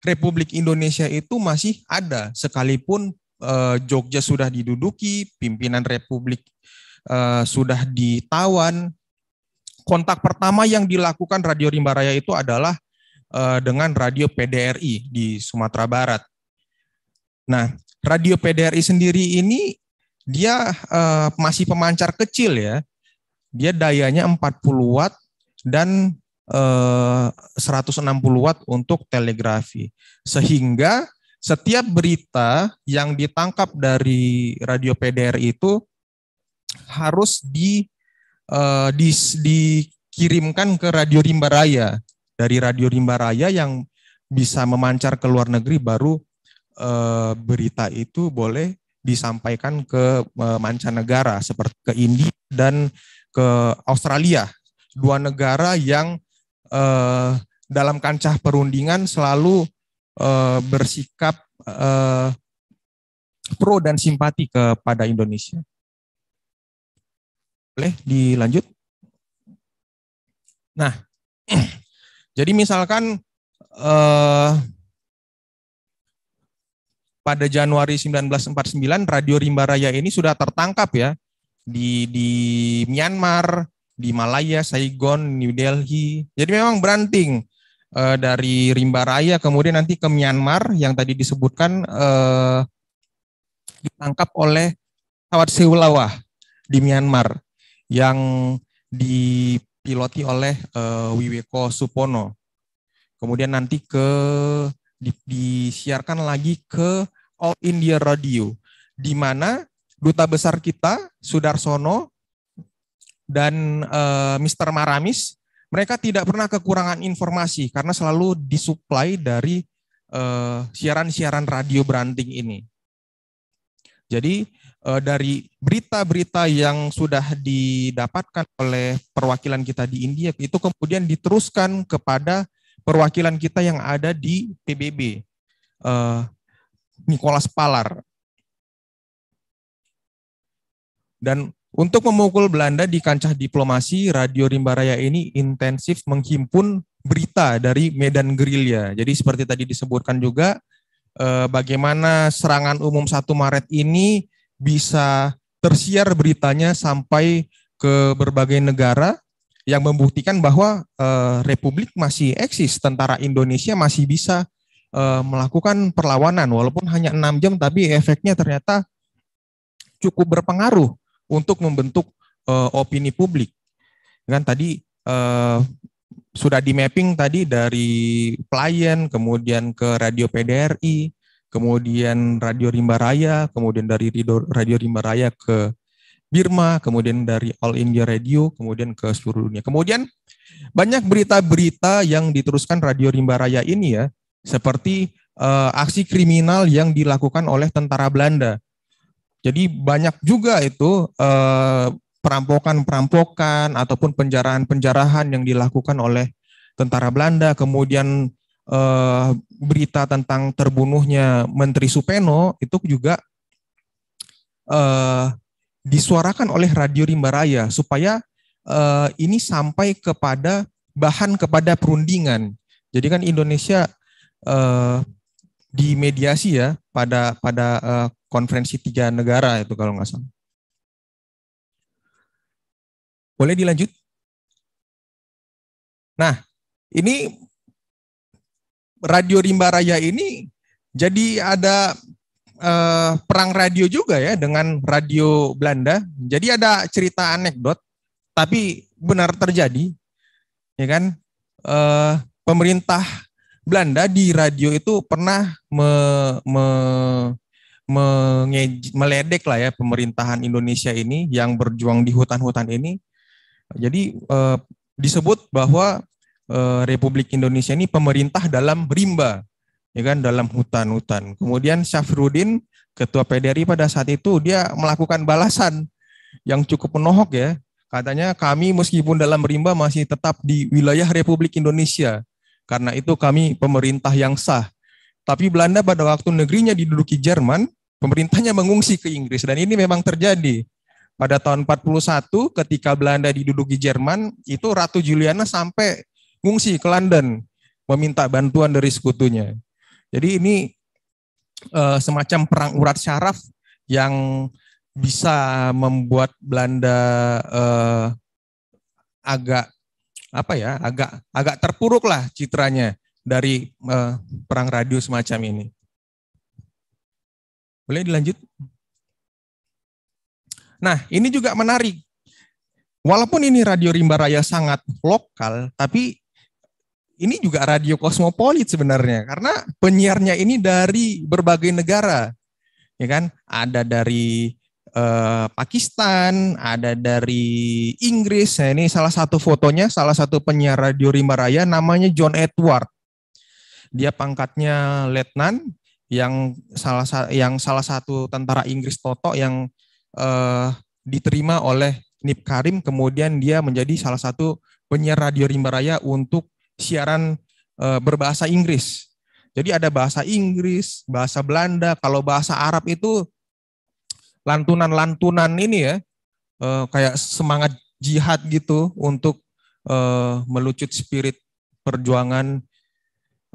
Republik Indonesia itu masih ada sekalipun eh, Jogja sudah diduduki, pimpinan Republik eh, sudah ditawan. Kontak pertama yang dilakukan Radio Rimba Raya itu adalah dengan radio PDRI di Sumatera Barat. Nah, radio PDRI sendiri ini dia uh, masih pemancar kecil ya. Dia dayanya 40 watt dan eh, 160 watt untuk telegrafi. Sehingga setiap berita yang ditangkap dari radio PDRI itu harus di, uh, eh, di dikirimkan ke radio Rimba Raya. Dari radio Rimba Raya yang bisa memancar ke luar negeri baru Eh, berita itu boleh disampaikan ke eh, mancanegara seperti ke India dan ke Australia, dua negara yang eh, dalam kancah perundingan selalu eh, bersikap eh, pro dan simpati kepada Indonesia.
Boleh dilanjut? Nah,
jadi misalkan eh, pada Januari 1949 Radio Rimba Raya ini sudah tertangkap ya di di Myanmar, di Malaya, Saigon, New Delhi. Jadi memang beranting e, dari Rimba Raya kemudian nanti ke Myanmar yang tadi disebutkan e, ditangkap oleh pesawat Seulawah di Myanmar yang dipiloti oleh e, Wiweko Supono. Kemudian nanti ke disiarkan lagi ke All India Radio, di mana duta besar kita Sudarsono dan uh, eh, Mr. Maramis, mereka tidak pernah kekurangan informasi karena selalu disuplai dari eh, siaran-siaran uh, radio branding ini. Jadi uh, dari berita-berita yang sudah didapatkan oleh perwakilan kita di India itu kemudian diteruskan kepada perwakilan kita yang ada di PBB. Uh, Nicholas Palar. Dan untuk memukul Belanda di kancah diplomasi, Radio Rimbaraya ini intensif menghimpun berita dari medan gerilya. Jadi seperti tadi disebutkan juga, eh, bagaimana serangan umum 1 Maret ini bisa tersiar beritanya sampai ke berbagai negara yang membuktikan bahwa eh, Republik masih eksis, tentara Indonesia masih bisa uh, melakukan perlawanan walaupun hanya enam jam tapi efeknya ternyata cukup berpengaruh untuk membentuk uh, opini publik kan tadi uh, sudah di mapping tadi dari pelayan kemudian ke radio PDRI kemudian radio Rimba Raya kemudian dari radio Rimba Raya ke Birma, kemudian dari All India Radio, kemudian ke seluruh dunia. Kemudian banyak berita-berita yang diteruskan Radio Rimba Raya ini ya, seperti uh, aksi kriminal yang dilakukan oleh tentara Belanda. Jadi banyak juga itu eh, perampokan-perampokan ataupun penjarahan-penjarahan yang dilakukan oleh tentara Belanda. Kemudian eh, berita tentang terbunuhnya Menteri Supeno itu juga disuarakan oleh Radio Rimba Raya supaya ini sampai kepada bahan kepada perundingan. Jadi kan Indonesia uh, eh, mediasi ya pada pada uh, konferensi tiga negara itu kalau nggak salah.
Boleh dilanjut? Nah,
ini radio Rimba Raya ini jadi ada uh, perang radio juga ya dengan radio Belanda. Jadi ada cerita anekdot, tapi benar terjadi, ya kan? Uh, pemerintah Belanda di radio itu pernah me, me, me, meledek lah ya pemerintahan Indonesia ini yang berjuang di hutan-hutan ini. Jadi eh, disebut bahwa eh, Republik Indonesia ini pemerintah dalam rimba, ya kan dalam hutan-hutan. Kemudian Syafruddin ketua PDRI pada saat itu dia melakukan balasan yang cukup menohok ya. Katanya kami meskipun dalam rimba masih tetap di wilayah Republik Indonesia. Karena itu kami pemerintah yang sah. Tapi Belanda pada waktu negerinya diduduki Jerman, pemerintahnya mengungsi ke Inggris dan ini memang terjadi. Pada tahun 41 ketika Belanda diduduki Jerman, itu Ratu Juliana sampai mengungsi ke London meminta bantuan dari sekutunya. Jadi ini e, semacam perang urat syaraf yang bisa membuat Belanda eh, agak apa ya agak agak terpuruk lah citranya dari uh, perang radio semacam ini. Boleh dilanjut? Nah, ini juga menarik. Walaupun ini radio Rimba Raya sangat lokal, tapi ini juga radio kosmopolit sebenarnya karena penyiarnya ini dari berbagai negara. Ya kan? Ada dari Eh, Pakistan, ada dari Inggris. Nah, ini salah satu fotonya, salah satu penyiar radio Rimba Raya namanya John Edward. Dia pangkatnya letnan yang salah yang salah satu tentara Inggris Toto yang eh, diterima oleh Nip Karim kemudian dia menjadi salah satu penyiar radio Rimba Raya untuk siaran eh, berbahasa Inggris. Jadi ada bahasa Inggris, bahasa Belanda, kalau bahasa Arab itu lantunan-lantunan ini ya, eh, kayak semangat jihad gitu untuk eh, melucut spirit perjuangan.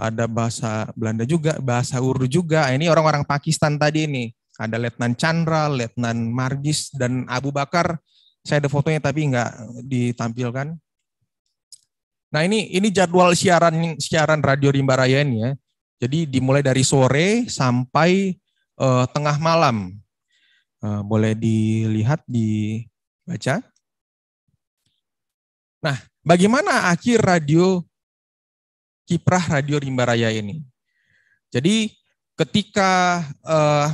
Ada bahasa Belanda juga, bahasa Urdu juga. Nah, ini orang-orang Pakistan tadi ini. Ada Letnan Chandra, Letnan Margis, dan Abu Bakar. Saya ada fotonya tapi nggak ditampilkan. Nah ini ini jadwal siaran siaran radio Rimba Raya ini ya. Jadi dimulai dari sore sampai uh, tengah malam. Eh, boleh dilihat, dibaca. Nah, bagaimana akhir radio kiprah radio Rimba Raya ini? Jadi ketika eh,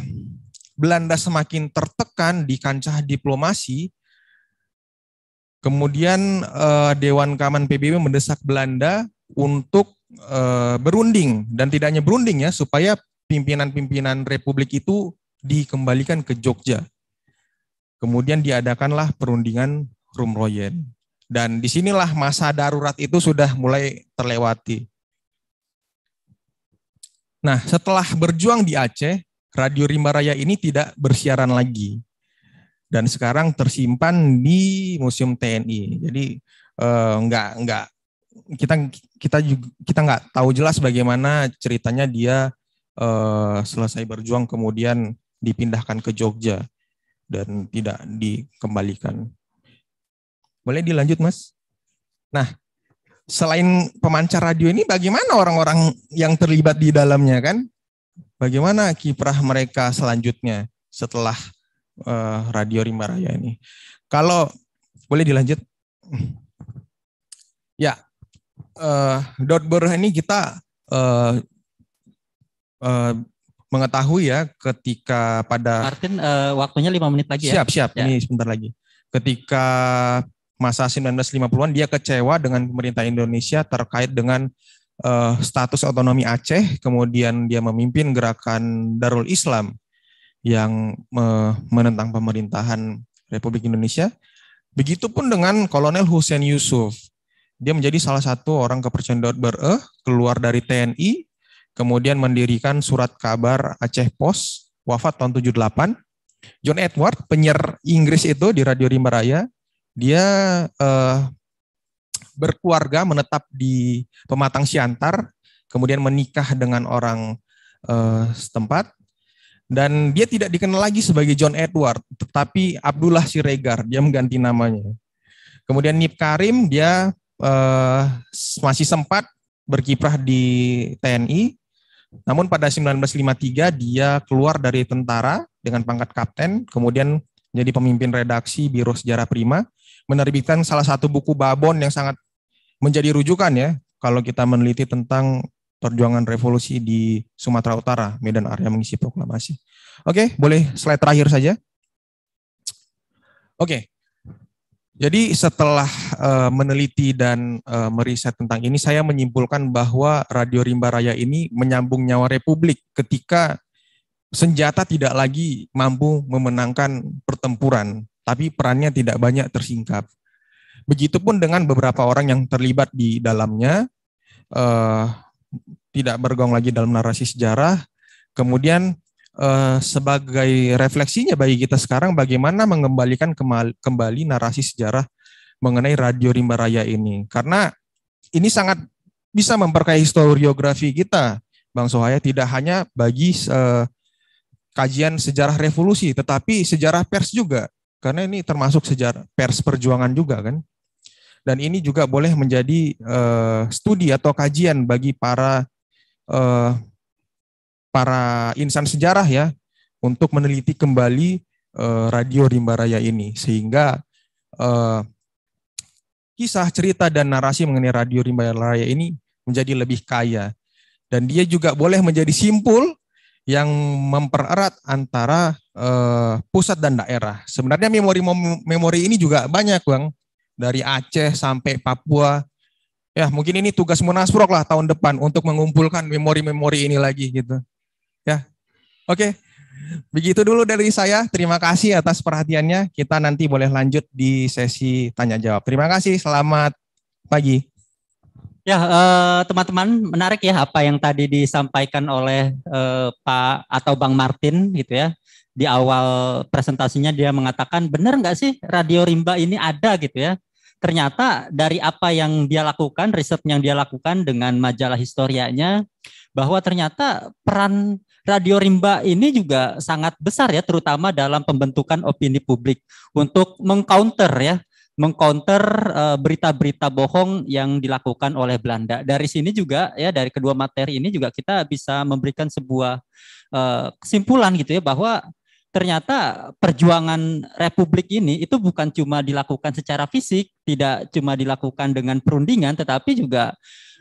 Belanda semakin tertekan di kancah diplomasi, kemudian eh, Dewan Kaman PBB mendesak Belanda untuk eh, berunding dan tidak hanya berunding ya supaya pimpinan-pimpinan Republik itu dikembalikan ke Jogja. Kemudian diadakanlah perundingan Rumroyen. Dan disinilah masa darurat itu sudah mulai terlewati. Nah, setelah berjuang di Aceh, Radio Rimba Raya ini tidak bersiaran lagi. Dan sekarang tersimpan di Museum TNI. Jadi eh, nggak nggak kita kita juga, kita nggak tahu jelas bagaimana ceritanya dia eh, selesai berjuang kemudian dipindahkan ke Jogja dan tidak dikembalikan. Boleh dilanjut, Mas? Nah, selain pemancar radio ini bagaimana orang-orang yang terlibat di dalamnya kan? Bagaimana kiprah mereka selanjutnya setelah uh, Radio Rima Raya ini? Kalau boleh dilanjut? Ya, uh, ini kita uh, uh, mengetahui ya ketika pada Martin uh, waktunya lima menit lagi siap, ya. Siap, siap. Ya. Ini sebentar lagi. Ketika masa 1950-an dia kecewa dengan pemerintah Indonesia terkait dengan uh, status otonomi Aceh, kemudian dia memimpin gerakan Darul Islam yang uh, menentang pemerintahan Republik Indonesia. Begitupun dengan Kolonel Hussein Yusuf. Dia menjadi salah satu orang kepercayaan Daud Bereh, keluar dari TNI, kemudian mendirikan surat kabar Aceh Pos, wafat tahun 78. John Edward, penyiar Inggris itu di Radio Rimba Raya, dia eh, berkeluarga menetap di Pematang Siantar, kemudian menikah dengan orang eh, setempat, dan dia tidak dikenal lagi sebagai John Edward, tetapi Abdullah Siregar, dia mengganti namanya. Kemudian Nip Karim, dia eh, masih sempat berkiprah di TNI, namun pada 1953 dia keluar dari tentara dengan pangkat kapten, kemudian menjadi pemimpin redaksi Biro Sejarah Prima, menerbitkan salah satu buku Babon yang sangat menjadi rujukan ya kalau kita meneliti tentang perjuangan revolusi di Sumatera Utara, Medan Area mengisi proklamasi. Oke, boleh slide terakhir saja. Oke, jadi setelah uh, meneliti dan uh, meriset tentang ini, saya menyimpulkan bahwa Radio Rimba Raya ini menyambung nyawa Republik ketika senjata tidak lagi mampu memenangkan pertempuran, tapi perannya tidak banyak tersingkap. Begitupun dengan beberapa orang yang terlibat di dalamnya, uh, tidak bergong lagi dalam narasi sejarah, kemudian uh, sebagai refleksinya bagi kita sekarang bagaimana mengembalikan kembali narasi sejarah mengenai Radio Rimba Raya ini. Karena ini sangat bisa memperkaya historiografi kita, Bang Sohaya, tidak hanya bagi uh, kajian sejarah revolusi, tetapi sejarah pers juga. Karena ini termasuk sejarah pers perjuangan juga kan. Dan ini juga boleh menjadi uh, studi atau kajian bagi para uh, para insan sejarah ya untuk meneliti kembali uh, radio Rimba Raya ini sehingga uh, kisah cerita dan narasi mengenai radio Rimba Raya ini menjadi lebih kaya dan dia juga boleh menjadi simpul yang mempererat antara uh, pusat dan daerah. Sebenarnya memori memori ini juga banyak, Bang. Dari Aceh sampai Papua. Ya, mungkin ini tugas Munasprok lah tahun depan untuk mengumpulkan memori-memori ini lagi gitu. Ya. Oke. Okay. Begitu dulu dari saya. Terima kasih atas perhatiannya. Kita nanti boleh
lanjut di sesi tanya jawab. Terima kasih. Selamat pagi. Ya, eh, teman-teman, eh, menarik ya apa yang tadi disampaikan oleh eh, Pak atau Bang Martin gitu ya. Di awal presentasinya dia mengatakan, benar nggak sih Radio Rimba ini ada gitu ya. Ternyata dari apa yang dia lakukan, riset yang dia lakukan dengan majalah historianya, bahwa ternyata peran radio rimba ini juga sangat besar ya, terutama dalam pembentukan opini publik untuk mengcounter ya, mengcounter eh, berita-berita bohong yang dilakukan oleh Belanda. Dari sini juga ya dari kedua materi ini juga kita bisa memberikan sebuah eh, kesimpulan gitu ya bahwa ternyata perjuangan republik ini itu bukan cuma dilakukan secara fisik, tidak cuma dilakukan dengan perundingan tetapi juga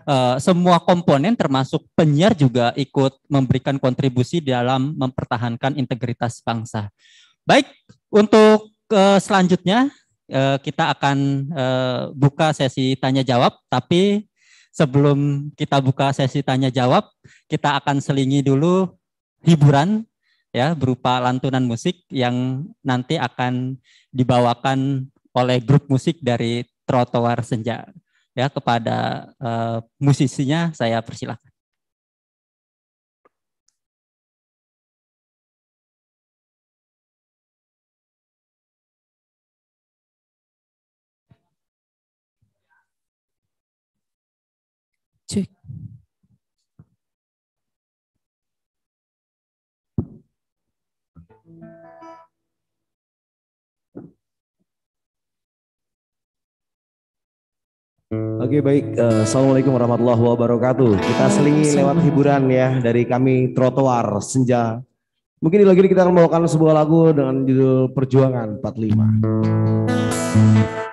Eh, semua komponen termasuk penyiar juga ikut memberikan kontribusi dalam mempertahankan integritas bangsa. Baik, untuk uh, selanjutnya uh, kita akan uh, buka sesi tanya jawab, tapi sebelum kita buka sesi tanya jawab, kita akan selingi dulu hiburan ya berupa lantunan musik yang nanti akan dibawakan oleh grup musik dari Trotoar Senja ya kepada uh, musisinya saya persilahkan.
Cek.
Oke baik, uh, Assalamualaikum warahmatullahi wabarakatuh. Kita selingi lewat hiburan ya dari kami trotoar senja. Mungkin di lagi kita akan membawakan sebuah lagu dengan judul Perjuangan 45.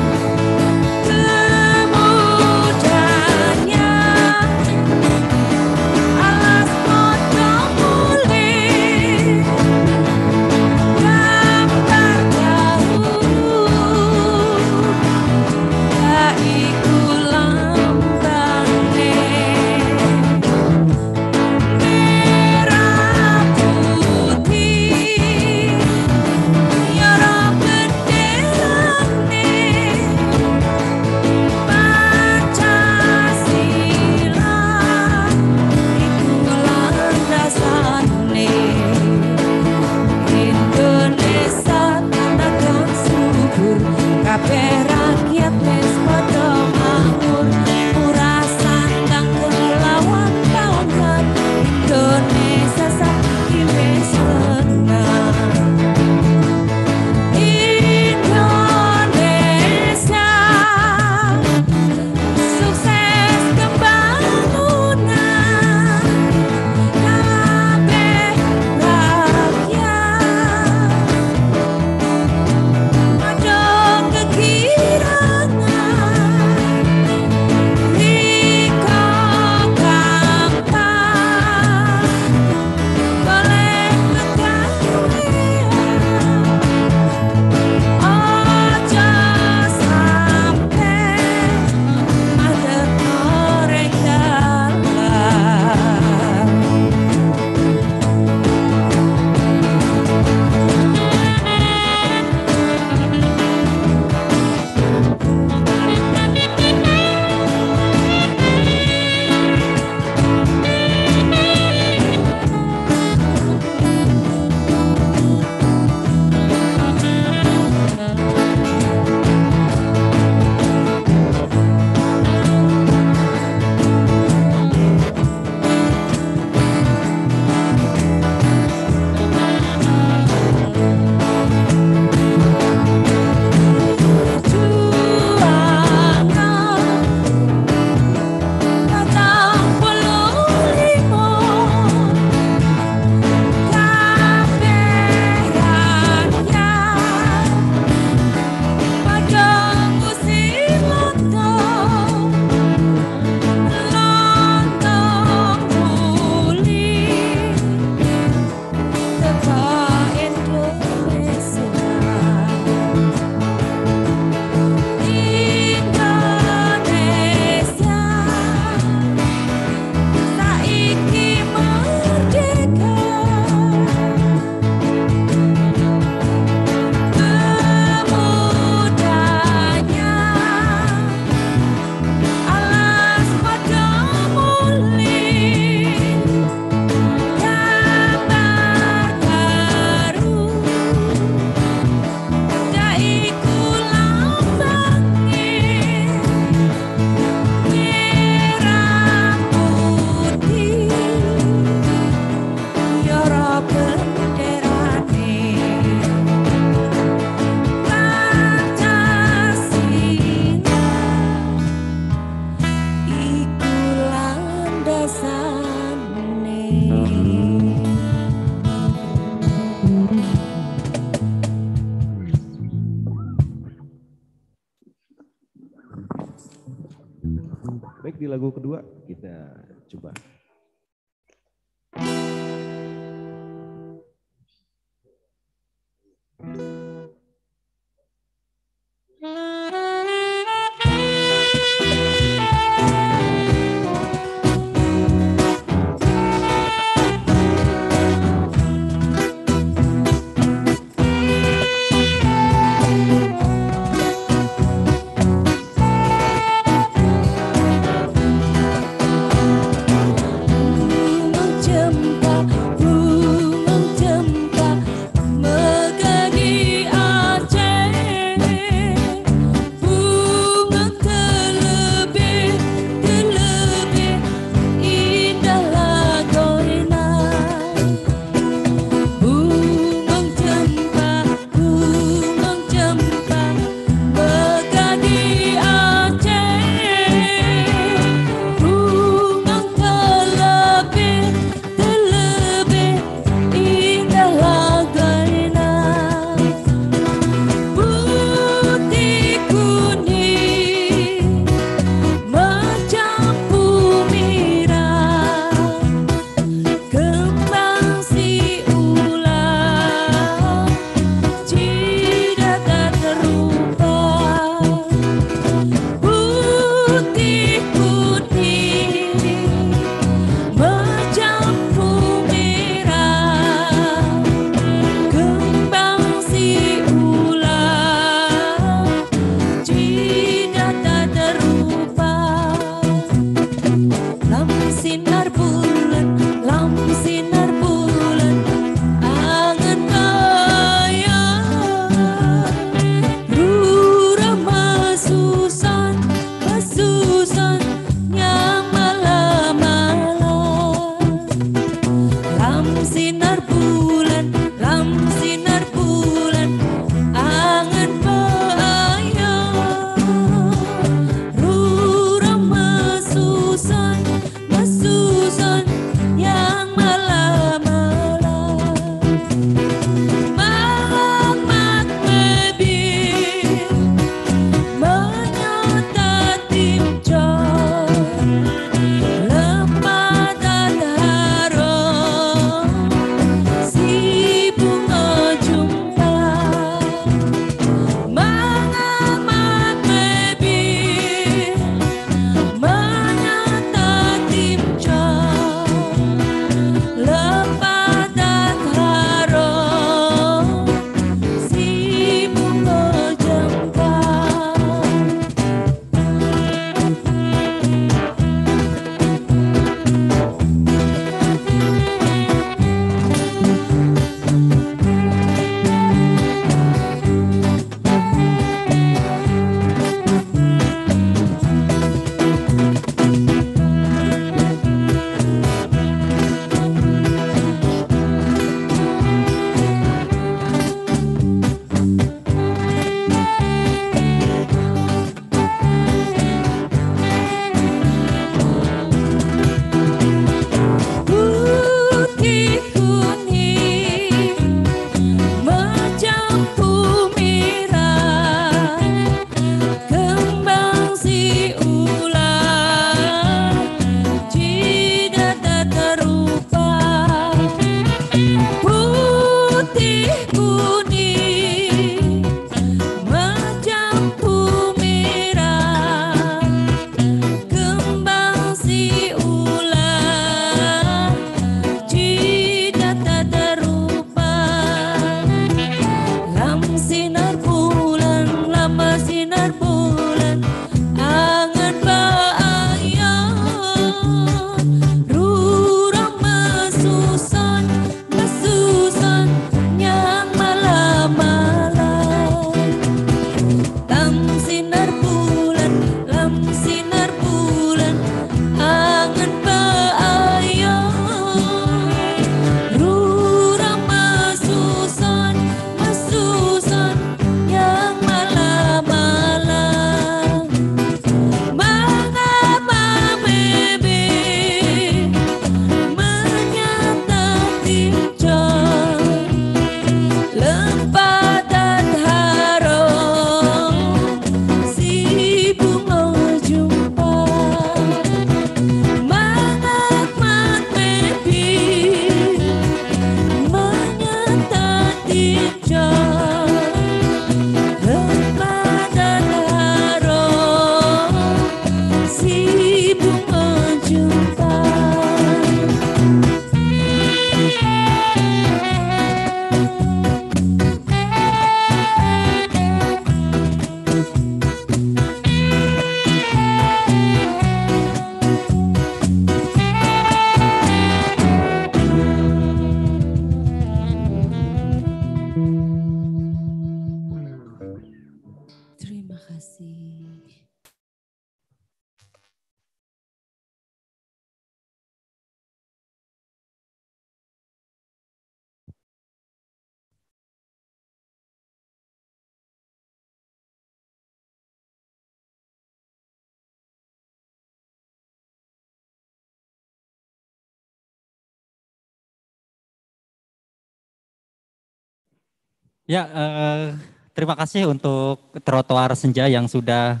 Ya, eh, terima kasih untuk trotoar senja yang sudah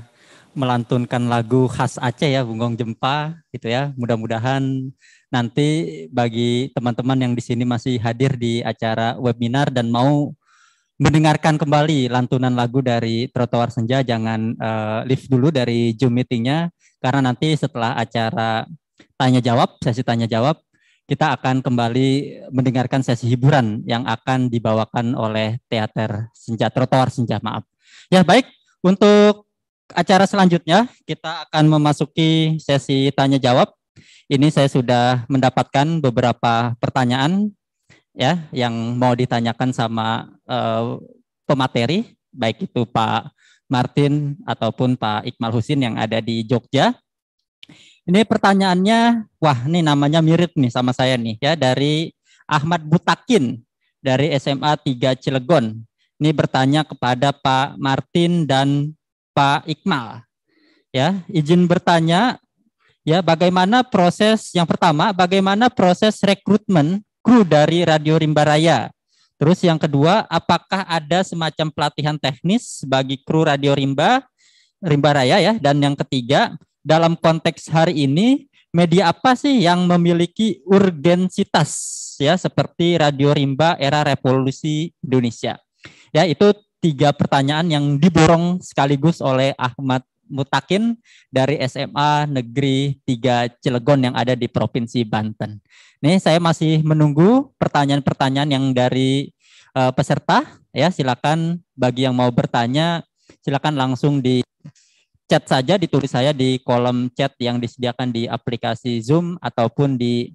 melantunkan lagu khas Aceh ya, Bunggong Jempa, gitu ya. Mudah-mudahan nanti bagi teman-teman yang di sini masih hadir di acara webinar dan mau mendengarkan kembali lantunan lagu dari trotoar senja, jangan eh, lift dulu dari Zoom meetingnya, karena nanti setelah acara tanya jawab, sesi tanya jawab, kita akan kembali mendengarkan sesi hiburan yang akan dibawakan oleh Teater Senja Trotoar Senja, maaf. Ya, baik. Untuk acara selanjutnya, kita akan memasuki sesi tanya jawab. Ini saya sudah mendapatkan beberapa pertanyaan ya yang mau ditanyakan sama uh, pemateri, baik itu Pak Martin ataupun Pak Iqbal Husin yang ada di Jogja ini pertanyaannya, wah ini namanya mirip nih sama saya nih ya dari Ahmad Butakin dari SMA 3 Cilegon. Ini bertanya kepada Pak Martin dan Pak Iqmal. Ya, izin bertanya ya bagaimana proses yang pertama, bagaimana proses rekrutmen kru dari Radio Rimba Raya? Terus yang kedua, apakah ada semacam pelatihan teknis bagi kru Radio Rimba Rimba Raya ya? Dan yang ketiga, dalam konteks hari ini media apa sih yang memiliki urgensitas ya seperti radio rimba era revolusi Indonesia. Ya, itu tiga pertanyaan yang diborong sekaligus oleh Ahmad Mutakin dari SMA Negeri 3 Cilegon yang ada di Provinsi Banten. Nih, saya masih menunggu pertanyaan-pertanyaan yang dari uh, peserta ya, silakan bagi yang mau bertanya silakan langsung di chat saja ditulis saya di kolom chat yang disediakan di aplikasi Zoom ataupun di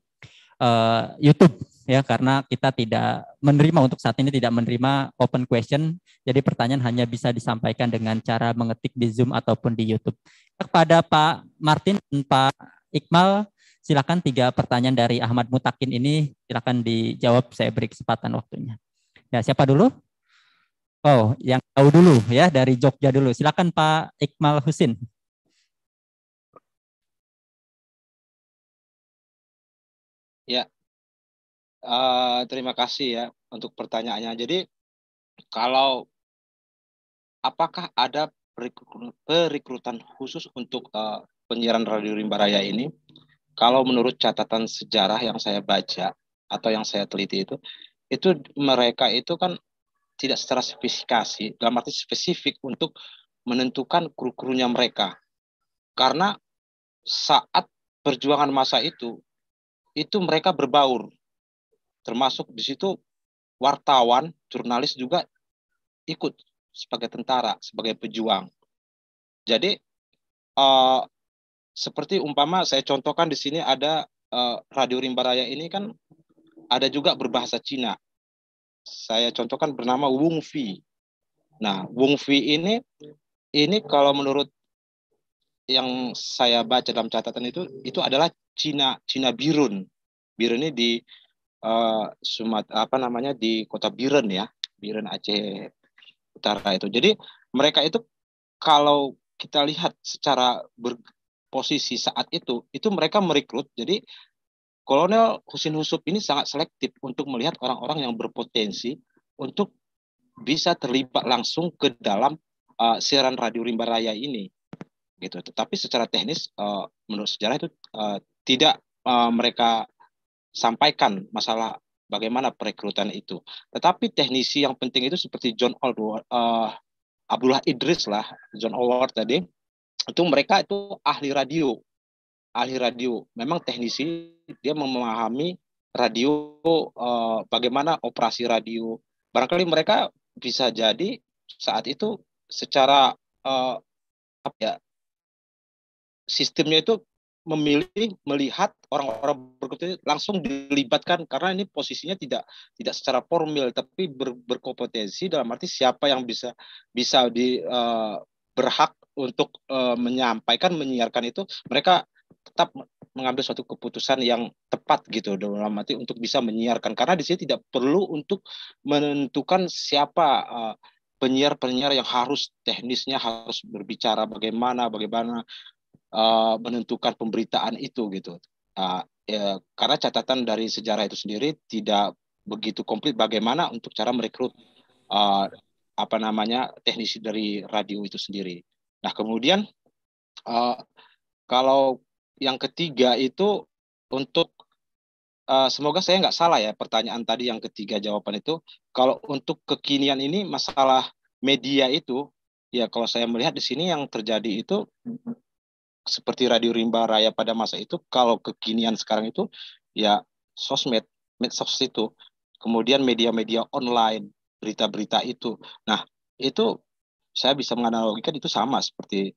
uh, YouTube ya karena kita tidak menerima untuk saat ini tidak menerima open question jadi pertanyaan hanya bisa disampaikan dengan cara mengetik di Zoom ataupun di YouTube kepada Pak Martin dan Pak Iqbal silakan tiga pertanyaan dari Ahmad Mutakin ini silakan dijawab saya beri kesempatan waktunya ya siapa dulu Oh, yang tahu dulu ya dari Jogja dulu. Silakan Pak Ikmal
Husin. Ya, uh, terima kasih ya untuk pertanyaannya. Jadi kalau apakah ada
perekrutan khusus untuk uh, penyiaran radio Rimba Raya ini? Kalau menurut catatan sejarah yang saya baca atau yang saya teliti itu, itu mereka itu kan tidak secara spesifikasi dalam arti spesifik untuk menentukan kru-krunya mereka karena saat perjuangan masa itu itu mereka berbaur termasuk di situ wartawan jurnalis juga ikut sebagai tentara sebagai pejuang jadi uh, seperti umpama saya contohkan di sini ada uh, radio Rimbaraya ini kan ada juga berbahasa Cina saya contohkan bernama Wung Fi. Nah, Wung Fi ini ini kalau menurut yang saya baca dalam catatan itu itu adalah Cina Cina Birun. Birun ini di uh, Sumat apa namanya di kota Birun ya, Birun Aceh Utara itu. Jadi mereka itu kalau kita lihat secara posisi saat itu itu mereka merekrut jadi Kolonel Husin Husup ini sangat selektif untuk melihat orang-orang yang berpotensi untuk bisa terlibat langsung ke dalam uh, siaran radio Rimba Raya ini. Gitu. Tetapi secara teknis uh, menurut sejarah itu uh, tidak uh, mereka sampaikan masalah bagaimana perekrutan itu. Tetapi teknisi yang penting itu seperti John Allward, uh, Abdullah Idris lah, John Allward tadi, itu mereka itu ahli radio ahli radio. Memang teknisi dia memahami radio eh, bagaimana operasi radio. Barangkali mereka bisa jadi saat itu secara eh, apa ya sistemnya itu memilih melihat orang-orang berkompetensi langsung dilibatkan karena ini posisinya tidak tidak secara formal tapi ber, berkompetensi dalam arti siapa yang bisa bisa di uh, berhak untuk uh, menyampaikan menyiarkan itu mereka tetap mengambil suatu keputusan yang tepat gitu dalam arti untuk bisa menyiarkan karena di sini tidak perlu untuk menentukan siapa eh, penyiar-penyiar yang harus teknisnya harus berbicara bagaimana bagaimana uh, menentukan pemberitaan itu gitu uh, ya, karena catatan dari sejarah itu sendiri tidak begitu komplit bagaimana untuk cara merekrut uh, apa namanya teknisi dari radio itu sendiri nah kemudian uh, kalau yang ketiga itu untuk uh, semoga saya nggak salah ya pertanyaan tadi yang ketiga jawaban itu kalau untuk kekinian ini masalah media itu ya kalau saya melihat di sini yang terjadi itu seperti radio rimba raya pada masa itu kalau kekinian sekarang itu ya sosmed medsos itu kemudian media-media online berita-berita itu nah itu saya bisa menganalogikan itu sama seperti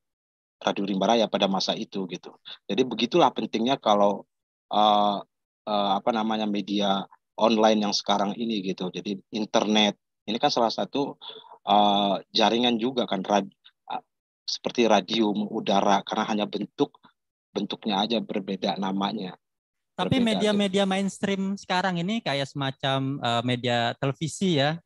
Radio Rimbaraya pada masa itu gitu. Jadi begitulah pentingnya kalau uh, uh, apa namanya media online yang sekarang ini gitu. Jadi internet ini kan salah satu uh, jaringan juga kan rad, uh, seperti radio udara karena hanya bentuk bentuknya aja berbeda namanya.
Tapi gitu. media-media media mainstream sekarang ini kayak semacam uh, media televisi ya,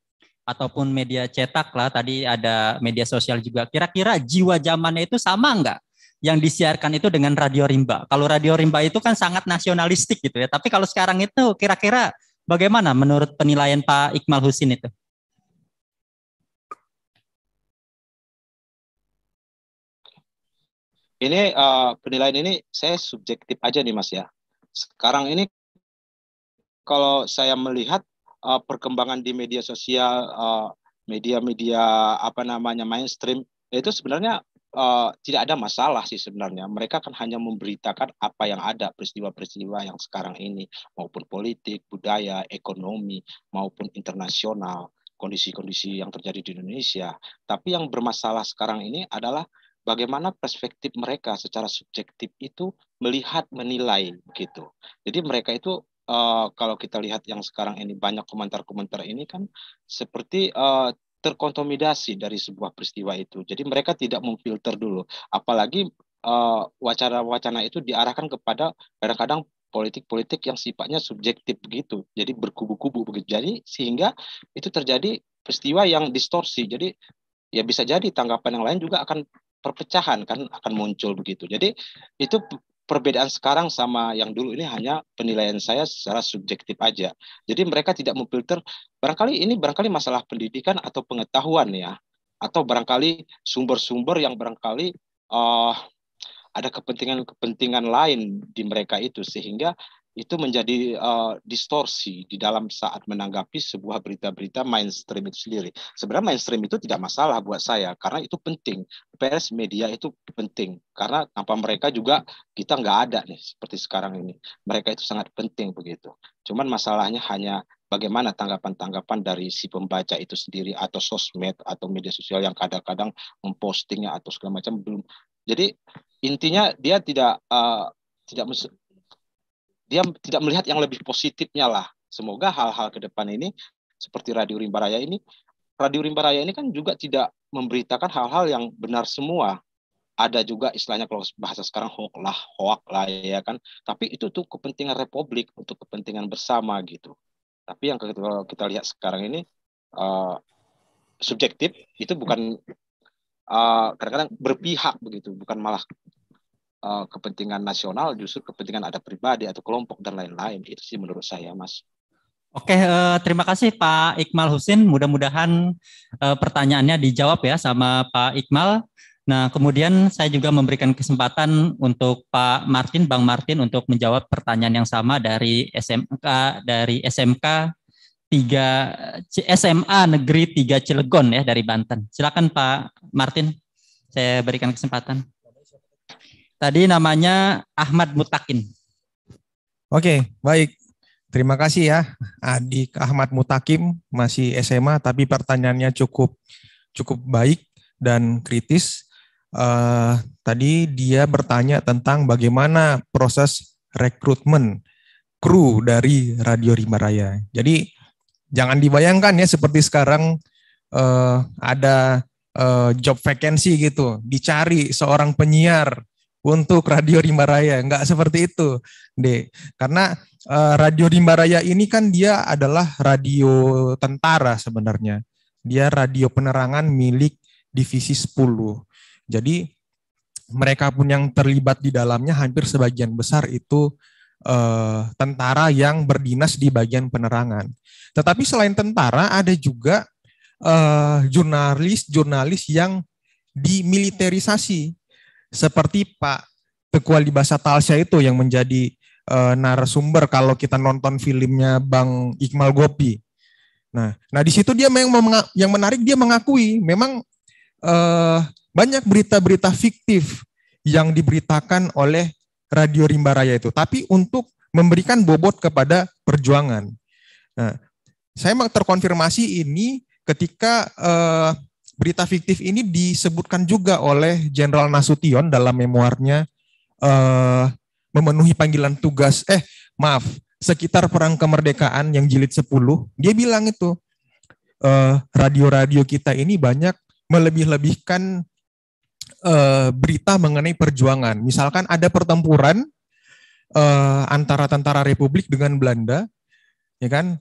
ataupun media cetak lah tadi ada media sosial juga kira-kira jiwa zamannya itu sama nggak yang disiarkan itu dengan radio rimba kalau radio rimba itu kan sangat nasionalistik gitu ya tapi kalau sekarang itu kira-kira bagaimana menurut penilaian Pak Iqmal Husin itu
ini uh, penilaian ini saya subjektif aja nih mas ya sekarang
ini kalau saya melihat uh, perkembangan di media sosial, eh, media-media uh, apa namanya mainstream, ya itu sebenarnya uh, tidak ada masalah sih sebenarnya. Mereka kan hanya memberitakan apa yang ada peristiwa-peristiwa yang sekarang ini, maupun politik, budaya, ekonomi, maupun internasional, kondisi-kondisi yang terjadi di Indonesia. Tapi yang bermasalah sekarang ini adalah bagaimana perspektif mereka secara subjektif itu melihat, menilai begitu. Jadi mereka itu uh, kalau kita lihat yang sekarang ini banyak komentar-komentar ini kan seperti uh, eh, terkontaminasi dari sebuah peristiwa itu. Jadi mereka tidak memfilter dulu, apalagi eh, wacana-wacana uh, itu diarahkan kepada kadang-kadang politik-politik yang sifatnya subjektif begitu. Jadi berkubu-kubu begitu. Jadi sehingga itu terjadi peristiwa yang distorsi. Jadi ya bisa jadi tanggapan yang lain juga akan perpecahan kan akan muncul begitu. Jadi itu perbedaan sekarang sama yang dulu ini hanya penilaian saya secara subjektif aja. Jadi mereka tidak memfilter barangkali ini barangkali masalah pendidikan atau pengetahuan ya atau barangkali sumber-sumber yang barangkali uh, ada kepentingan-kepentingan lain di mereka itu sehingga itu menjadi uh, distorsi di dalam saat menanggapi sebuah berita-berita mainstream itu sendiri. Sebenarnya mainstream itu tidak masalah buat saya karena itu penting. PS media itu penting karena tanpa mereka juga kita nggak ada nih seperti sekarang ini. Mereka itu sangat penting begitu. Cuman masalahnya hanya bagaimana tanggapan-tanggapan dari si pembaca itu sendiri atau sosmed atau media sosial yang kadang-kadang mempostingnya atau segala macam belum. Jadi intinya dia tidak uh, tidak dia tidak melihat yang lebih positifnya lah. Semoga hal-hal ke depan ini seperti Radio Rimba Raya ini, Radio Rimba Raya ini kan juga tidak memberitakan hal-hal yang benar semua. Ada juga istilahnya kalau bahasa sekarang hoax lah, hoax lah ya kan. Tapi itu tuh kepentingan republik untuk kepentingan bersama gitu. Tapi yang kita, kita lihat sekarang ini uh, subjektif itu bukan eh, kadang-kadang uh, kadang -kadang berpihak begitu, bukan malah Eh, kepentingan nasional justru kepentingan ada pribadi atau kelompok dan lain-lain itu sih menurut saya mas
Oke, eh, terima kasih Pak Iqmal Husin. Mudah-mudahan eh, pertanyaannya dijawab ya sama Pak Iqmal. Nah, kemudian saya juga memberikan kesempatan untuk Pak Martin, Bang Martin untuk menjawab pertanyaan yang sama dari SMK dari SMK 3 SMA Negeri 3 Cilegon ya dari Banten. Silakan Pak Martin. Saya berikan kesempatan. Tadi namanya Ahmad Mutakin.
Oke, baik. Terima kasih ya adik Ahmad Mutakim masih SMA tapi pertanyaannya cukup cukup baik dan kritis. Uh, tadi dia bertanya tentang bagaimana proses rekrutmen kru dari Radio Rima Raya. Jadi jangan dibayangkan ya seperti sekarang uh, ada uh, job vacancy gitu, dicari seorang penyiar untuk Radio Rimba Raya. Nggak seperti itu, Dek. Karena uh, Radio Rimba Raya ini kan dia adalah radio tentara sebenarnya. Dia radio penerangan milik Divisi 10. Jadi mereka pun yang terlibat di dalamnya hampir sebagian besar itu uh, tentara yang berdinas di bagian penerangan. Tetapi selain tentara ada juga eh, jurnalis-jurnalis uh, yang dimiliterisasi seperti Pak Teku di Basa Talsya itu yang menjadi uh, narasumber kalau kita nonton filmnya Bang Iqmal Gopi. Nah, nah di situ dia yang yang menarik dia mengakui memang uh, banyak berita-berita fiktif yang diberitakan oleh Radio Rimba Raya itu, tapi untuk memberikan bobot kepada perjuangan. Nah, saya terkonfirmasi ini ketika uh, berita fiktif ini disebutkan juga oleh Jenderal Nasution dalam memoirnya uh, eh, memenuhi panggilan tugas eh maaf sekitar perang kemerdekaan yang jilid 10 dia bilang itu eh, radio-radio uh, kita ini banyak melebih-lebihkan uh, berita mengenai perjuangan misalkan ada pertempuran uh, antara tentara Republik dengan Belanda ya kan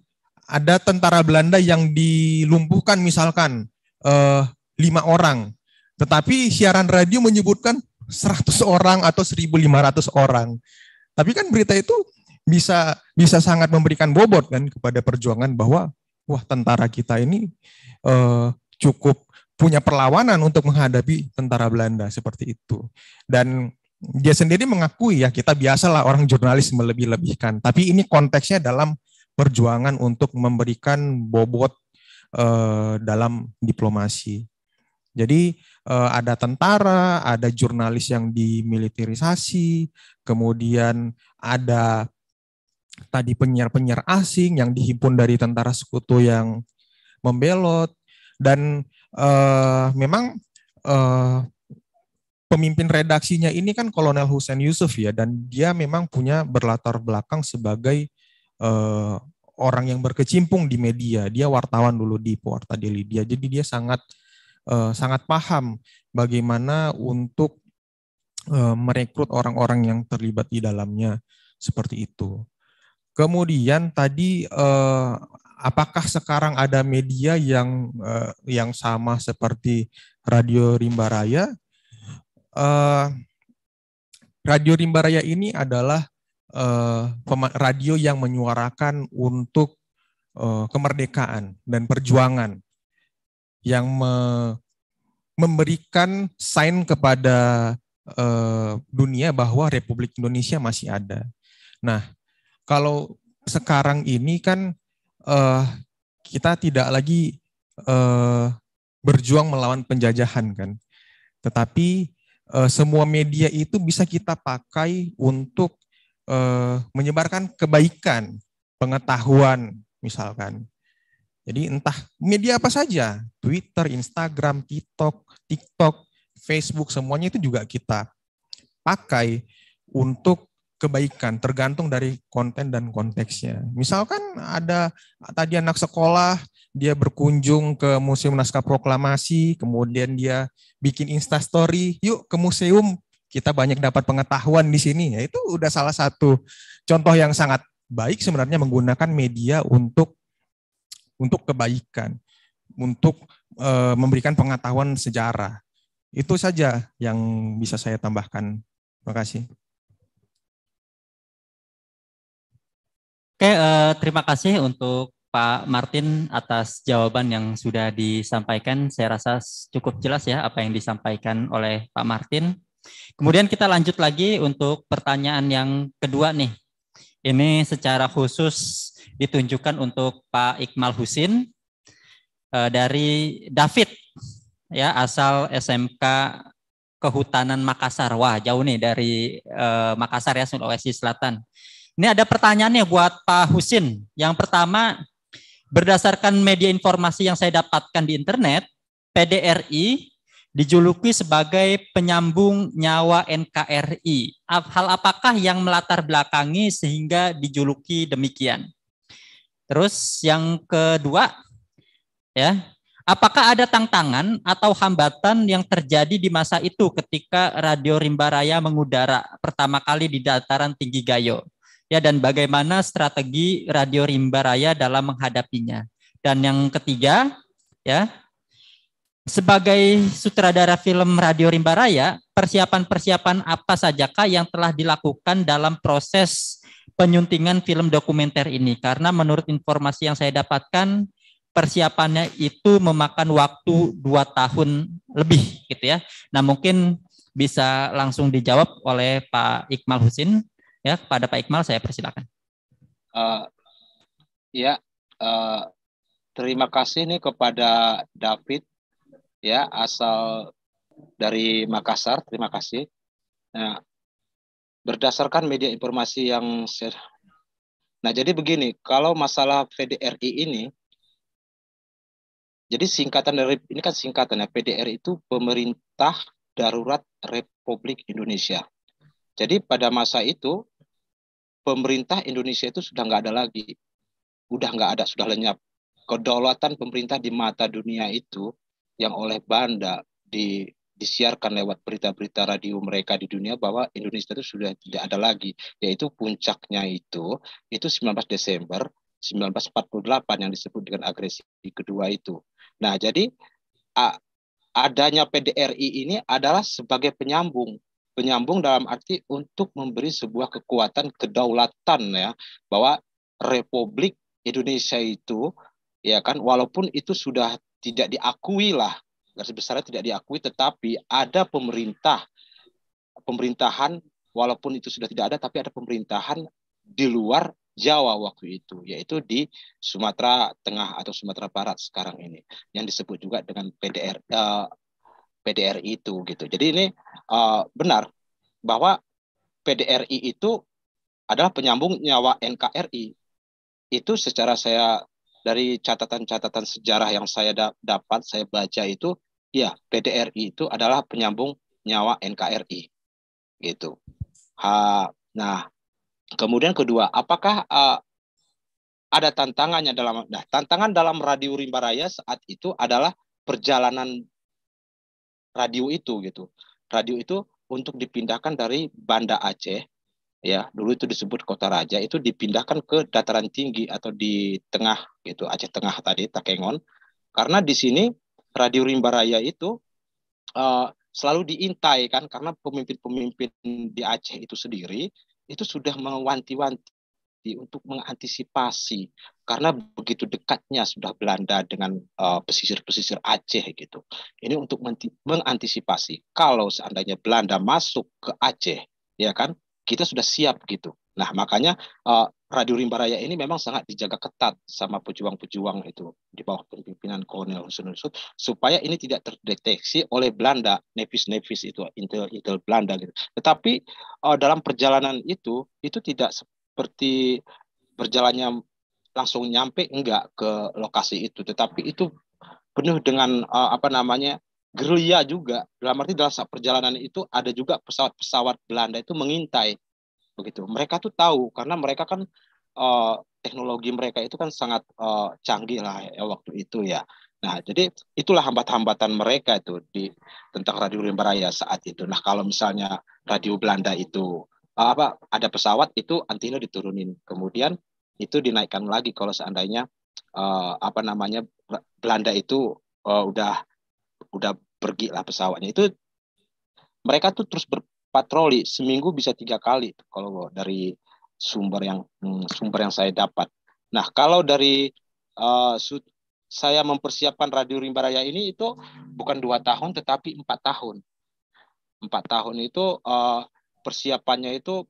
ada tentara Belanda yang dilumpuhkan misalkan uh, lima orang. Tetapi siaran radio menyebutkan 100 orang atau 1.500 orang. Tapi kan berita itu bisa bisa sangat memberikan bobot kan kepada perjuangan bahwa wah tentara kita ini uh, cukup punya perlawanan untuk menghadapi tentara Belanda seperti itu. Dan dia sendiri mengakui ya kita biasalah orang jurnalis melebih-lebihkan. Tapi ini konteksnya dalam perjuangan untuk memberikan bobot Eh, dalam diplomasi. Jadi eh, ada tentara, ada jurnalis yang dimiliterisasi, kemudian ada tadi penyiar-penyiar asing yang dihimpun dari tentara sekutu yang membelot dan uh, memang uh, pemimpin redaksinya ini kan Kolonel Hussein Yusuf ya dan dia memang punya berlatar belakang sebagai uh, orang yang berkecimpung di media. Dia wartawan dulu di Pewarta Daily dia. Jadi dia sangat uh, sangat paham bagaimana untuk uh, merekrut orang-orang yang terlibat di dalamnya seperti itu. Kemudian tadi uh, apakah sekarang ada media yang uh, yang sama seperti Radio Rimba Raya? Uh, Radio Rimba Raya ini adalah uh, radio yang menyuarakan untuk eh, kemerdekaan dan perjuangan yang me memberikan sign kepada eh, dunia bahwa Republik Indonesia masih ada. Nah, kalau sekarang ini kan kita tidak lagi berjuang melawan penjajahan kan, tetapi semua media itu bisa kita pakai untuk eh, menyebarkan kebaikan, pengetahuan misalkan. Jadi entah media apa saja, Twitter, Instagram, TikTok, TikTok, Facebook, semuanya itu juga kita pakai untuk kebaikan tergantung dari konten dan konteksnya. Misalkan ada tadi anak sekolah dia berkunjung ke Museum Naskah Proklamasi, kemudian dia bikin insta story yuk ke museum kita banyak dapat pengetahuan di sini. Ya, itu udah salah satu contoh yang sangat baik sebenarnya menggunakan media untuk untuk kebaikan, untuk e, memberikan pengetahuan sejarah. Itu saja yang bisa saya
tambahkan. Terima kasih. Oke, e, terima kasih untuk Pak Martin atas jawaban yang sudah disampaikan. Saya rasa cukup jelas ya apa yang disampaikan oleh Pak Martin. Kemudian kita lanjut lagi untuk pertanyaan yang kedua nih. Ini secara khusus ditunjukkan untuk Pak Iqmal Husin eh, dari David ya asal SMK Kehutanan Makassar. Wah, jauh nih dari eh, Makassar ya Sulawesi Selatan. Ini ada pertanyaannya buat Pak Husin. Yang pertama, berdasarkan media informasi yang saya dapatkan di internet, PDRI dijuluki sebagai penyambung nyawa NKRI. Hal apakah yang melatar belakangi sehingga dijuluki demikian? Terus yang kedua, ya, apakah ada tantangan atau hambatan yang terjadi di masa itu ketika Radio Rimba Raya mengudara pertama kali di dataran tinggi Gayo? Ya, dan bagaimana strategi Radio Rimba Raya dalam menghadapinya? Dan yang ketiga, ya, sebagai sutradara film Radio Rimba Raya, persiapan-persiapan apa sajakah yang telah dilakukan dalam proses penyuntingan film dokumenter ini? Karena menurut informasi yang saya dapatkan, persiapannya itu memakan waktu dua tahun lebih gitu ya. Nah mungkin bisa langsung dijawab oleh Pak Iqbal Husin. Ya, kepada Pak Iqbal saya persilakan.
Uh, ya, uh, terima kasih nih kepada David ya asal dari Makassar. Terima kasih. Nah, berdasarkan media informasi yang saya... Nah, jadi begini, kalau masalah PDRI ini jadi singkatan dari ini kan singkatan ya PDRI itu Pemerintah Darurat Republik Indonesia. Jadi pada masa itu pemerintah Indonesia itu sudah nggak ada lagi, udah nggak ada, sudah lenyap. Kedaulatan pemerintah di mata dunia itu yang oleh Banda di disiarkan lewat berita-berita radio mereka di dunia bahwa Indonesia itu sudah tidak ada lagi yaitu puncaknya itu itu 19 Desember 1948 yang disebut dengan agresi kedua itu. Nah, jadi adanya PDRI ini adalah sebagai penyambung penyambung dalam arti untuk memberi sebuah kekuatan kedaulatan ya bahwa Republik Indonesia itu ya kan walaupun itu sudah tidak diakui lah garis besarnya tidak diakui tetapi ada pemerintah pemerintahan walaupun itu sudah tidak ada tapi ada pemerintahan di luar Jawa waktu itu yaitu di Sumatera Tengah atau Sumatera Barat sekarang ini yang disebut juga dengan PDR uh, eh, PDRI itu gitu jadi ini uh, benar bahwa PDRI itu adalah penyambung nyawa NKRI itu secara saya dari catatan-catatan sejarah yang saya da dapat, saya baca itu, ya PDRI itu adalah penyambung nyawa NKRI, gitu. Ha, nah, kemudian kedua, apakah uh, ada tantangannya dalam, nah tantangan dalam radio Rimba Raya saat itu adalah perjalanan radio itu, gitu. Radio itu untuk dipindahkan dari Banda Aceh ya dulu itu disebut kota raja itu dipindahkan ke dataran tinggi atau di tengah gitu Aceh Tengah tadi Takengon karena di sini Radio Rimba Raya itu uh, selalu diintai kan karena pemimpin-pemimpin di Aceh itu sendiri itu sudah mewanti-wanti untuk mengantisipasi karena begitu dekatnya sudah Belanda dengan eh, pesisir-pesisir uh, pesisir -pesisir Aceh gitu. Ini untuk mengantisipasi kalau seandainya Belanda masuk ke Aceh, ya kan? kita sudah siap gitu. Nah makanya uh, eh, Radio Rimba Raya ini memang sangat dijaga ketat sama pejuang-pejuang itu di bawah pimpinan Kolonel Husein supaya ini tidak terdeteksi oleh Belanda, nevis-nevis itu intel intel Belanda gitu. Tetapi uh, dalam perjalanan itu itu tidak seperti berjalannya langsung nyampe enggak ke lokasi itu, tetapi itu penuh dengan uh, apa namanya gerilya juga dalam arti dalam perjalanan itu ada juga pesawat-pesawat Belanda itu mengintai begitu mereka tuh tahu karena mereka kan uh, teknologi mereka itu kan sangat uh, canggih lah ya waktu itu ya nah jadi itulah hambat-hambatan mereka itu di tentang radio rimba saat itu nah kalau misalnya radio Belanda itu uh, apa ada pesawat itu antena diturunin kemudian itu dinaikkan lagi kalau seandainya uh, apa namanya Belanda itu uh, udah udah pergi lah pesawatnya itu mereka tuh terus berpatroli seminggu bisa tiga kali kalau dari sumber yang hmm, sumber yang saya dapat. Nah kalau dari uh, saya mempersiapkan radio Rimba Raya ini itu bukan dua tahun tetapi empat tahun. Empat tahun itu uh, persiapannya itu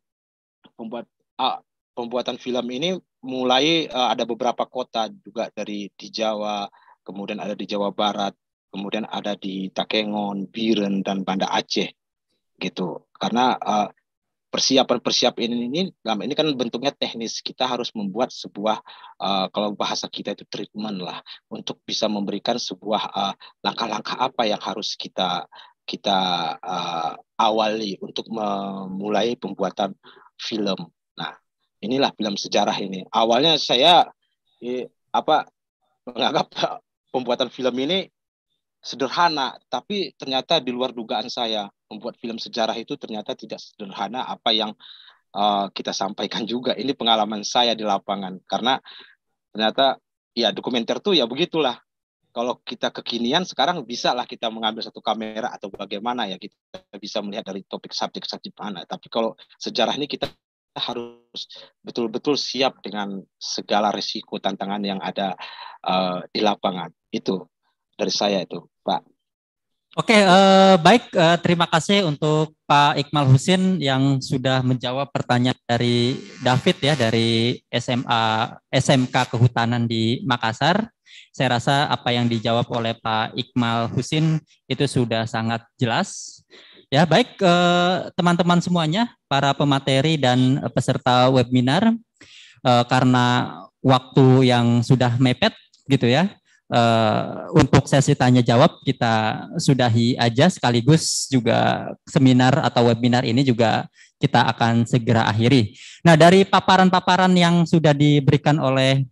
pembuat uh, pembuatan film ini mulai uh, ada beberapa kota juga dari di Jawa, kemudian ada di Jawa Barat, kemudian ada di Takengon, Biren dan Banda Aceh gitu. Karena uh, persiapan-persiapan ini, ini ini kan bentuknya teknis. Kita harus membuat sebuah uh, kalau bahasa kita itu treatment lah untuk bisa memberikan sebuah langkah eh, langkah-langkah apa yang harus kita kita uh, awali untuk memulai pembuatan film. Nah, inilah film sejarah ini. Awalnya saya eh, apa menganggap pembuatan film ini sederhana, tapi ternyata di luar dugaan saya membuat film sejarah itu ternyata tidak sederhana apa yang uh, kita sampaikan juga. Ini pengalaman saya di lapangan karena ternyata ya dokumenter tuh ya begitulah. Kalau kita kekinian sekarang bisa lah kita mengambil satu kamera atau bagaimana ya kita bisa melihat dari topik subjek-subjek mana. Tapi kalau sejarah ini kita harus betul-betul siap dengan segala risiko tantangan yang ada uh, di lapangan itu dari saya itu, Pak.
Oke, okay, eh, baik. Eh, terima kasih untuk Pak Iqmal Husin yang sudah menjawab pertanyaan dari David ya dari SMA SMK Kehutanan di Makassar. Saya rasa apa yang dijawab oleh Pak Iqmal Husin itu sudah sangat jelas. Ya, baik eh, teman-teman eh, semuanya, para pemateri dan peserta webinar, eh, karena waktu yang sudah mepet gitu ya. Eh, untuk sesi tanya jawab kita sudahi aja sekaligus juga seminar atau webinar ini juga kita akan segera akhiri. Nah, dari paparan-paparan yang sudah diberikan oleh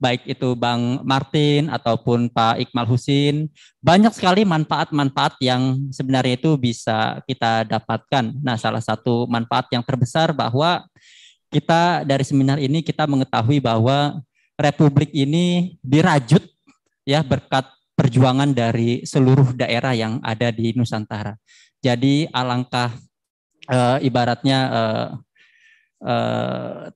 baik itu Bang Martin ataupun Pak Iqmal Husin, banyak sekali manfaat-manfaat yang sebenarnya itu bisa kita dapatkan. Nah, salah satu manfaat yang terbesar bahwa kita dari seminar ini kita mengetahui bahwa republik ini dirajut ya berkat perjuangan dari seluruh daerah yang ada di Nusantara. Jadi alangkah e, ibaratnya e, e,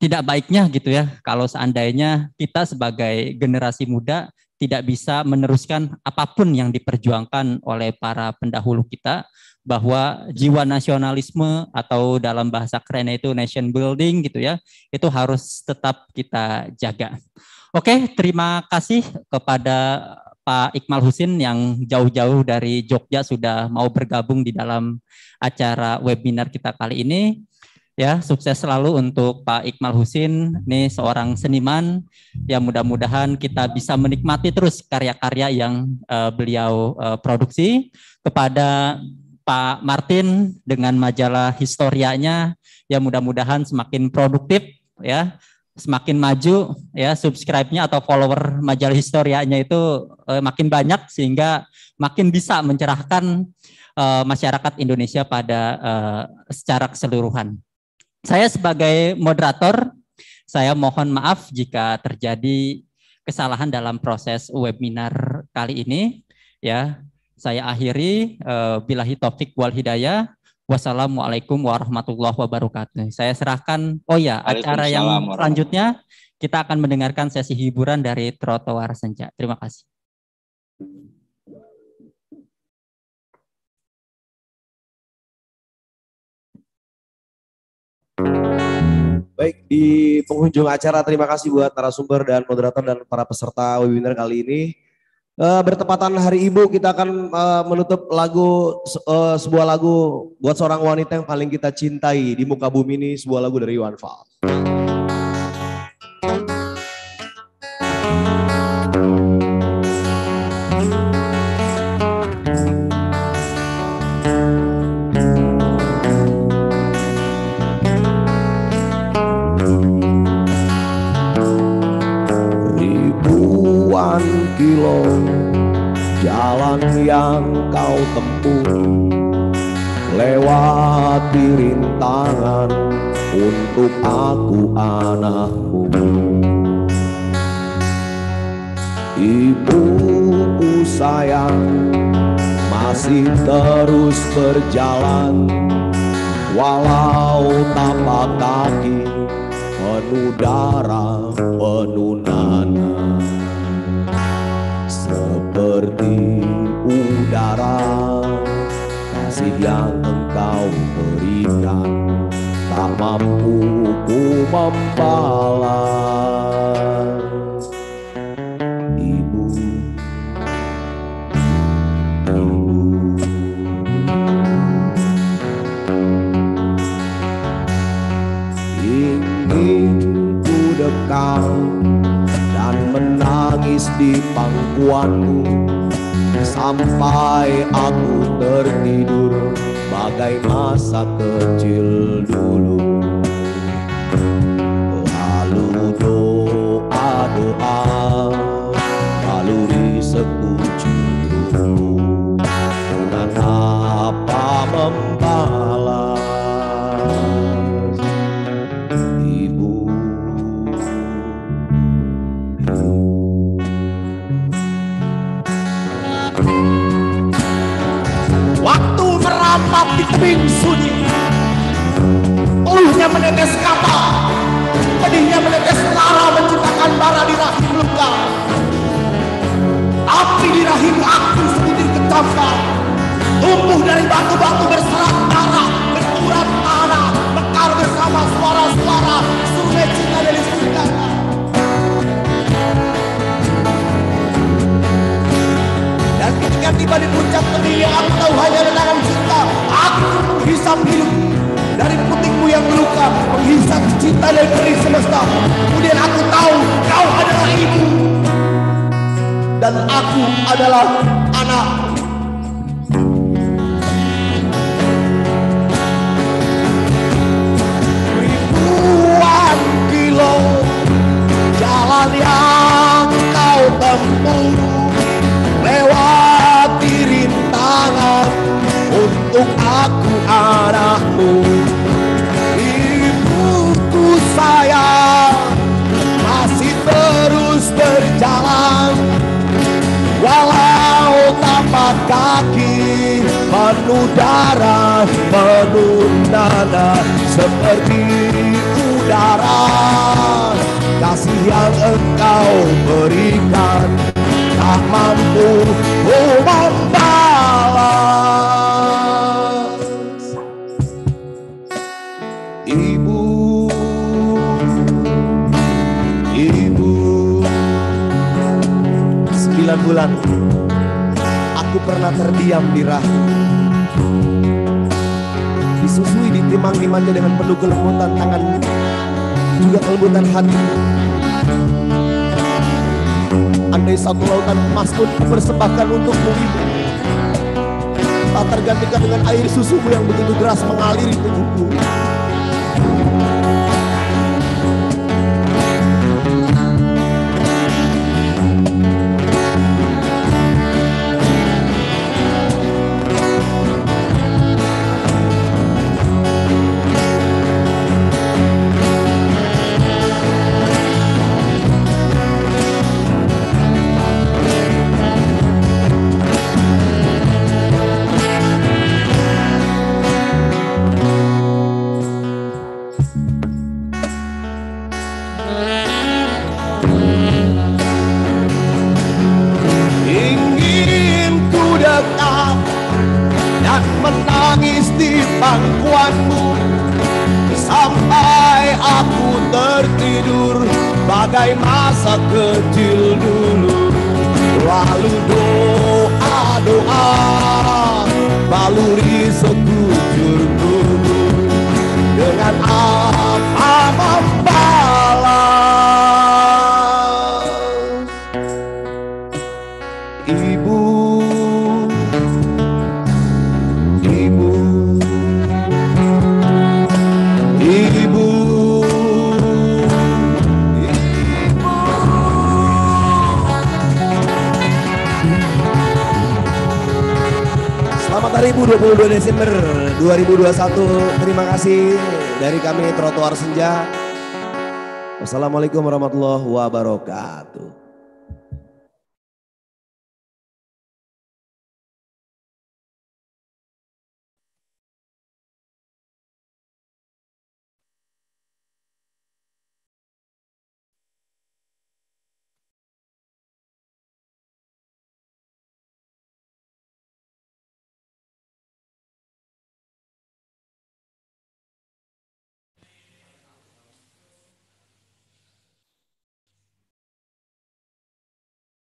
tidak baiknya gitu ya kalau seandainya kita sebagai generasi muda tidak bisa meneruskan apapun yang diperjuangkan oleh para pendahulu kita bahwa jiwa nasionalisme atau dalam bahasa kerennya itu nation building gitu ya itu harus tetap kita jaga. Oke, terima kasih kepada Pak Iqmal Husin yang jauh-jauh dari Jogja sudah mau bergabung di dalam acara webinar kita kali ini. Ya, sukses selalu untuk Pak Iqmal Husin, ini seorang seniman yang mudah-mudahan kita bisa menikmati terus karya-karya yang uh, beliau uh, produksi. Kepada Pak Martin dengan majalah historianya, ya mudah-mudahan semakin produktif ya semakin maju ya subscribe-nya atau follower majalah historianya itu eh, makin banyak sehingga makin bisa mencerahkan eh, masyarakat Indonesia pada eh, secara keseluruhan. Saya sebagai moderator saya mohon maaf jika terjadi kesalahan dalam proses webinar kali ini ya. Saya akhiri bila bilahi taufik wal hidayah. Wassalamualaikum warahmatullahi wabarakatuh. Saya serahkan, oh ya, acara yang selanjutnya kita akan mendengarkan sesi hiburan dari Trotoar Senja. Terima kasih.
Baik, di penghujung acara terima kasih buat narasumber dan moderator dan para peserta webinar kali ini uh, bertepatan hari ibu kita akan uh, menutup lagu uh, sebuah lagu buat seorang wanita yang paling kita cintai di muka bumi ini sebuah lagu dari Iwan Fals. jalan yang kau tempuh Lewati rintangan untuk aku anakku Ibuku sayang masih terus berjalan Walau tapak kaki penuh darah penuh nanah Seperti darah Kasih yang engkau berikan Tak mampu ku membalas Ibu Ibu Ingin ku dekat Dan menangis di pangkuanmu sampai aku tertidur bagai masa kecil dulu lalu doa doa lalu di sekujur dengan apa mem Tapi ping sunyi Uluhnya menetes kata Pedihnya menetes lara menciptakan bara di rahim luka
Api di rahim aku
sendiri kecamkan Tumbuh dari batu-batu berserat darah Berturat tanah Mekar bersama suara-suara yang tiba di puncak aku tahu hanya lenangan cinta Aku menghisap hidup Dari putikmu yang luka Menghisap cinta dari perih semesta
Kemudian aku tahu kau adalah
ibu Dan aku adalah anak Ribuan kilo Jalan yang untuk aku arahmu Ibuku sayang masih terus berjalan Walau tapak kaki penuh darah penuh nada Seperti udara kasih yang engkau berikan Tak mampu pernah terdiam di rahim Disusui ditimang timangnya dengan penuh kelembutan tangan Juga kelembutan hati Andai satu lautan emas pun persembahkan untukmu ibu Tak tergantikan dengan air susumu yang begitu deras mengalir di tubuhku 2021. Terima kasih dari kami Trotoar Senja. Wassalamualaikum warahmatullahi wabarakatuh.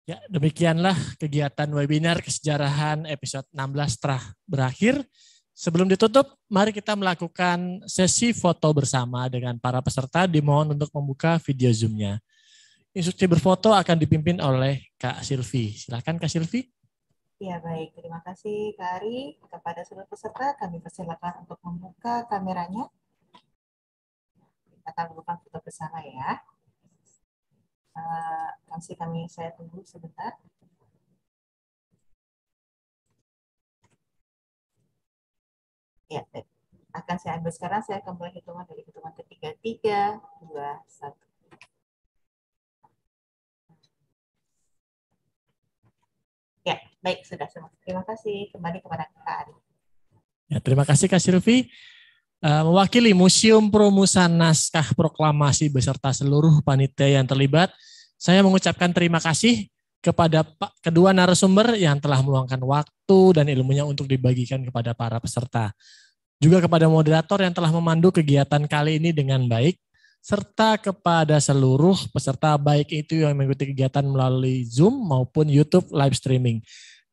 Ya, demikianlah kegiatan webinar kesejarahan episode 16 telah berakhir. Sebelum ditutup, mari kita melakukan sesi foto bersama dengan para peserta dimohon untuk membuka video zoomnya. nya Instruksi berfoto akan dipimpin oleh Kak Silvi. Silakan Kak Silvi.
Ya baik, terima kasih Kak Ari. Kepada seluruh peserta kami persilakan untuk membuka kameranya. Kita akan buka foto bersama ya.
Eh, kasih kami saya tunggu sebentar. Ya, baik. akan saya ambil sekarang. Saya akan mulai hitungan dari hitungan ketiga. Tiga, dua, satu. Ya, baik sudah
semua. Terima kasih kembali kepada Kak Ari.
Ya, terima kasih Kak Silvi. Eh, mewakili Museum Perumusan Naskah Proklamasi beserta seluruh panitia yang terlibat, saya mengucapkan terima kasih kepada Pak kedua narasumber yang telah meluangkan waktu dan ilmunya untuk dibagikan kepada para peserta. Juga kepada moderator yang telah memandu kegiatan kali ini dengan baik, serta kepada seluruh peserta baik itu yang mengikuti kegiatan melalui Zoom maupun YouTube live streaming.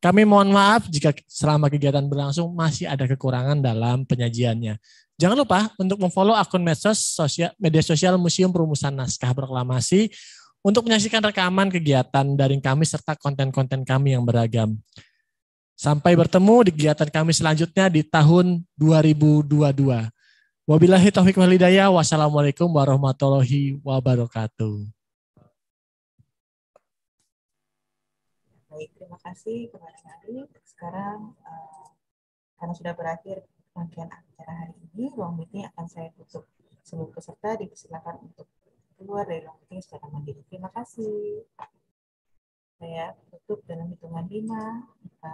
Kami mohon maaf jika selama kegiatan berlangsung masih ada kekurangan dalam penyajiannya. Jangan lupa untuk memfollow akun medsos sosial, media sosial Museum Perumusan Naskah Proklamasi untuk menyaksikan rekaman kegiatan daring kami serta konten-konten kami yang beragam. Sampai bertemu di kegiatan kami selanjutnya di tahun 2022. Wabillahi taufiq walidayah, Wassalamualaikum warahmatullahi wabarakatuh.
terima kasih kepada Nari.
Sekarang uh, karena sudah berakhir rangkaian acara hari ini, ruang meeting akan saya tutup. Seluruh peserta dipersilakan untuk keluar dari ruang meeting secara mandiri. Terima kasih. Saya tutup dalam hitungan lima. 4,